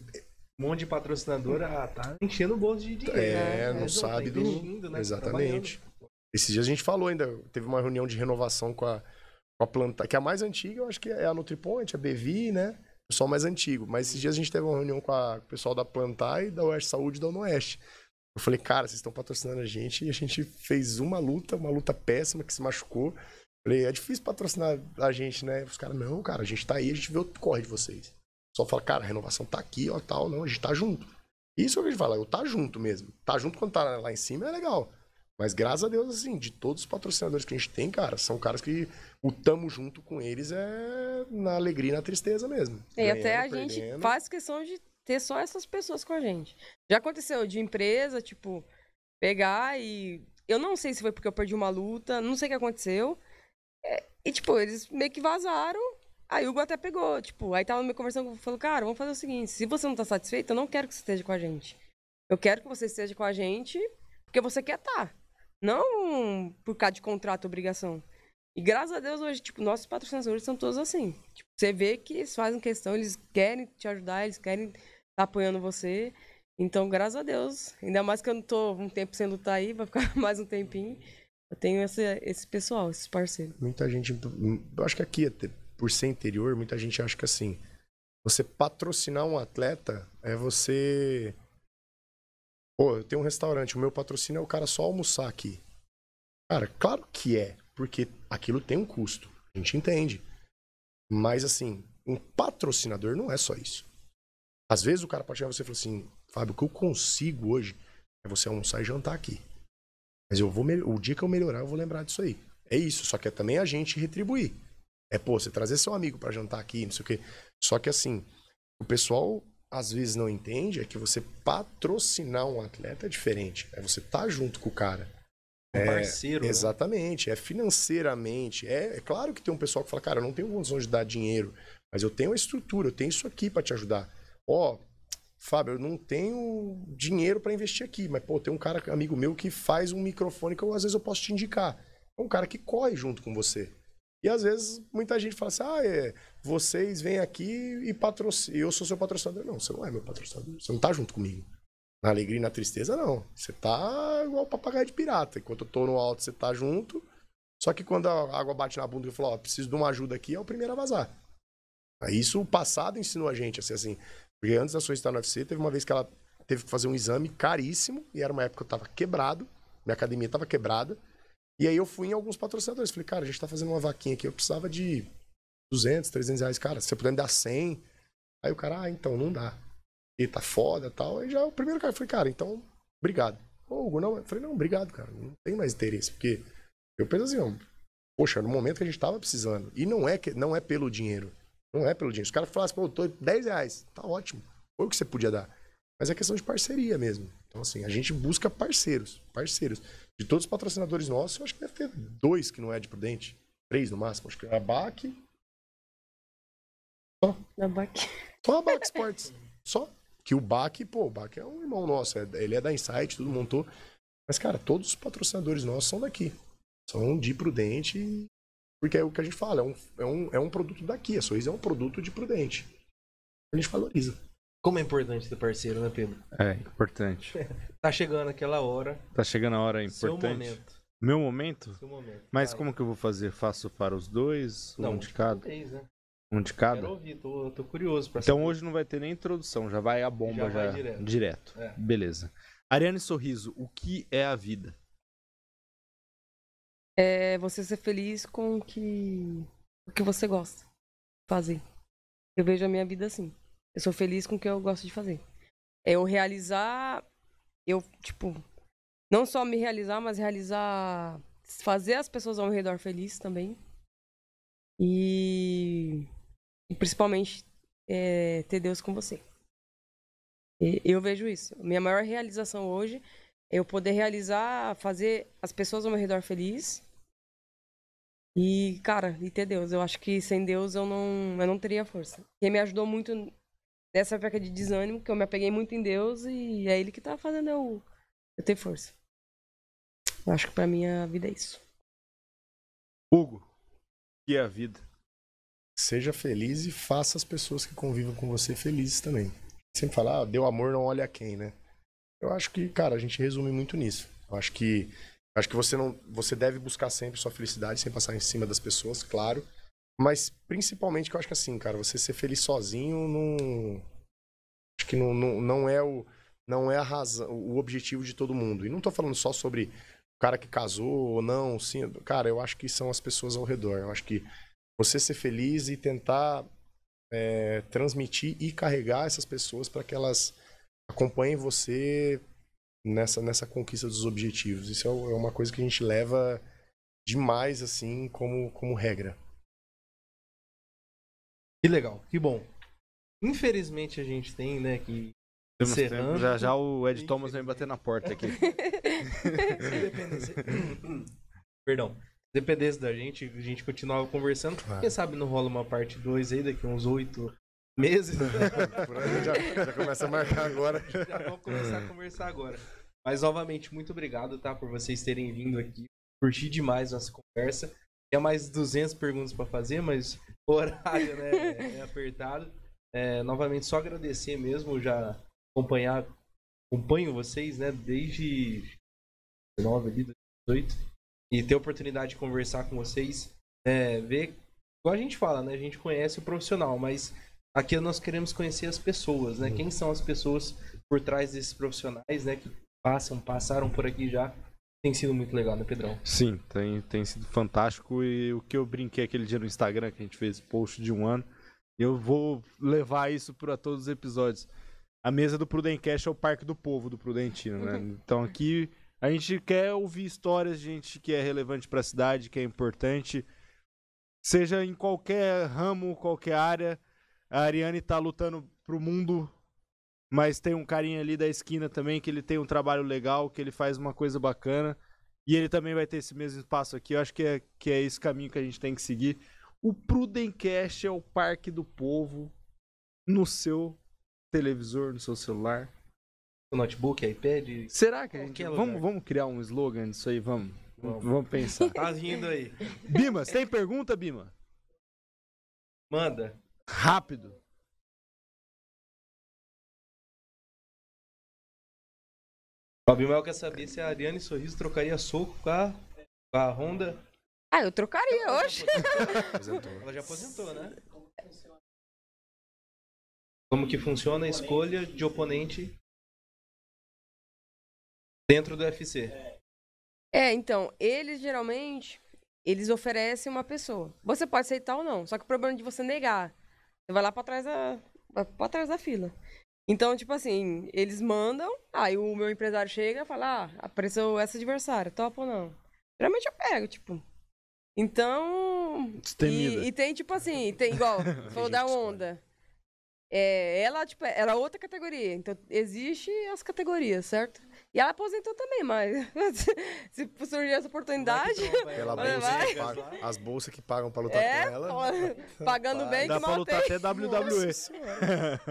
um monte de patrocinador ah, tá enchendo o bolso de dinheiro. É, né? não, tá sabe tá do. Né? Exatamente. Tá esses dias a gente falou ainda, teve uma reunião de renovação com a, com a Plantai, que é a mais antiga, eu acho que é a NutriPoint, a Bevi, né? O pessoal mais antigo. Mas esses dias a gente teve uma reunião com, a, com o pessoal da Plantai, da Oeste Saúde e da Oeste eu falei, cara, vocês estão patrocinando a gente. E a gente fez uma luta, uma luta péssima que se machucou. Falei, é difícil patrocinar a gente, né? Os caras, não, cara, a gente tá aí, a gente vê o corre de vocês. Só fala, cara, a renovação tá aqui, ó, tal, não, a gente tá junto. Isso é o que a gente fala, eu tá junto mesmo. Tá junto quando tá lá em cima é legal. Mas graças a Deus, assim, de todos os patrocinadores que a gente tem, cara, são caras que o tamo junto com eles é na alegria e na tristeza mesmo. E Ganhando, até a perdendo. gente faz questão de ter só essas pessoas com a gente. Já aconteceu de empresa, tipo, pegar e. Eu não sei se foi porque eu perdi uma luta, não sei o que aconteceu. É, e, tipo, eles meio que vazaram. Aí o Hugo até pegou, tipo, aí tava me conversando, falou, cara, vamos fazer o seguinte, se você não tá satisfeito, eu não quero que você esteja com a gente. Eu quero que você esteja com a gente porque você quer estar. Tá, não por causa de contrato, obrigação. E graças a Deus hoje, tipo, nossos patrocinadores são todos assim. Tipo, você vê que eles fazem questão, eles querem te ajudar, eles querem tá apoiando você. Então, graças a Deus. Ainda mais que eu não tô um tempo sem lutar aí, vai ficar [laughs] mais um tempinho. Eu tenho esse, esse pessoal, esses parceiros. Muita gente. Hum, eu acho que aqui, por ser interior, muita gente acha que assim. Você patrocinar um atleta é você. Pô, eu tenho um restaurante, o meu patrocínio é o cara só almoçar aqui. Cara, claro que é, porque aquilo tem um custo. A gente entende. Mas assim, um patrocinador não é só isso. Às vezes o cara pode chegar você e falar assim, Fábio, o que eu consigo hoje é você almoçar e jantar aqui. Mas eu vou o dia que eu melhorar, eu vou lembrar disso aí. É isso, só que é também a gente retribuir. É, pô, você trazer seu amigo para jantar aqui, não sei o quê. Só que assim, o pessoal às vezes não entende é que você patrocinar um atleta é diferente. É você estar tá junto com o cara. Um é, parceiro. Né? Exatamente. Né? É financeiramente. É, é claro que tem um pessoal que fala, cara, eu não tenho condições de dar dinheiro, mas eu tenho a estrutura, eu tenho isso aqui para te ajudar ó, oh, Fábio, eu não tenho dinheiro para investir aqui, mas pô, tem um cara amigo meu que faz um microfone que eu, às vezes eu posso te indicar. É um cara que corre junto com você. E às vezes muita gente fala assim: ah, é, vocês vêm aqui e patrocinam. Eu sou seu patrocinador. Não, você não é meu patrocinador. Você não tá junto comigo. Na alegria e na tristeza, não. Você tá igual papagaio de pirata. Enquanto eu tô no alto, você tá junto. Só que quando a água bate na bunda e eu falo, ó, preciso de uma ajuda aqui, é o primeiro a vazar. Isso o passado ensinou a gente, assim, assim porque antes da sua estar no UFC, teve uma vez que ela teve que fazer um exame caríssimo, e era uma época que eu tava quebrado, minha academia tava quebrada. E aí eu fui em alguns patrocinadores. Falei, cara, a gente tá fazendo uma vaquinha aqui, eu precisava de 200, 300 reais. Cara, se você puder me dar 100. Aí o cara, ah, então, não dá. E tá foda tal. Aí já o primeiro cara, eu falei, cara, então, obrigado. Ô, Hugo, não. Eu falei, não, obrigado, cara. Não tem mais interesse, porque eu penso assim, ó, poxa, no momento que a gente tava precisando. E não é, que, não é pelo dinheiro. Não é pelo dinheiro. Se o cara falasse, pô, eu tô 10 reais, tá ótimo. Foi o que você podia dar. Mas é questão de parceria mesmo. Então, assim, a gente busca parceiros. Parceiros. De todos os patrocinadores nossos, eu acho que deve ter dois que não é de Prudente. Três no máximo. Acho que é a BAC. Só. A BAC. Só a BAC Sports. Só. Que o BAC, pô, o BAC é um irmão nosso. É, ele é da Insight, tudo montou. Mas, cara, todos os patrocinadores nossos são daqui. São de Prudente porque é o que a gente fala, é um, é um, é um produto daqui. A Sorriso é um produto de Prudente. A gente valoriza. Como é importante ser parceiro, né, Pedro? É, importante. [laughs] tá chegando aquela hora. Tá chegando a hora importante. Seu momento. Meu momento? Seu momento. Mas cara. como que eu vou fazer? Faço para os dois? Não, um de cada? Três, né? Um de cada? Quero ouvir, tô, tô curioso pra Então saber. hoje não vai ter nem introdução, já vai a bomba já. já direto. direto. É. Beleza. Ariane Sorriso, o que é a vida? é você ser feliz com o que, o que você gosta de fazer. Eu vejo a minha vida assim. Eu sou feliz com o que eu gosto de fazer. Eu realizar, eu, tipo, não só me realizar, mas realizar, fazer as pessoas ao meu redor felizes também. E, e principalmente é, ter Deus com você. Eu vejo isso. Minha maior realização hoje eu poder realizar, fazer as pessoas ao meu redor feliz. E, cara, e ter Deus. Eu acho que sem Deus eu não, eu não teria força. E ele me ajudou muito nessa época de desânimo, que eu me apeguei muito em Deus e é ele que tá fazendo eu, eu ter força. Eu acho que pra minha vida é isso. Hugo, que é a vida? Seja feliz e faça as pessoas que convivem com você felizes também. Sempre falar, ah, deu amor, não olha a quem, né? Eu acho que, cara, a gente resume muito nisso. Eu acho que acho que você não você deve buscar sempre sua felicidade sem passar em cima das pessoas, claro. Mas principalmente que eu acho que assim, cara, você ser feliz sozinho não acho que não, não, não é o não é a razão, o objetivo de todo mundo. E não tô falando só sobre o cara que casou ou não, sim, cara, eu acho que são as pessoas ao redor. Eu acho que você ser feliz e tentar é, transmitir e carregar essas pessoas para que elas acompanhem você nessa, nessa conquista dos objetivos. Isso é, é uma coisa que a gente leva demais, assim, como, como regra. Que legal, que bom. Infelizmente a gente tem, né, que Já já o Ed Thomas vem bater na porta aqui. [laughs] Perdão. Se dependesse da gente, a gente continuava conversando. Claro. Quem sabe não rola uma parte 2 aí, daqui uns 8, meses. [laughs] já, já, começa a marcar agora. Já vamos começar a conversar agora. Mas novamente, muito obrigado, tá? Por vocês terem vindo aqui. Curti demais nossa conversa. Tinha mais 200 perguntas para fazer, mas [laughs] o horário né, é, é apertado. É, novamente, só agradecer mesmo, já acompanhar, acompanho vocês, né, desde 2019, ali, 18, e ter a oportunidade de conversar com vocês, é, ver, igual a gente fala, né, a gente conhece o profissional, mas aqui nós queremos conhecer as pessoas, né? Uhum. Quem são as pessoas por trás desses profissionais, né? Que passam, passaram por aqui já. Tem sido muito legal, né, Pedrão? Sim, tem, tem sido fantástico. E o que eu brinquei aquele dia no Instagram, que a gente fez post de um ano, eu vou levar isso para todos os episódios. A mesa do Prudencast é o parque do povo do Prudentino, né? Uhum. Então aqui a gente quer ouvir histórias de gente que é relevante para a cidade, que é importante, seja em qualquer ramo, qualquer área a Ariane tá lutando pro mundo, mas tem um carinha ali da esquina também que ele tem um trabalho legal, que ele faz uma coisa bacana. E ele também vai ter esse mesmo espaço aqui. Eu acho que é, que é esse caminho que a gente tem que seguir. O Prudencast é o parque do povo no seu televisor, no seu celular. O notebook, iPad? Será que a gente. Vamos, vamos criar um slogan disso aí, vamos. Vamos, vamos pensar. [laughs] Tá rindo aí. Bima, você tem pergunta, Bima? Manda rápido. Fabio Mel quer saber se a Ariane Sorriso trocaria soco com a, com a Honda. Ah, eu trocaria Ela hoje. Já Ela já aposentou, né? Como que funciona a escolha de oponente dentro do UFC? É, então, eles geralmente, eles oferecem uma pessoa. Você pode aceitar ou não, só que o problema é de você negar vai lá pra trás da, pra trás da fila. Então, tipo assim, eles mandam, aí o meu empresário chega e fala, ah, apareceu essa adversária, topa ou não? Geralmente eu pego, tipo. Então. E, e tem, tipo assim, tem igual, falou [laughs] da onda. É, ela, tipo, era outra categoria. Então, existe as categorias, certo? E ela aposentou também, mas [laughs] se surgir essa oportunidade. Pela bolsa vai. Paga, as bolsas que pagam pra lutar é, com ela. [laughs] Pagando bem, dá que mal lutar até WWE.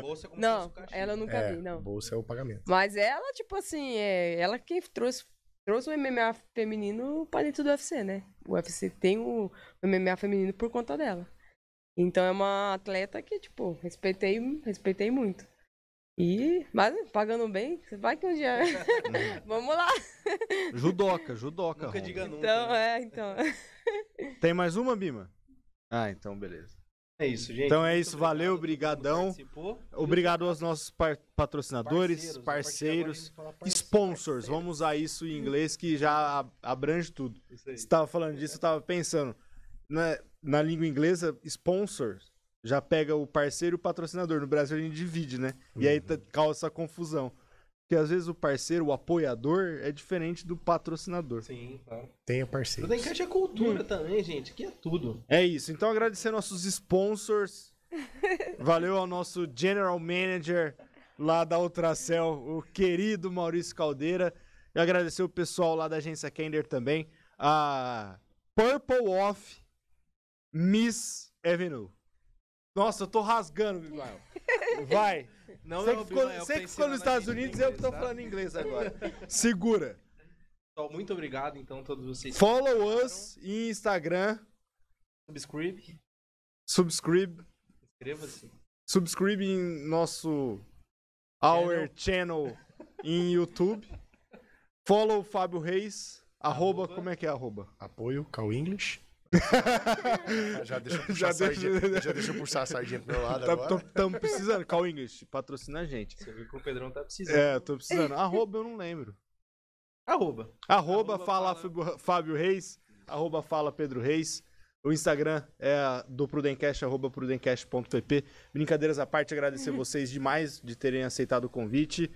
bolsa [laughs] é como não, ela nunca é, vi, não. Bolsa é o pagamento. Mas ela, tipo assim, é, ela que trouxe, trouxe o MMA feminino pra dentro do UFC, né? O UFC tem o MMA feminino por conta dela. Então é uma atleta que, tipo, respeitei, respeitei muito. E, mas pagando bem, vai que um dia. [laughs] [laughs] Vamos lá. Judoca, judoca. Nunca diga então, nunca. Então, é, então. [laughs] Tem mais uma, Bima? Ah, então beleza. É isso, gente. Então é isso, Muito valeu, obrigadão. Obrigado aos nossos patrocinadores, parceiros, né? parceiros sponsors. Vamos usar isso em inglês que já abrange tudo. Você estava falando disso, eu estava pensando. Na, né, na língua inglesa, sponsors já pega o parceiro e o patrocinador. No Brasil a gente divide, né? E aí uhum. causa essa confusão. Porque às vezes o parceiro, o apoiador, é diferente do patrocinador. Sim, claro. o parceiro. Tudo encaixa cultura hum. também, gente. Aqui é tudo. É isso. Então agradecer nossos sponsors. [laughs] Valeu ao nosso general manager lá da Ultracel, o querido Maurício Caldeira. E agradecer o pessoal lá da agência Kender também. A Purple Off Miss Avenue. Nossa, eu tô rasgando, Miguel. [laughs] Vai. Não você que ficou, Bimael, você que ficou nos Estados Unidos, eu que tô tá? falando inglês agora. [laughs] Segura. Então, muito obrigado, então, todos vocês. Follow us em Instagram. Subscribe. Subscribe. Inscreva-se. Subscribe em nosso... Channel. Our channel em YouTube. Follow Fábio Reis. Arroba, arroba, como é que é arroba? Apoio Cal English. Ah, [laughs] já deixa eu puxar já sardinha. Deixa... Já deixa eu puxar a sardinha pro meu lado tá, agora. Estamos precisando. Call English, patrocina a gente. Você viu que o Pedrão tá precisando. É, tô precisando. Arroba, eu não lembro. Arroba. Arroba, arroba fala, fala, Fábio Reis. Arroba fala Pedro Reis. O Instagram é do Prudencast, arroba prudencast.pp. Brincadeiras à parte, agradecer uhum. vocês demais de terem aceitado o convite.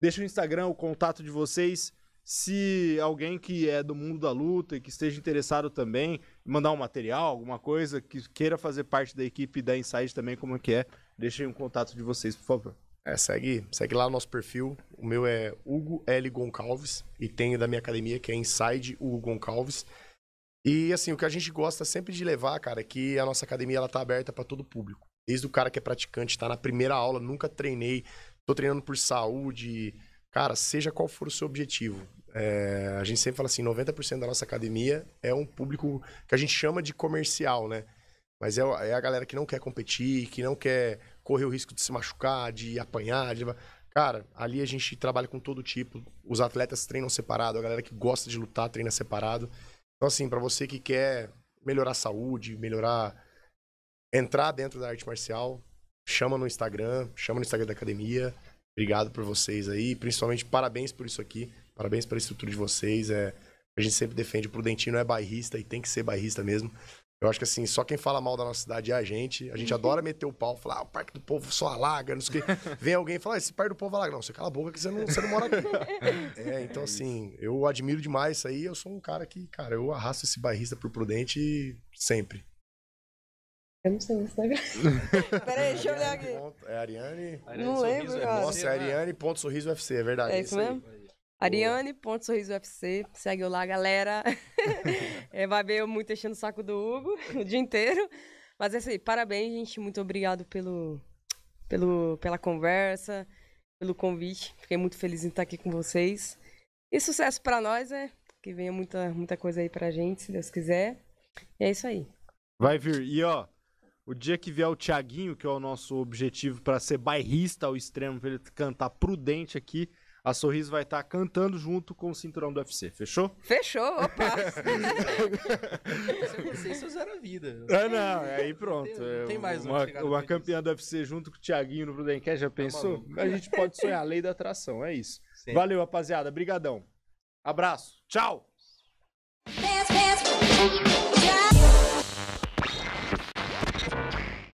Deixa o Instagram, o contato de vocês. Se alguém que é do mundo da luta e que esteja interessado também, mandar um material, alguma coisa que queira fazer parte da equipe da Inside também, como é que é, deixem um contato de vocês, por favor. É, segue, segue lá o nosso perfil. O meu é Hugo L. Goncalves e tem da minha academia que é Inside Hugo Goncalves. E assim, o que a gente gosta sempre de levar, cara, é que a nossa academia ela tá aberta para todo público. Desde o cara que é praticante, tá na primeira aula, nunca treinei, tô treinando por saúde. Cara, seja qual for o seu objetivo, é, a gente sempre fala assim, 90% da nossa academia é um público que a gente chama de comercial, né? Mas é, é, a galera que não quer competir, que não quer correr o risco de se machucar, de apanhar. De... Cara, ali a gente trabalha com todo tipo. Os atletas treinam separado, a galera que gosta de lutar treina separado. Então, assim, para você que quer melhorar a saúde, melhorar. entrar dentro da arte marcial, chama no Instagram, chama no Instagram da academia. Obrigado por vocês aí, principalmente parabéns por isso aqui. Parabéns pela estrutura de vocês. É, a gente sempre defende, o Prudentino é bairrista e tem que ser bairrista mesmo. Eu acho que assim, só quem fala mal da nossa cidade é a gente. A gente uhum. adora meter o pau, falar, ah, o Parque do Povo só alaga, não sei o quê. [laughs] Vem alguém e fala, ah, esse Parque do Povo alaga. Não, você cala a boca que você não, você não mora aqui. [laughs] é, então assim, eu admiro demais isso aí. Eu sou um cara que, cara, eu arrasto esse bairrista pro Prudente sempre. Eu não sei tá o Instagram. [laughs] Peraí, deixa eu olhar aqui. É Ariane. Ariane não lembro, cara. É nossa, é Ariane.sorrisoFC, né? é, é verdade. É, é isso mesmo? Aí. Ariane, ponto sorriso UFC, segue lá, galera. [laughs] é, vai ver eu muito enchendo o saco do Hugo [laughs] o dia inteiro. Mas é isso aí, parabéns, gente. Muito obrigado pelo, pelo, pela conversa, pelo convite. Fiquei muito feliz em estar aqui com vocês. E sucesso para nós, né? Que venha muita, muita coisa aí pra gente, se Deus quiser. E é isso aí. Vai vir. E ó, o dia que vier o Tiaguinho, que é o nosso objetivo para ser bairrista ao extremo, pra ele cantar prudente aqui, a Sorriso vai estar tá cantando junto com o cinturão do UFC. Fechou? Fechou, opa! É vocês usaram a vida. Ah, não, é, aí pronto. Não tem, não tem mais uma, uma, uma campeã do UFC junto com o Thiaguinho no Brudencast, já tá pensou? Tá a gente pode sonhar a lei da atração, é isso. Sim. Valeu, rapaziada. Brigadão. Abraço. Tchau!